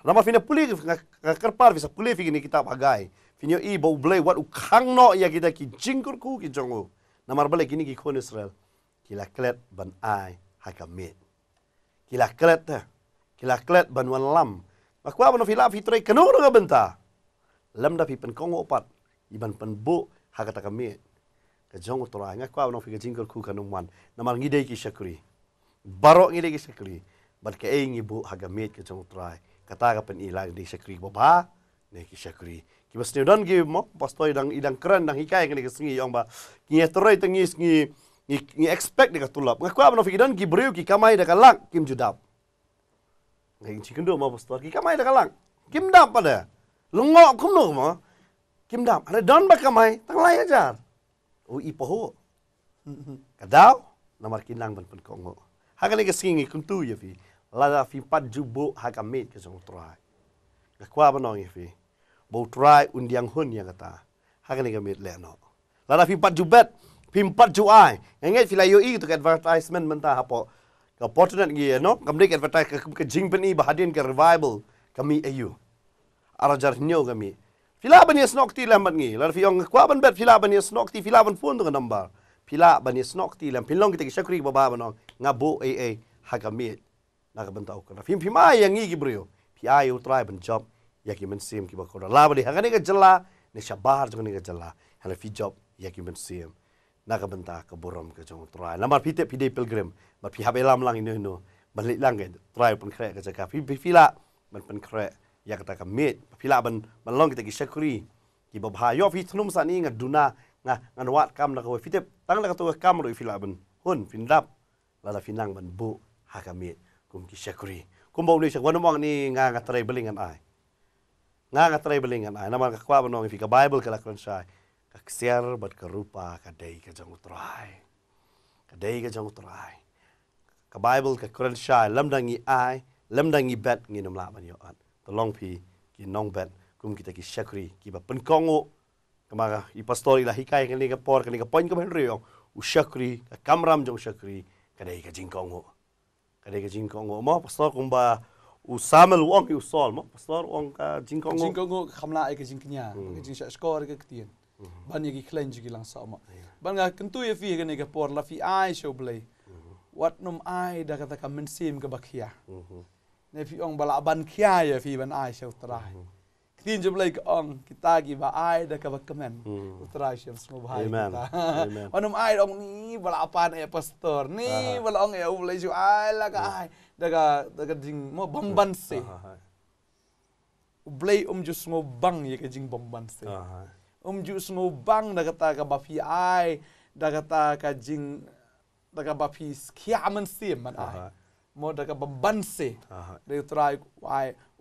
Nama fina pulih ke kakarpar visa kulefi gini kitab hagai. Finyo i eh, bau ble wat ukang no ya kita ki jingkur ku ki jongo. Namar bale gini ki kon Israel. Kila klet ban ai haka mit. Kila klet ta. Eh, kila klet ban wan lam. Makwa bano fila fitre kenu no benta. Lam da fi pen kongo opat. Iban pen bu haka taka mit. Ka jongo tora ai ngakwa bano fi ka jingkur ku kanu man. Namar ngidei ki syakuri. Barok ngidei ki syakuri. Bat ka ingi bu haka mit ka jongo tora kataga pen ilang di sekri boba ne ki sekri ki bas ne don gi mo bas toy dang idang kran dang hikai ngi sngi yong ba ki ya toroi tengi sngi ngi expect dekat tulap ngi kwa no don gi briu ki kamai dekat lang kim judap ngi ngi chicken do mo bas ki kamai dekat lang kim dap pada lengo kum no mo kim dap ada don ba kamai tang lai ajar o ipoho kadau namar kinang ban pen kongo hagani ke sngi kuntu ya fi la da fi pat jubo ha ka mit ke sung trai ka kwa ba nong fi bo trai un diang hun ya kata ha ka ni ka mit le no la da fi pat jubet fi pat ju ai ngai ngai fi la yo i to advertisement menta ha po ka potent gi no kam dik advertise ka ka jing pen i ba hadin ka revival kami ayu e ara jar nyo kami fila ban ye snok ti lambat ngi la fi yong kwa ban bet fila ban ye snok ti fila ban fun number fila ban ye snok ti lam pilong kita ki shakri ba ba no ngabo ai e ai e ha kami นักบันทึกนะฟิมฟิมาอย่างนี้กี่บริโอพี่ไออุตรายบันจับอยากกินมันเสียมกี่บกคนลาบริหางนี้ก็จัลลาเนี่ยชาวบ้าน์จงนี้ก็จัลลาฮันฟิจบอยากกินมันเสียมนักบันทึกับุรุษก็จงอุตรายนับมาพิเตพิเดย์พิลกริมมาพิฮับเอลามลังอินโนโนมันลิลังกันตรายเป็นเครกก็จะกับฟิฟิฟิลามันเป็นเครกอยากตะกับเมดฟิลามันมันลองกิตกิชัุรีกี่บบหายอฟิทนุมสันนี้งัดดูนางัดงัดวัดกรรมนะกบฟิเตตั้งแล้ก็ตัวกรรมหรือฟิลามันหุ่นฟินรับแล้วฟินังมันบุฮักเมดกุมกิเชครีกุมบอกนี่เชกวันนี้มองนี่งากระตรายเบลิงกันไอ้งากระตรายเบลิงกันไอ้นามันก็ว้าบนองฟิกาไบเบิลกับละครชัยกักเสียร์บัดกระรูปากับเดย์กับจังอุตรายกับเดย์กับจังอุตรายกับไบเบิลกับครันชัยลำดังงี้ไอ้ลำดังงี้แบดงี้นุ่มละมันเยอะตันตลองพี่กินน้องแบดกุมกิตะกิเชครีกีบับเป็นกองอุก็มาอีพัสตอรีละฮิกายกันนี่กับปอร์กันนี่กับปอยก็เป็นเรื่องอุชัุรีกับคำรามจงชัุรีกับเดยกับจิงกองอุ kadega jing kongo mo pastor kumba u samel wong u sol mo pastor wong ka jing kongo jing kongo khamla ek jing kinya ek jing sha score ke ktien hmm. hmm. ban yegi klenji gi lang sa mo ban kentu ye fi ke nega por la fi ai show play hmm. wat num ay dah katakan ta ke bakhia Nefi fi balak ban kia ya fi ban ay show trai Këti në gjëmë ong, këta ki ba ajë dhe këva këmen, hmm. u të rajshem së më bëhaj këta. O nëmë ajë dhe ong, ni bëla apane e pastor, ni bëla ong e uvle ishu, ajë laka ajë, dhe ka, dhe ka jing më bëmban se. Uble i umë gjusë më bëng, ye ka jing bëmban se. Umë gjusë më bëng, dhe ka ta ka bafi ajë, dhe ka ta ka jing, dhe ka bafi skia mën se, man ajë. Mo dhe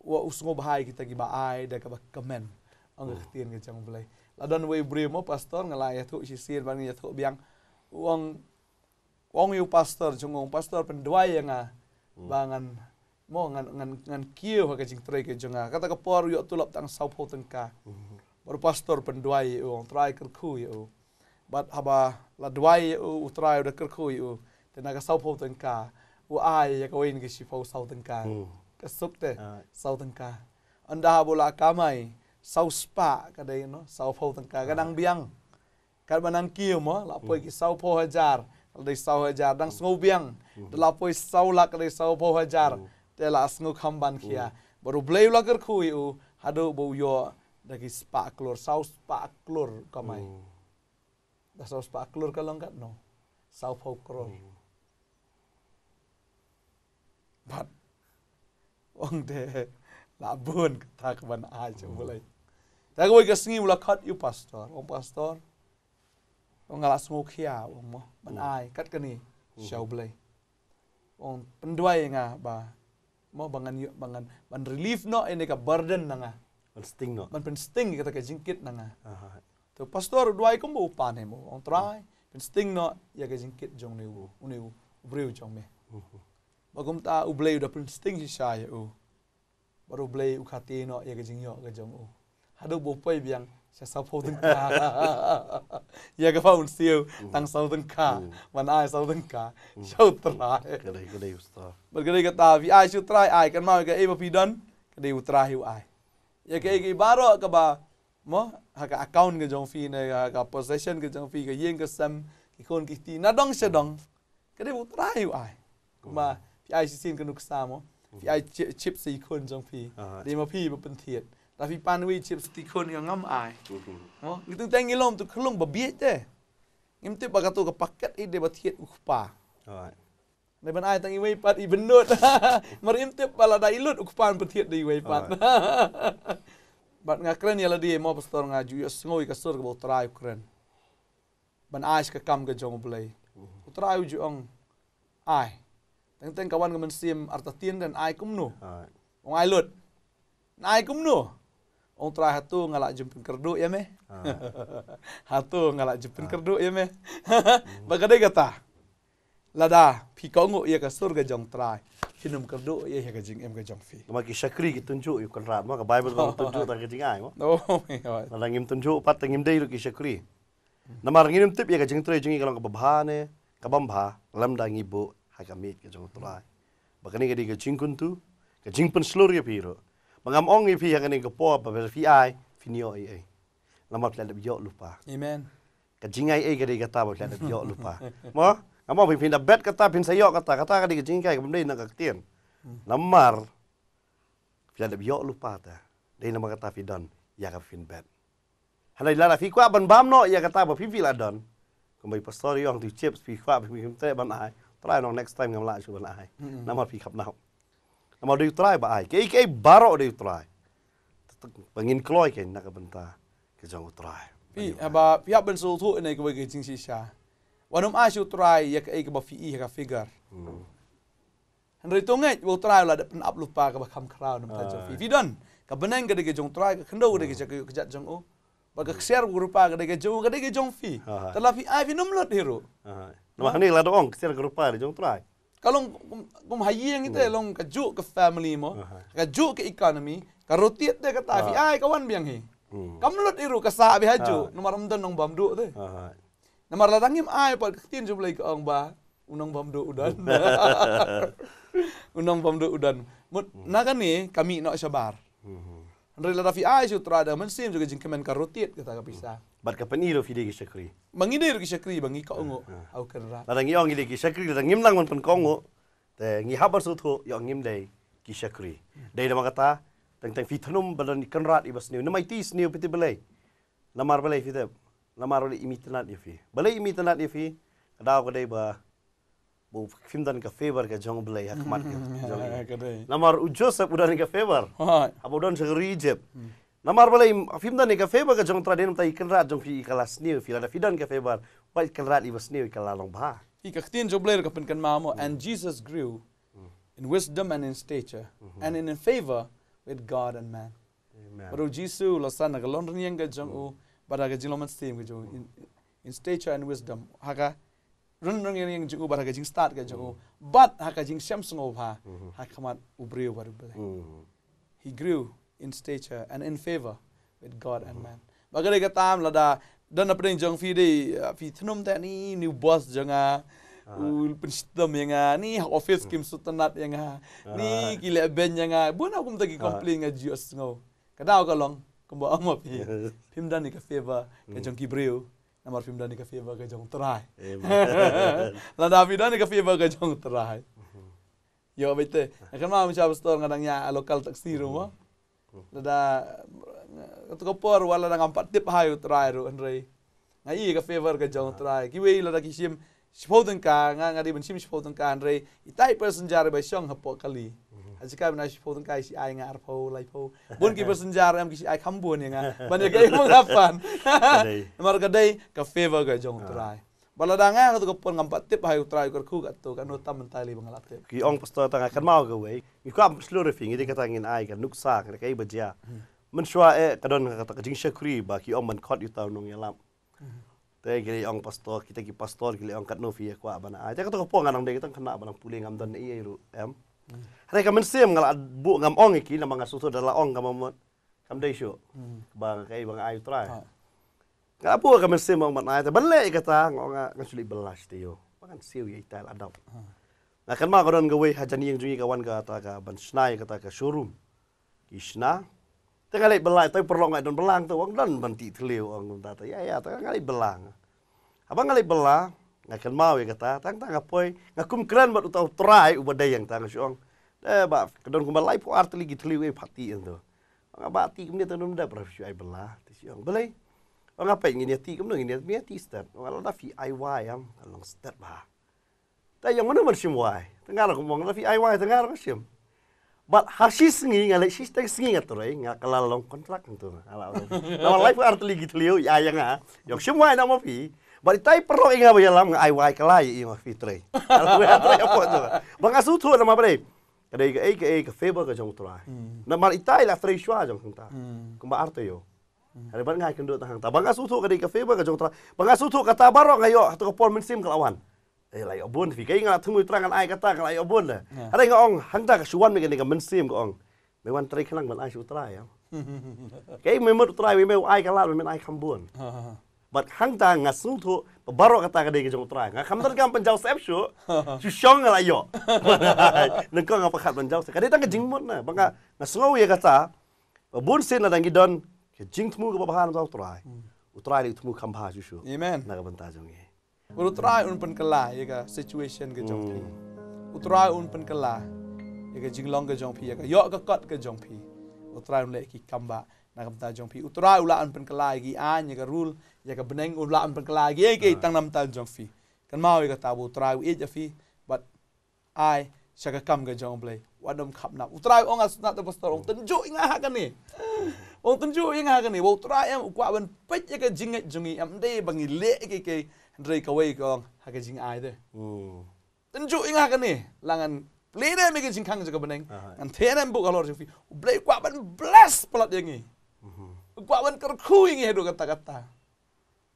wa usungo bahai kita gi baai da ka kemen ang oh. ngertian ke cang belai ladan we bri mo pastor ngelai tu si sir bang ya tu biang wong wong yu pastor cung wong pastor pendua yang a ah, hmm. bangan mo ngan ngan ngan kieu ka cing trai ke cang ah. kata ke por yu tu lap tang saupo tengka hmm. baru pastor pendua yu wong trai ke ku yu bat haba ladua yu utrai udah ke ku yu tenaga saupo tengka wa ai ya kawin ke si pau saupo tengka mm. กสุกเตะสาวตังกาอันดาบุลากามัยสาวสปะก็ได้เนาะสาวพ่อตังกากระดังเบียงกระดังคิวมั้งลาป่วยกิสาวพ่อฮจาร์ได้สาวฮจาร์ดังสงบเบียงแต่ลาป่วยสาวลักได้สาวพ่อฮจาร์แต่ลาสงูคำบันเขียบรูเบลย์ลักก็คุยอูฮัโดูบูโยดักิสปะคลอร์สาวสปะคลอร์กาม่ได้กสาวสปะคลอร์ก็ลงกันเนาะสาวพ่อคลอร์ b u องเดลาบุนทักบันอาจะบุเลยแต่ก็ว่ากระสิบละคัดอยู่พาสตอร์องพาสตอร์องกลาสมุขยาองมอบันอายคัดกันนี่เชาบุเลยองเป็นด้วยงะบะมอบังันยบังันบันรีลีฟเนาะเอ็นกับเบอร์เดนนังะมันสติงเนาะมันเป็นสติงก็ตะกจิงกิดนังะตัวพาสตอร์ด้วยก็มุ่งปานให้มอองทรายเป็นสติงเนาะอยากจะจิงกิดจงนิวอุนิวบริวจงเม bà bagum ta u bleu da prin sting hi sha ya u baru bleu u khati no ya ga jing yo ga jong u hadu bo pai biang sa sa pho tin ka ya ga faun siu tang sa tin ka man ai sa tin ka shau tra ga dei ga dei usta ba ga dei ga ta vi ai shu trai ai kan ma ga e ba pi don ga dei u tra hi ai ya ga ga baro ka ba mo ha ka account ga jong fi ne ga ka possession ga jong fi ga yeng ga sam ki kon ki ti na dong sa dong cái đấy một u ai mà พี่ไอซีซีนกันนุกซามอพี่ไอชิปสี่คนจงพี่เดี๋ยวมาพี่มาเป็นเทียดแล้วพี่ปานวิชิปสี่คนยังง่ำไออ๋อตุ้งแตงยี่ลมตุ้งขลุ่มบะเบียดเจ้ยิ่งตุ้งปากตัวกับปากเก็ตอีเดี๋ยวเทียดอุกปาในบรรไอตั้งอีไว้ปัดอีบรรนุษมาริมเตปปลาได้ลุดอุกปานประเทศดีไว้ปัดบัดงาเครนยาลดีมอปสตอร์งาจุยสงวยกับสุรกับอุตรายุเครนบรรไอสกับคำกับจงอุเบลยอุตรายุจุองไอ Tang tang kawan ngam sim arta dan ai kum nu. Ha. Ong ai lut. Nai kum nu. Ong ngalak jumpin kerdu ya me. hatu ngalak jumpin kerdu ya me. Ha. Ha. Ya, Bagade kata. Lada pi kongo ia ke surga jong tra. kerdu ia ia ke em ke jong fi. Ma syakri ki tunjuk yu kan rap. bible kan tunjuk ta ke jing ai mo. tunjuk pat ngim dei lu ki syakri. tip ia ke jing tre kalau ke babhane. Kabamba, lambda ngibuk, hai ka meet ka jong tulai ba ka ni ka kun tu ka jing pun slur ye piro ba ngam ong ye pi ha ni ka po ba ba fi ai fi ni ai ai lama plan da yo lupa amen ka jing ai ai ka di ka ta ba plan yo lupa mo ngam ong pi pin da bet ka ta pin sa yo ka ta ka ta ka di ka jing kai ka bum dei na ka tien lamar plan yo lupa ta dei nama ma ka ta fi don ya ka fin bet Hala ilara fi kwa ban bam no ya kata ba fi fi la don. Kumbai pastor yang tu chips fi kwa fi kum try nong next time ngam la chu ban ai na mo pi khap na na mo do try ba ai ke ke baro do try pengin kloy ke nak ban ta ke jong try pi aba pi ban so thu nei ke ke ching si sha wanum a chu try ye ke ba fi ka figure Hendri tungai, wau trai lah dapat nak lupa ke bakam kerau dan pelajar fi. Fi don, kabeneng ke dekai jong trai, kendo ke dekai kejat jong o. Bagai share guru pa ke dekai jong, ke dekai jong fi. Telah fi, ai fi numlot hero. No mahani la dong kesir grupa di jong try. Kalau kum gum hayi yang itu kalau kaju ke family mo, kaju ke ekonomi, ka roti te ka tafi ai kawan biang hi. Hmm. Kamlut iru ka api haju, ha. no maram ton nong bamdu te. Na mar la ai pa tin jo blai ang ba, unong bamdu udan. unong bamdu udan. Mut hmm. na kan ni kami nak sabar rela rafi ai sutra ada mensim juga jing kemen karotit kata ka pisah. Bar ka peni ro fide ki syakri. Mangine ro ki syakri bang i ka ongo ha, ha. au ka ra. Ladang i ongi ki syakri ladang ngim lang man pen ka ongo. Te ngi habar su tho yo ngim dei ki syakri. Dei da makata tang tang fitanum balan kan rat i basni na mai ni upiti balai. Lamar balai fitab, Lamar balai imitnat ifi. fi. Balai imitnat ifi, fi. Kadau dei ba bu film dan ke favor ke jong belai ya kemat ke jong namar u joseph udan ke favor ha apa udan segeri jeb hmm. namar belai film dan ke favor ke jong traden ta ikan rat jong fi ikalas ni fi ada fidan ke favor wal ikan rat ibas ni ikal long ba ikak tin jong belai ke pen mamo and jesus grew hmm. in wisdom and in stature hmm. and in favor with god and man amen but u jesu la sana ga londrin yang ga jong u pada ga jilomat steam ga jong in stature and wisdom haga run run yang yang jengu barah kajing start kajing jengu, but hak kajing siam sungguh ha, hak kemat ubri ubar ubar. He grew in stature and in favor with God and man. Bagai kita tam lada, dan apa yang jeng fi di fi teh ni new boss jenga. Ul pencitam yang ah, ni office kim sutenat yanga, ni kila ben yang buat aku mesti komplain ngah jius ngau. Kadang aku long, kembali amap ni. Pim dan ni ke favor, ke jengki na mar fimda ni ka fiya baga jong trai eh, la da fi ni ka fiya baga jong trai yo bete mm-hmm. kan ma mi cha bstor ngadang ya lokal taksi ru mo mm-hmm. la da to ko por wala na ngam patip hai u trai ru andrei na i ka fiya baga jong ah. trai ki we la da ki sim shpoden ka nga nga di ben sim shpoden ka andrei i tai person jar ba shong hapo kali อจิกาบินาชิโพต้องกายชิไองาอาร์โพไลโพบุญกิบสัญญาเรามกิชิไอคำบุญยังไงบันเด็กไอมึงอับปันมารกันได้กับเฟเวอร์กับจงตรายบัลลังก์งานก็ตุกปนกับติปหายอุตรายกับคู่กับตัวกันโนตัมมันตายลีบังลาติปกิองพัสดุต่างกันมาเอาไว้มีความสโลว์เรฟิงที่กระทั่งเงินไอกันนุกซากเรกไอบัจยามันชัวเอกระดอนกับตะกจิงชักครีบากิองมันคอดอยู่ตามนงยลามแต่กิริองพัสดุคิดกิพัสดุกิริองคัดโนฟีกว่าบันไอแต่ก็ตุกปนกันนังเด็กต้องขนาบันนังปุ่งงามดันเอเอรูเอ็ม Hari kami sim ngalah bu ngam ong iki nama ngah susu adalah ong kami mut kam day show. Hmm. Bang kai bang ayu try. Ngalah bu ha. kami sim ngam mat ayu terbeli kata ngah ngah ngah sulit belas tio. Bangan siu ye ya, tal lah, adap. Ha. Ngah kan mah kawan gawe hajani yang jungi kawan kata ka ban snai kata ka showroom. Ishna. Tengah lek belai tapi perlu ngah dan belang tu wang dan banti terliu orang kata ya ya tengah lek belang. Abang ngah lek belang nga kalmaw ya kata tang tang apoy nga kum kran bat utaw try uba day yang tang syong da eh, ba kedon kum balai po art ligi tli we pati endo nga ba ti kum ni tanum da prof syai bela ti syong balai nga pa ngini ti kum ngini ti ti start nga la da fi i y am long step ba ta yang mana mer sim wai tengar lah kum nga lah fi i y tengar lah kum sim bat hasi sengi nga le sis tek sengi nga tore nga kala long kontrak entu ala ala life art ligi tli yo ya yang ha ah. yok sim wai na mo fi bởi tay pro anh nghe bây giờ lắm ai vay cái lãi mà phi tre bây giờ tre bọn tôi bằng cái số thua là mà bây giờ cái cái cái cái phê bơ cái trong tôi lại là mà tay là tre xóa trong chúng ta cũng bảo tôi yêu ada banyak kendor tentang tak bangga susu kadai kafe lah. bangga jong tra bangga susu kata barok ngayo lah, atau kepol mensim kelawan eh lai obun fi kai ngalat tumui terangan ai kata kalai obun le lah. ya. ada ngong ong hanta ka suan mekani ka mensim ko ong mewan tre kelang ban ai sutra ya kai memut tra we me ai kalat me ai kambun ha, ha, ha but hang ta nga su tho baro kata ka dei ke jong tra nga kam dal kam panjau sep shu shu shong la yo nang ko nga pa khat panjau ka dei tang jing mon na ba nga sngo ye ka ta bun sin la dang gi don ke jing thmu ga ba han jong tra hmm. u tra li thmu kam ba shu shu amen na ga ban ta jong ye u tra un pan kala ye ka situation ke jong hmm. phi u tra un pan kala ye ka jing long ke jong phi ye ka yo ka kat ke jong phi u tra un le ki kam ba na ga ban ta jong phi u tra u la un pan kala ye ki a ye ka rule ya ka beneng ulah am perkala gi ke ah. tang nam tal jong fi kan mau ka tabu trai u ja fi but ai saka kam ga jong play wadom khap na utrai ong as na ta pastor ong tenju inga ha kan ni ong tenju inga ha kan ni wo utrai am kwa ban pet ya ka jinga jungi am de bangi le ke ke rei ka wei kong ha ka jing ai de tenju inga ha kan ni langan Lena mega jing kang jaga beneng an thenen bu kalor jing fi blai kwa ban bless pelat yangi mhm. kwa ban kerku ingi hedu kata-kata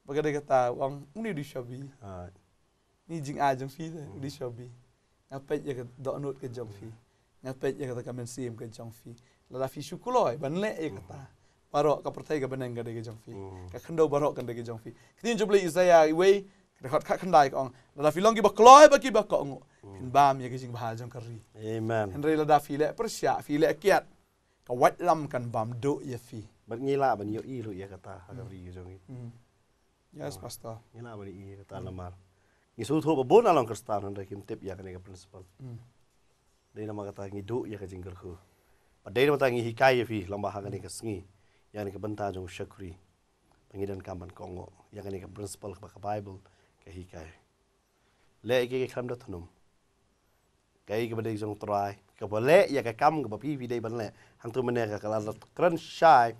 ba ka daga ta wan ni di shobi ha. ni jing a jing fi de hmm. di shobi na pe ye do not ke jong fi na pe ye ka men sim ke jong fi la la fi shukuloi ban le ye ta paro ka pertai ka benang ka daga jong fi hmm. ka khando baro ka daga jong fi kini jo bli isaya i we ka hot ka khandai ong la la fi longi ba kloi ba ki ba ko ngo in ba mi ke jing ba jong ka ri amen henri la da fi le persia fi le kiat ka wat lam kan bam do ye fi ban ngila ban yo i lu ye ka ta ha hmm. ri ye jong fi Yes, Pastor. Ina bani i ta na mar. Ngi su thu bo na long kristan han rekim tip ya kane ke principal. Mm. Dei na ma kata ngi du ya ke jingle khu. Pa dei na ta ngi hikai fi lamba ha kane ke sngi ya kane ke banta jong shakri. Pangi dan kaman kongo ya kane ke principal ke ba bible ke hikai. Le ke ke kham da thunum. Kai ke bade jong trai ke bo le ya ke kam ke ba pi pi dei ban le. Hang tu mena ke kala crunch shy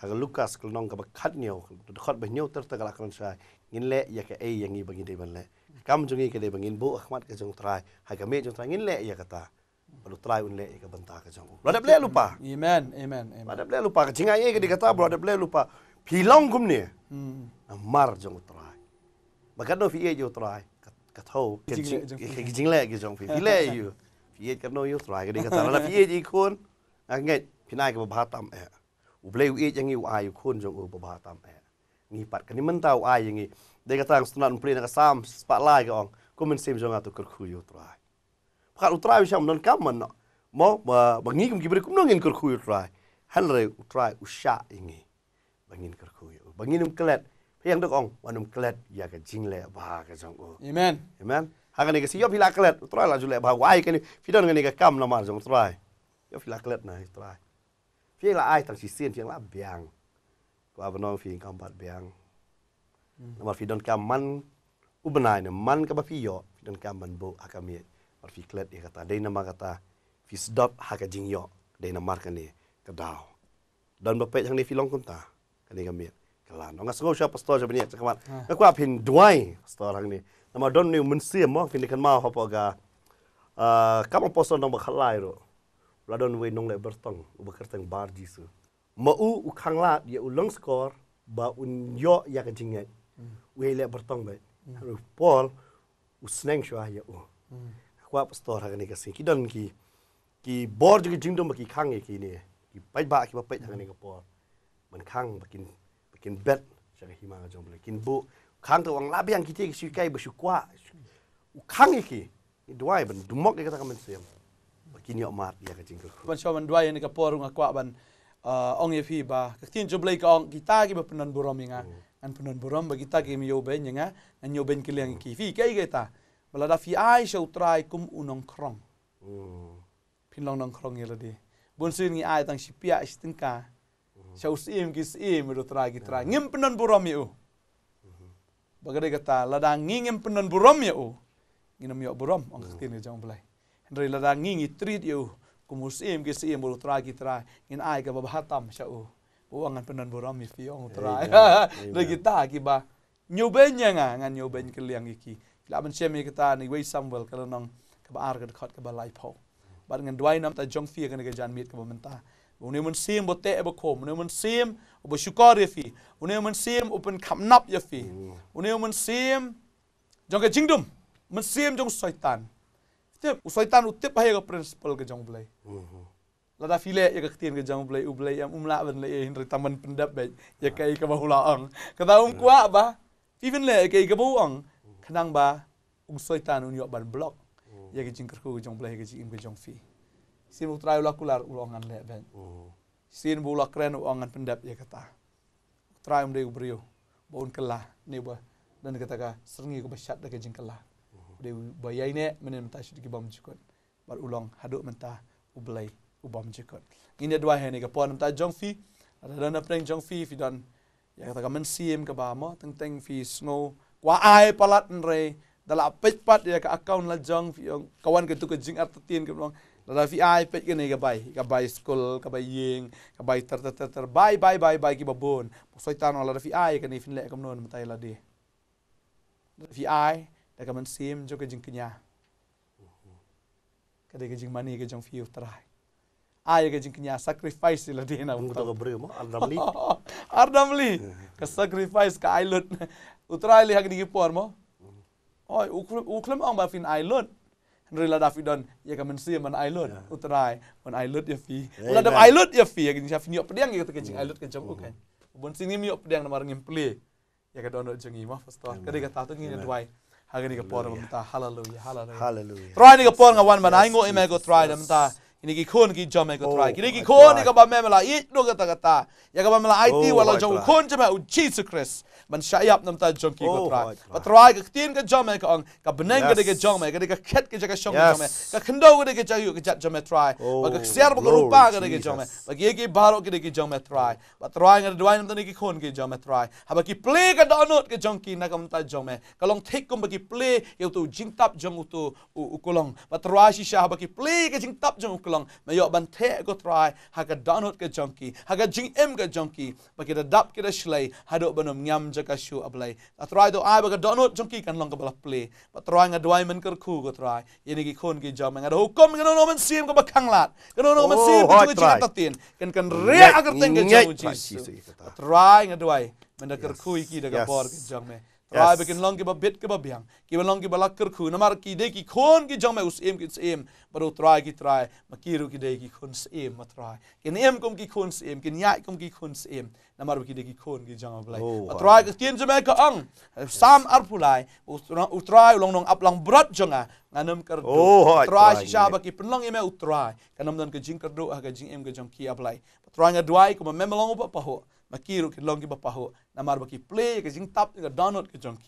hag lukas kul nong ka ba khat nyo khat ba nyo tar tak lakran sai ngin le ya ka ei yang i bangi de ban le kam jungi ke de bangin bu ahmad ke jung trai hag ka me jung trai ngin le ya kata Perlu try unle ika bentar ke jangku. Lo ada boleh lupa. Amen, amen, amen. Ada boleh lupa. Jangan ye kita kata bro ada boleh lupa. Hilang kum ni. Hmm. Amar jangku try. Bagai no fiye jangku try. Kathau. Kijing le kita jangku. Fiye you. Fiye kerana you try. Kita kata lo fiye jikun. Angit. Pinai ke bahatam eh. อุเบลอีจังงี้อายคนจงอุปบาตามแอนี่ปัดกันนี่มันเตาอายอย่างงี้ได้กระทั่งสนันพปลีนักสาซสปะไล่ก็องก็มันเสียมจงอาตุกคุยอุตราย พระอุตรายวิชามนันกำมันเนาะมอบะบังงี้กุมกิบริคุมนองยินกคุยอุตรายฮันเรยอุตรายอุชาอย่างงี้บังงินกคุยบังงินุมเกล็ดพยังดกองวันนุมเกล็ดอยากจิงเล่บากะจงอุเอเมนเอเมนหากันนี่ก็สิยอพิลาเกล็ดอุตรายลาจุเล่บาไว้กันนี่พี่ดอนกันนี่ก็กำนมาจงอุตรายยอพิลาเกล็ดนะอุตรายฟียงละไอตั้งสีเซียนเพียงละเบียงกว่าบนองฟีงคำบัดเบียงนมาฟีดอนกำมันอุบนายเนี่ยมันกับฟีโยฟีดอนกำมันโบอากามีมาฟีเคล็ดเอกตาได้นามากตาฟีสดอบฮักจิงยอได้นามากันเนี่ยกระดาวดอนมาเป็ะทางนี้ฟีลองคุมตากันเนี่ยกามีกะลาน้องสงบชาพัสตอจะเป็นเนี่ยจะกรวาดแล้วก็พินด้วยพัสตอทางนี้นมาดอนนี่มันเสียมอกฟีนกันมาเขาปอกาเอ่อกำบองปอสอนองบักขลายรู้ la don we nong le bertong u bekerteng bar jisu ma u u khangla ye u long score ba un yo ya ka jinget hmm. we le bertong be hmm. ru pol u sneng shwa ye ya u hmm. kwa store ha ni ka sing ki don ki ki bor jige jingdom ki khang ye ki ni ki pai ba ki ba pai ha ni ka pol man khang ba kin ba kin bet sha ki ma jong le kin bu khang to wang la biang ki ti ki shi kai ba shu kwa u khang ye ki dwai ban dumok ye ka ka men siam kini ok mat ya kajing kuku. Ban shaw dua yang kapor unga kuak ban ah, ong ye fi ba. Kaktin jo ong kita ki ba penon burom inga. Ngan hmm. penon burom ba kita ki miyo yang ngan kan yo ben kiliang ki fi kai kai ta. fi ai show try kum unong krong. Hmm. Pin long krong ya di. Bun sin ai tang shipia istinka. Show hmm. siim ki siim ro trai ki trai. Ngim penon burom yo. Bagai kata, ladang ngingem penon buram yo. Nginom yo burom, ong kaktin ni jang blai. รลดังงิงอิตรีดอยู่กุมุสีมกิสีมบุตรากิตรายงินอายกับบาตัมชะอูผู้วางันเป็นนันบุรามิฟิองตรายเรกิตากิบาโยเบนยังงานโยเบนเคลียงอีกีแล้วมันเชื่อมีกตาในเวสัมเวลกันนองกับอาร์กันคอดกับบาไลพอบางเงินด้วยน้ำแต่จงฟีกันในกจานมีดกับมันตาวันนี้มันเสียมบทเตะบกโคมวันนี้มันเสียมบทชุกอริฟีวันนี้มันเสียมอุปนคำนับยฟีวันนี้มันเสียมจงกระจิงดุมมันเสียมจงสอยตัน tip usai soitan u tip hayaga lah principal ke jong play mhm. la file ya ketien ke jong play u play umla ben le hin taman pendap be ya kai ka bahula ang kada um hmm. kwa ba even le kai ka bahu ang kenang ba Usai soitan unyok yo ban block ya hmm. ke jingker ku jong play ke jing ke jong fi sin u trai hmm. kular u ngan le ben sin bu la kren u pendap ya kata trai um de u brio bon ni ba dan kata ka serngi ku besat de ke dia bayai ni menin mentah syuk dikibam jikun. Bar ulang haduk mentah ubelai ubam jikun. Ini dua hari ni ke puan mentah jong fi. Ada dana pening jong fi fi dan ya kata kamen siim ke bama teng-teng fi snow. Kwa ai palat nre dalam pejpat dia ke akaun la jong fi yang kawan ketuk ke jing artetin ke bilang. Dalam fi ai pej ke ni ke bai. Ke bai skul, ke bai ying, ke bai ter ter ter ter. Bai bai bai bai ki babun. Soitan wala fi ai ke ni fin lek kemenun mentah ya ladih. Fi ai mana sacrifice sacrifice, dia nak Ardamli. Ardamli. gipor แต่ก็มันเสียมจนก็จึงกินยาก็ได้ก็จึงมันีก็จึงฟิวตรายอายก็จึงกินยาสักริฟายสิละเดียนะมึงต้องก็เบรมอัลดัมลีอัลดัมลีก็สักริฟายสกายลุดอุตรายเลยฮักดีกี่ปอร์มอ Oh, uklem ang bafin island. Henry la David don, ya kamen si man island. Utrai, man island ya fi. Ula dem island ya fi, ya gini siapa nyok pedang ya kecing island kecing aku kan. Bon sini nyok pedang nama orang yang play. Ya kadang nak jengi mah, pastor. Kadang kata tu ngini dua. அங்கே நீங்கள் போகிறவங்க தான் hallelujah hallelujah hallelujah த்ராய் நீங்கள் போகிறங்க one man ஐங்கோ இமேகோ த்ராய் நம்ம தான் inigi khon gi jome ko trai inigi khon ni ba memela i no ga tagata ya ga memela it wala jong khon jome u jesus christ man shayap namta jong ki ko trai ba trai ga tin ga jome ko ang ga beneng ga ga jome ga ga khet ga ga shong jome ga khando ga ga jayu ga jome trai ba ga ser ba rupa ga ga jome ba ge ge baro ga ga jome trai ba trai ga dwai namta ni ki khon ga jome trai ha ba ki play ga donut ga jong ki na ga mta jome ka long thik kum ba ki play yo tu jing tap jong tu u kolong ba trai shi sha ba ki play ga jing tap jong kulang me yo ban te go try ha ga donut ga junky ha ga jing em ga junky ba ke da dap ke da shlei ha do banom nyam ja ka shu ablai a try do i ba ga donut junky kan long ka bla play ba try nga dwai men ker khu go try ye ni ki khon ki jam nga do kom nga no men sim ko ba khang lat ga no no men sim ko oh, ji ta tin ken ken kan re agar teng ga jam ji try nga dwai men da ker khu ki da ga bor ki jam me yes. rai bikin long ke ba bit ke ba biang ki ba long ki ba lakkar khu na mar ki de ki khon ki jong mai e us em ki us em baro trai ki trai ma ki ru ki de ki khon s em ma trai ki ne em kum ki khon s em ki nyai kum ki khon s em na mar ki de ki khon ki jong e ba lai oh, ma trai ki kin jame ka ang sam ar pulai us trai long long ap lang brat jong a e. nganam kar do oh, trai si sha ba ki pen long ke jing kar do ha ka jing em ka jong ki ap lai trai nga dwai kum ma mem long pa pa ho makiru ke longi bapahu, paho na ki play ke jing tap ga download ke jong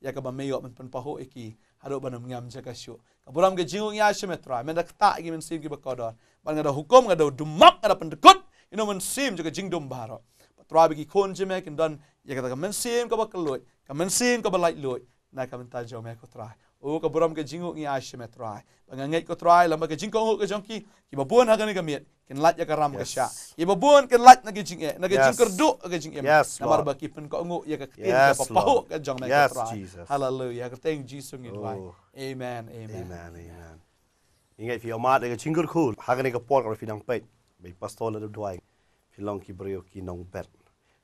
ya ka ba me yo men paho e ki haro ba nam ngam ja ka syo ka buram ge jing ngi ya ashe metra men da ta gi men sim ki ba kodor ngada hukum ngada dumak ngada pendekut ino men sim juga jing dum baro patra bi ki kon je me dan ya ka men sim ka ba kloi ka men sim ka balai lai loi na ka men ta jo mek ko trai o ka buram ka jingu ngi ashe metrai ba nga ngai ko trai lamba ka jingko ngo ka jonki ki ba bon haga ni ka miet kin lat ya ka ram ka sha ki ba bon kin lat na ka jingye na ka jingkor do ka jingye na bar ba ki pen ko ngo ya ka ti ka pa pa ho ka jong na ka trai hallelujah ka thank jesus ngi dwai oh. amen amen amen amen ingai fi omat ka jingkor khul haga ni ka por ka fi nang pe bai pastor la dwai fi long ki brio ki nong bet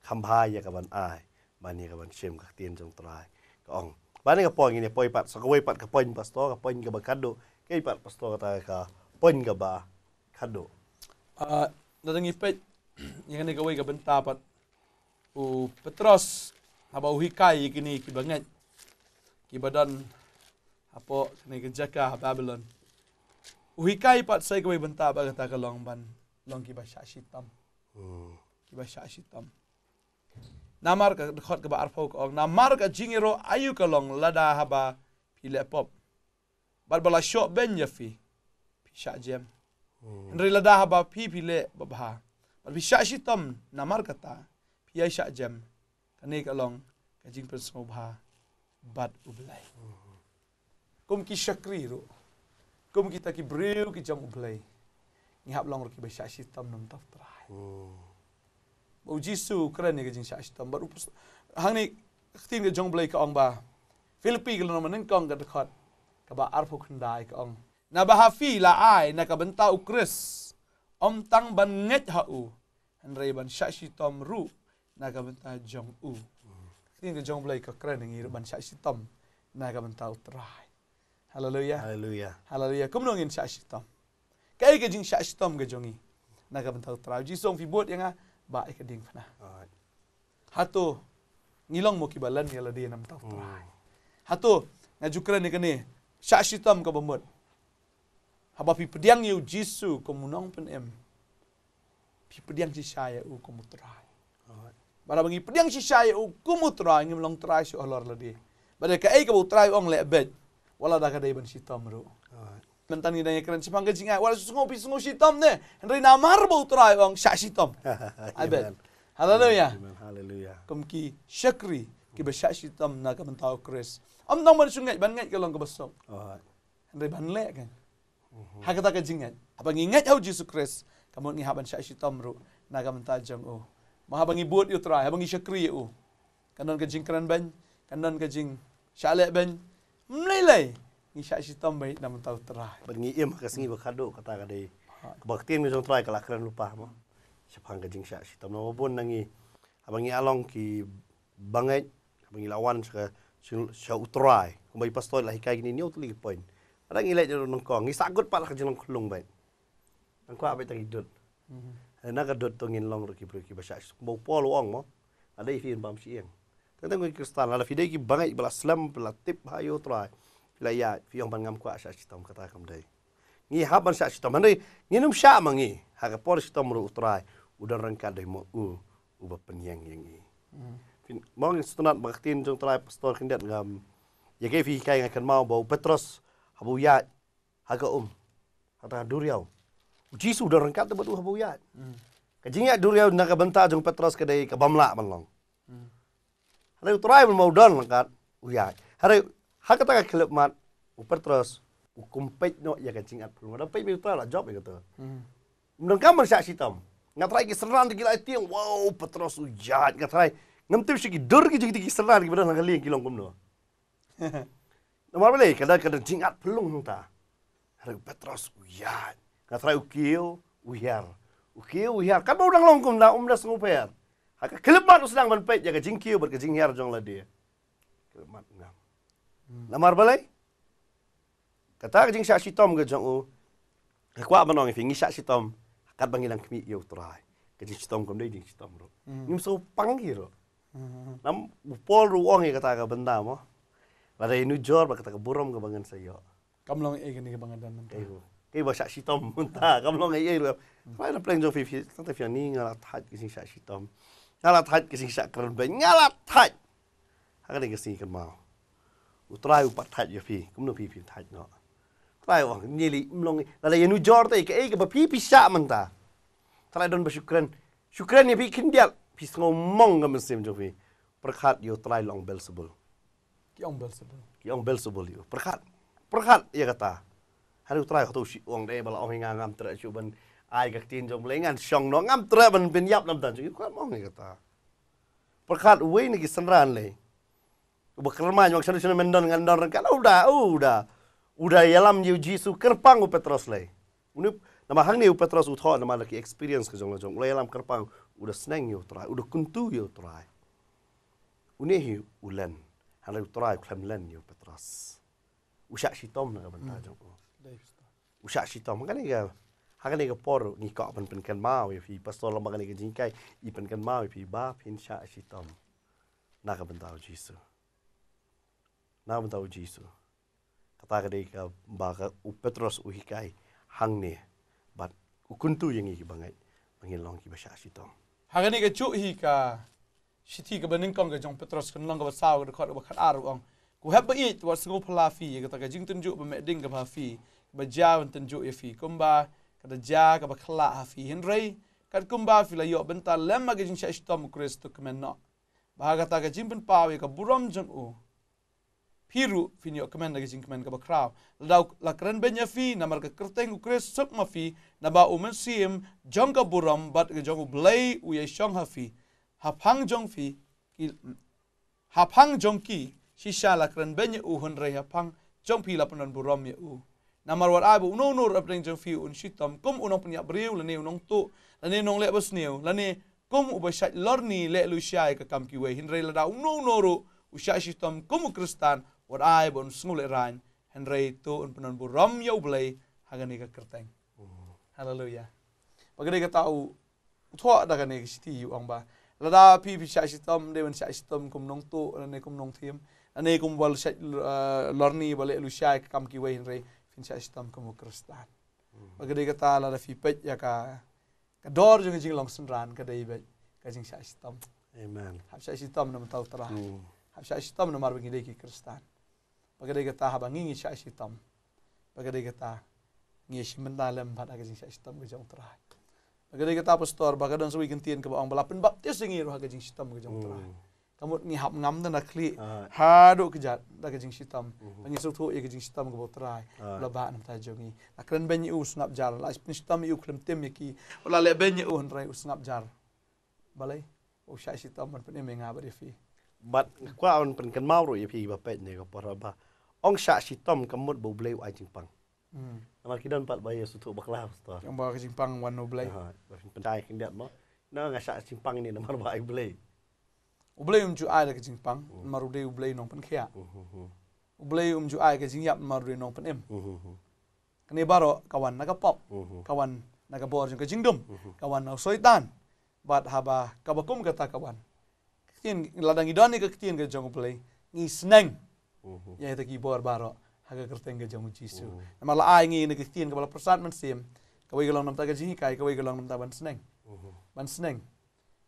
kham ba ya ka ban ai ba ni ka ban chem ka tien jong trai ka ong Bani ka poin ini poin pat. So ka poin pat ka poin pastor ka poin ka ba kado. kau pat pastor kata ka poin ka ba kado. Ah, datang ipet. Yang ni kau wei ka pat. U Petros haba uhi kai kini ki kibadan Ki badan apo sini ke Jaka Babylon. Uhi kai pat saya kau wei benta ba kata ka long ban. Long ki ba syak syitam na mark khot ka ba arphok og na mark a jingiro ayu ka long lada haba ba pop bal bala sho ben ya fi pi sha jem hmm. lada haba ba pi pile babha. ba ha. bal pi sha shi tom na mark ta pi ya sha jem ka ne ka long ka jing pe so ba ha, bat ublai hmm. kum ki shakri ro kum ki ta ki ki jam ublai ni hab long ro ba sha shi tom nam taf trai hmm o jisu krani ge jing sha shi tambar upus hang ni khting ge jong blai ka ong ba filipi ge lonom nen kong ge de khot ka ba arfo khun dai ka ong na ba ha fi la ai na ka benta u kris om tang ban ngech ha u han rei ban sha shi tom ru na ka benta jong u khting ge jong blai ka krani ge ban sha shi tom na ka benta u trai Hallelujah. Hallelujah. Hallelujah. Kum nongin sya shitom. Kaya ke jing sya shitom ke jongi. Naga bentang terawji song fibot yang ah baik ikading pa na. Hato, ngilong mo kibalan ni ladi yan ang tao. Hato, nga ni kani, syaitan asitam ka bambot. Haba pipadiang yung Jisu kumunong pan em, pipadiang si siya yung kumutray. Para bang ipadiang si siya yung kumutray, ngayon lang try si Olor ladi. Bada ka ay eh, kabutray ong lebed, wala da ka dayban syaitan Tomro mentani dan yang kerana sepanggil jingat. Eh. Walau susu ngopi sesungguh sitom ni. Henry namar bau terai lah, orang syak sitom. Amen. Ya, Haleluya. Haleluya. Kemki syakri. Kiba syak sitom nak mentau kris. Om nong mana sungai. Ban mhm. eh? ngat kalau kau Henry banlek kan. Hak kata kan jingat. Apa ngingat yau Jesus Kris. Kamu ngihak ban syak sitom ruk. Naga mentau jang oh. Maha bangi buat yu terai. Lah, Habangi syakri yu. Kanan kejing keren ban. Kanan kejing syak lek ban. Mlelai. Mlelai ngisak cerita baik dan mentau terah. Bengi ia maka sengi berkado kata kadai. Ha. Kebaktian ni jangan terai kalau keren lupa mah. Siapa hangga jing syak cerita. Nama pun nangi abang abangi along ki bangai abangi lawan seka syak utrai. Kembali eh. pas toy lah hikai gini ni utli point. Ada ngilai jadu nengkong. Ngisak gud pak lah kejalan kelung baik. Nengkong apa tak hidup. Enak mhm. ada tongin long ruki ruki baca. Bau pol wang mo. Ada ifin bamsi yang. Tengok tengok kristal. Ada video ki bangai belas slam belas tip hayo try la ya fi yom ban ngam kwa sha chi tom kata kam dai ngi ha ban sha chi tom han dai ngi num sha ma ngi ha ga por chi tom ru utrai u dan rang ka dai mo u u ba pen yang yang ngi hmm. fin mong stunat ba khtin jong trai pastor khin det ngam ya ke fi kai ngai kan mau bo petros habu ya ha ga um ha ta dur yau u chi su dan rang ka te bu habu ya hmm. ka jing ya dur yau na ka banta jong petros ka dai ka bam la ban long Hari hmm. utrai mau dan langkat, uyai. Hari Hak kata kat kelab mat, upar terus, ukum pek no ya kan cingat pulung. Ada pek bintang lah, job ya kata. Hmm. Mereka kan mersyak sitam. Nga terai ki seran di gila itu yang, wow, upar terus ujat. Nga terai, ngantip syuki dur ki jengit ki seran di gila ngali yang kilong kumno. Nama apa lagi? Kadang-kadang cingat pulung nanti. Harga upar terus ujat. Nga terai ukiyo, uyar. Ukiyo, uyar. Kan orang longkum dah, umdah sengupayar. Hak kelab mat usulang manpek, ya kajingkiyo, berkajingkiyar jong lah dia. Kelab mat. Lamar hmm. balai. Kata jing sya sitom ke jong u. Kwa banong fi ngi sya sitom. Kat bangilang kmi yo trai. Ke jing sitom kom dei jing sitom ro. Ngim hmm. so pang hi ro. Hmm, nam upol ru ong kata ka benda mo. Lada inu jor ba kata ka borom ka bangan sa yo. Kam long e ni ka bangan dan nam. Kei eh, ro. Kei eh, ba sya sitom munta. Kam long e e ro. Kwa na plang jong fi fi. Tang ta fi ani ngalat hat ke jing sya sitom. Ngalat hat ke jing sya kren ba. Ngalat hat. Hakan e ke sing ke mau u try u patat je fi kum no fi fi tat no try wa ni li mlong la la yenu jor te ke ke pi pi sha man ta try don bashukran shukran ye fi kin dial fi sngo mong ga mesim jo fi prakhat yo try long belsebul ki ong belsebul ki ong belsebul yo prakhat prakhat ye kata hari u try ko tu shi ong de bala ong ngam ngam tra chu ban ai ka tin jo mle ngan shong no ngam tra ban bin yap nam ta jo ko mong ye kata prakhat we ni ki sanran le Bekerma nyok sana sana mendon dengan don rengkat sudah, sudah. udah dalam yalam yu jisu petros lay ini nama hang ni u petros u nama lagi experience ke jong jong dalam kerpang sudah seneng yu try udah kuntu yu try ini hi ulen hala yu try klem len yu petros u syak shitom naga bentar hmm. jong u syak shitom kan ni ga Hakan ni kepor ni kau pun penkan mau, ipi pastor lama kan ni kencingkai, ipi penkan mau, ipi bab, insya Allah. Nak bentau Jesus nam tau Yesus, kata kare ka ba ka u petros u hikai hang bat u kuntu yang ki bangai mangi long ki basha si tong hang ne ka chu hi ka shiti ka baning kong ka jong petros kan long ka sa ka ka ba khat ar ku hab ba it was go pala fi ka ta ka jing tun ju ba me ding ka ba fi ba ja wan tun ju ya fi kum ba ka da ja ka ba khla ha fi hin rei ka kum ba fi la yo ben ta lem ma ka jing sha shi tong ha ya buram jong Hiru fin yo kemen lagi jing kemen kaba kraw. Ladau lakren benya fi na marka kerteng ukres sok ma fi na ba umen siem jong ka buram bat ke jong ublay uye shong ha fi. Hapang jong fi ki hapang jong ki shisha lakren benya u hun rey hapang jong pi lapunan buram ye ya u. Na mar war abu unong nur abreng jong fi un shitom kum unong penyak breu lane unong tu lane unong lek bas niu lane kum ubashat lorni lek lu shai ka kam ki we hin rey ladau unong noru. Ushak shitom kumu kristan, wat ai bon sngul rain hen rei tu un penon bu rom yo blai hanga ni ka kerteng haleluya bagade ka tau thwa da ka ne ki ti yu ang ba la da pi pi sha shi tom de wen sha shi tom kum nong tu an ne kum nong thiem an ne kum wal sha lorni wal e lu sha ka kam ki wei rei fin sha shi tom kum kristan bagade mm. ka ta la da fi pe ya ka ka dor jing jing long sun ran ka dei be ka jing sha shi tom amen ha sha shi tom na ma tau tra mm. ha sha shi tom na mar bi ki kristan Bagai dia kata habang ingin syak syaitam. bagai dia kata ingin syak mendalam bahan agak jing syak syaitam ke jauh terah. Bagi dia kata pastor, bagi dia suwi gentian kebawa bawang balapan, baptis dengan roh agak jing syaitam ke jauh oh. terah. Kamu ni hab ngam dan ah. mhm. ah. nak klik, haduk kejat, tak kejing syaitam. Pengen sutuk ya kejing syaitam ke bawah terah. Lebak nam tajam ni. Nak keren banyak u sunap jar. Lai sepin syaitam ya u krim tim ya ki. Ulah lek banyak u hendai u sunap jar. Balai, u oh, syak syaitam, berpun ni mengabar but kau akan kwa awan penken mauruk ya fi, bapak ni ke bawah Ong syak si tom kemut bau belai wak jimpang. Hmm. Amal kita empat bayar sutu baklah ustaz. Yang bawa ke simpang wan ya, ha, no belai. Ha, pentai kan dia mah. Nah ngasak simpang ini nama bawa belai. Ublay umju ai ke simpang, hmm. maru de ublay nong pen kea. Hmm, hmm, ublay umju ai ke jingyap maru de nong pen em. Kene baro kawan naga pop, kawan naga bor jeng ke jingdom, kawan nau soitan. Bat haba kabakum kata kawan. Kien ladang ni ke kien ke jong ublay. Ngi seneng. Uhuh. yang itu kibor baru harga kertengga jamu cisu uhuh. malah ai ah, ngi negi tin kepala persat mensim kawai galong nam taga jihi kai kawai galong nam taban seneng ban seneng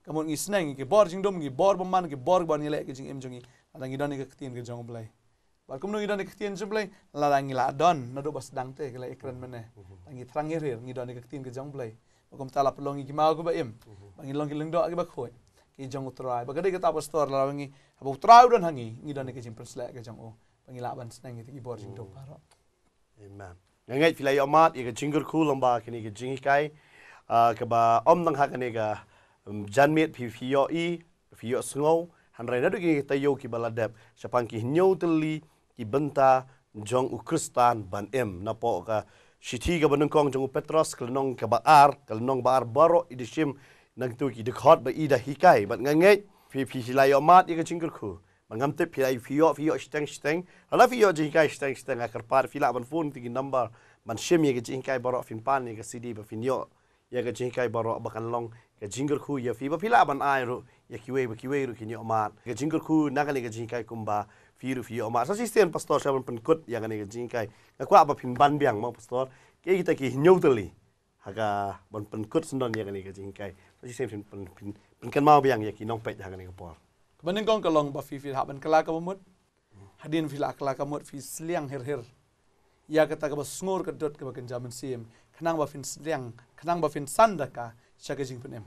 kamun uhuh. ngi seneng ngi bor jing dom ngi bor baman ngi bor ban ngi jing em jongi ada ngi don ngi ketin ke jong blai bar kumno ngi don ngi ketin jong blai la la ngi la don na do bas dang te kala ikran mane ngi trangir ngi don ngi ketin ke jong blai kum tala pelongi ki mau ku ba im ngi long ki leng do ki ba khoi ke jang utrai bagade kita apa store la wangi apa utrai dan hangi ngi dan ke jimpen slek ke jang o pengilaban senang itu ibor jing dok parok amen ngai fila yo mat ke jingur kul lomba ke ni ke jingi kai ke ba om nang ha ke janmit phi phi yo i phi yo sngo han rai nadu ke tayo ki baladap sapang ki nyau teli ki benta jong u kristan ban em na po ka Shiti ka benungkong jangu Petros kelenong ka baar kelenong baar baro idishim nang tu ki de khot ba i da hi kai bat ngai ngai phi phi si lai omat i ka chingkur khu ba ngam te phi lai phi yo phi yo shteng shteng ala phi yo ji kai shteng shteng a kar par phi la ban phone ti number man shem ye ka ji kai ba ro phin pan ni ka cd ba phin yo ye ka ji kai ba ro ba kan long ka jingkur khu ye ya phi ba phi la ban ai ro ye ya ki we ba ki we ro ki ni omat ka jingkur khu na ka ni ka ji kai kum ba phi ru phi yo omat sa si sten pastor shaban pan kut ya ka ni ka ji kai ka kwa ba phin ban biang ma pastor ke ki ta ki nyau ta li ha ka ban pan kut sndon ya ka ni ka ji kai พราะฉะนั้นเป็นเป็นกันเมาบียงอยากกินน้องเป็ดหากันในกระป๋องบันนึงก้องกระลองบัฟฟี่ฟิลฮับมันกลากระมุดฮัดินฟิลักลากระมุดฟิสเลียงเฮิร์เฮิร์อยากกระตากระบสงูร์กระดดกระบกันจามันซีมขนังบัฟฟินเลียงขนังบัฟฟินซันดะกาชักจิงเป็นเอ็ม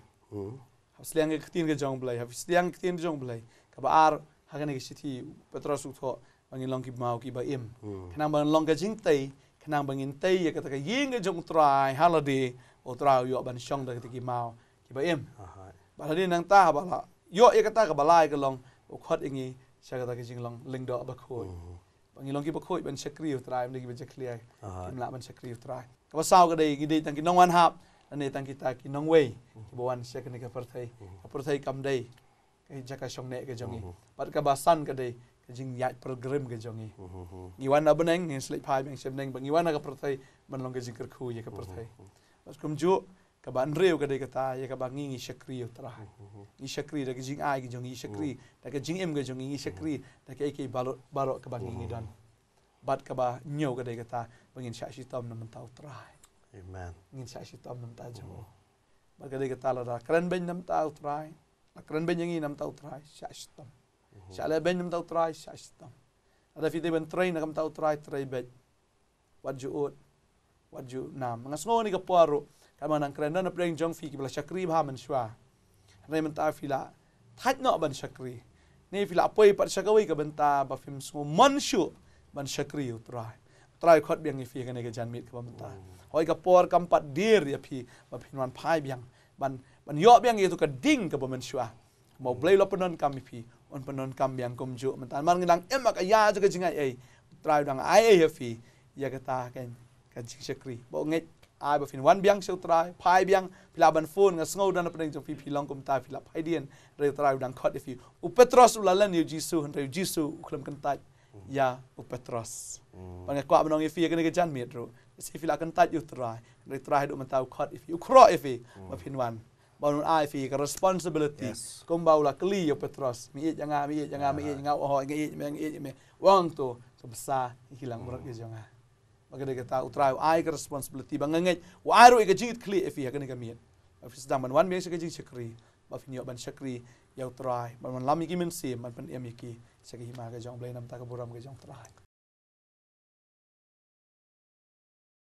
ฮับเลียงกระตินกระจองเปลยฮับเลียงกระตินกระจองเปลยกระบอาร์ฮากันในกิจที่เปตรอสุทโธบังอินลองกิบมาวกิบเอ็มขนังบังลองกระจิงเตยขนังบังอินเตยอยากกระตากระยิงกระจงตรายฮาลาดีอุตราอยู่บันช่องดะกระตกิมาวที่บ่เอ็มบาดนี้นางตาบาละยอเอกตากับบาลายก็ลองโอคดอย่างงี้ชากตากจริงลองลิงดอบะคุยบางีลองกิบะคุยเป็นชักรีอุตรายมันกิเป็นชักเคลียกินละมันชักรีอุตรายก็ว่าเศร้าก็ได้กินดีตั้งกินน้องวันหับอันนี้ตั้งกินตากินน้องเวยบวันเชกนี่ก็ประเทศกประเทศกำได้กินจักรชงเนกกจงีปัดกบาสันก็ได้กจริงยากโปรแกรมกจงีกีวันนับเนงเห็นสลิปพายเป็นเชมเนงบางีวันนับประเทศมันลองกจริงกระคุยกับประเทศแล้วคุณจู่ ka ba nreu ka dai ka ta ye ka ba ngi ngi shakri yo tra ngi shakri da ki jing ai ki jong ngi shakri da ka jing em ga jong ngi shakri mm. da ka ke balo baro ka ba ngi ngi mm-hmm. dan mm-hmm. bat ka ba nyau ka dai ka ta ba ngin sha shi tom nam ta u tra amen ngin sha shi tom nam ta jo ba ka dai ka ta la da kran ben nam ta u tra ba kran ben ngi nam ta u tra sha shi tom mm-hmm. sha le ben nam ta u tra sha shi tom ada fi de ben train nam ta u tra tra ben wat ju ut wat ju nam ngas ngoni ka paro kama nang kranda na preng jong fi ki bla chakri bha man shwa rai man ta fi la thaj no ban chakri ne fi la poi par chakawi ka ban ta ba fim su man shu ban chakri utrai ya, trai khot biang fi ka ne ka jan mit ka ban ta oh. hoi ka por kam pat dir ya fi ba fin wan phai biang ban ban yo biang itu ka ding ka ba shwa mau blai lo penon kam fi on penon kam biang kum ju man tan man ngang em ka ya ju ka jingai ai trai dang ai ai fi ya ka ta ken ka chakri bo ngai ai bafin wan biang se utrai phai biang pila ban fon nga sngau dan apeng jo phi long kum ta pila phai dien re utrai dan khot if you u petros u lalan ni jisu han re jisu khlem kan ta ya u petros hmm. pang kwa banong if e you kena ke jan metro si pila kan ta ju utrai re utrai do mentau khot if you kro ifi, you bafin wan Bangun ai e fi ke responsibility. Yes. Kum baulah keli yo Petros. Mi ye jangan mi ye jangan mi ye ya. jangan oh ngi ye meng ye me. Wong tu sebesar hilang berat hmm. ke jangan. Bagaimana kita utarai, utara ai ke responsibility bangengit wa aru ke jingit kli efi ke nika mien. Afis dang wan mien ke jing syukri. Ba fi nyok ban syukri ya utarai. Ba man lami ki men si man pen emiki. Sekih ma ke jong blai nam ta ke buram ke jong utara.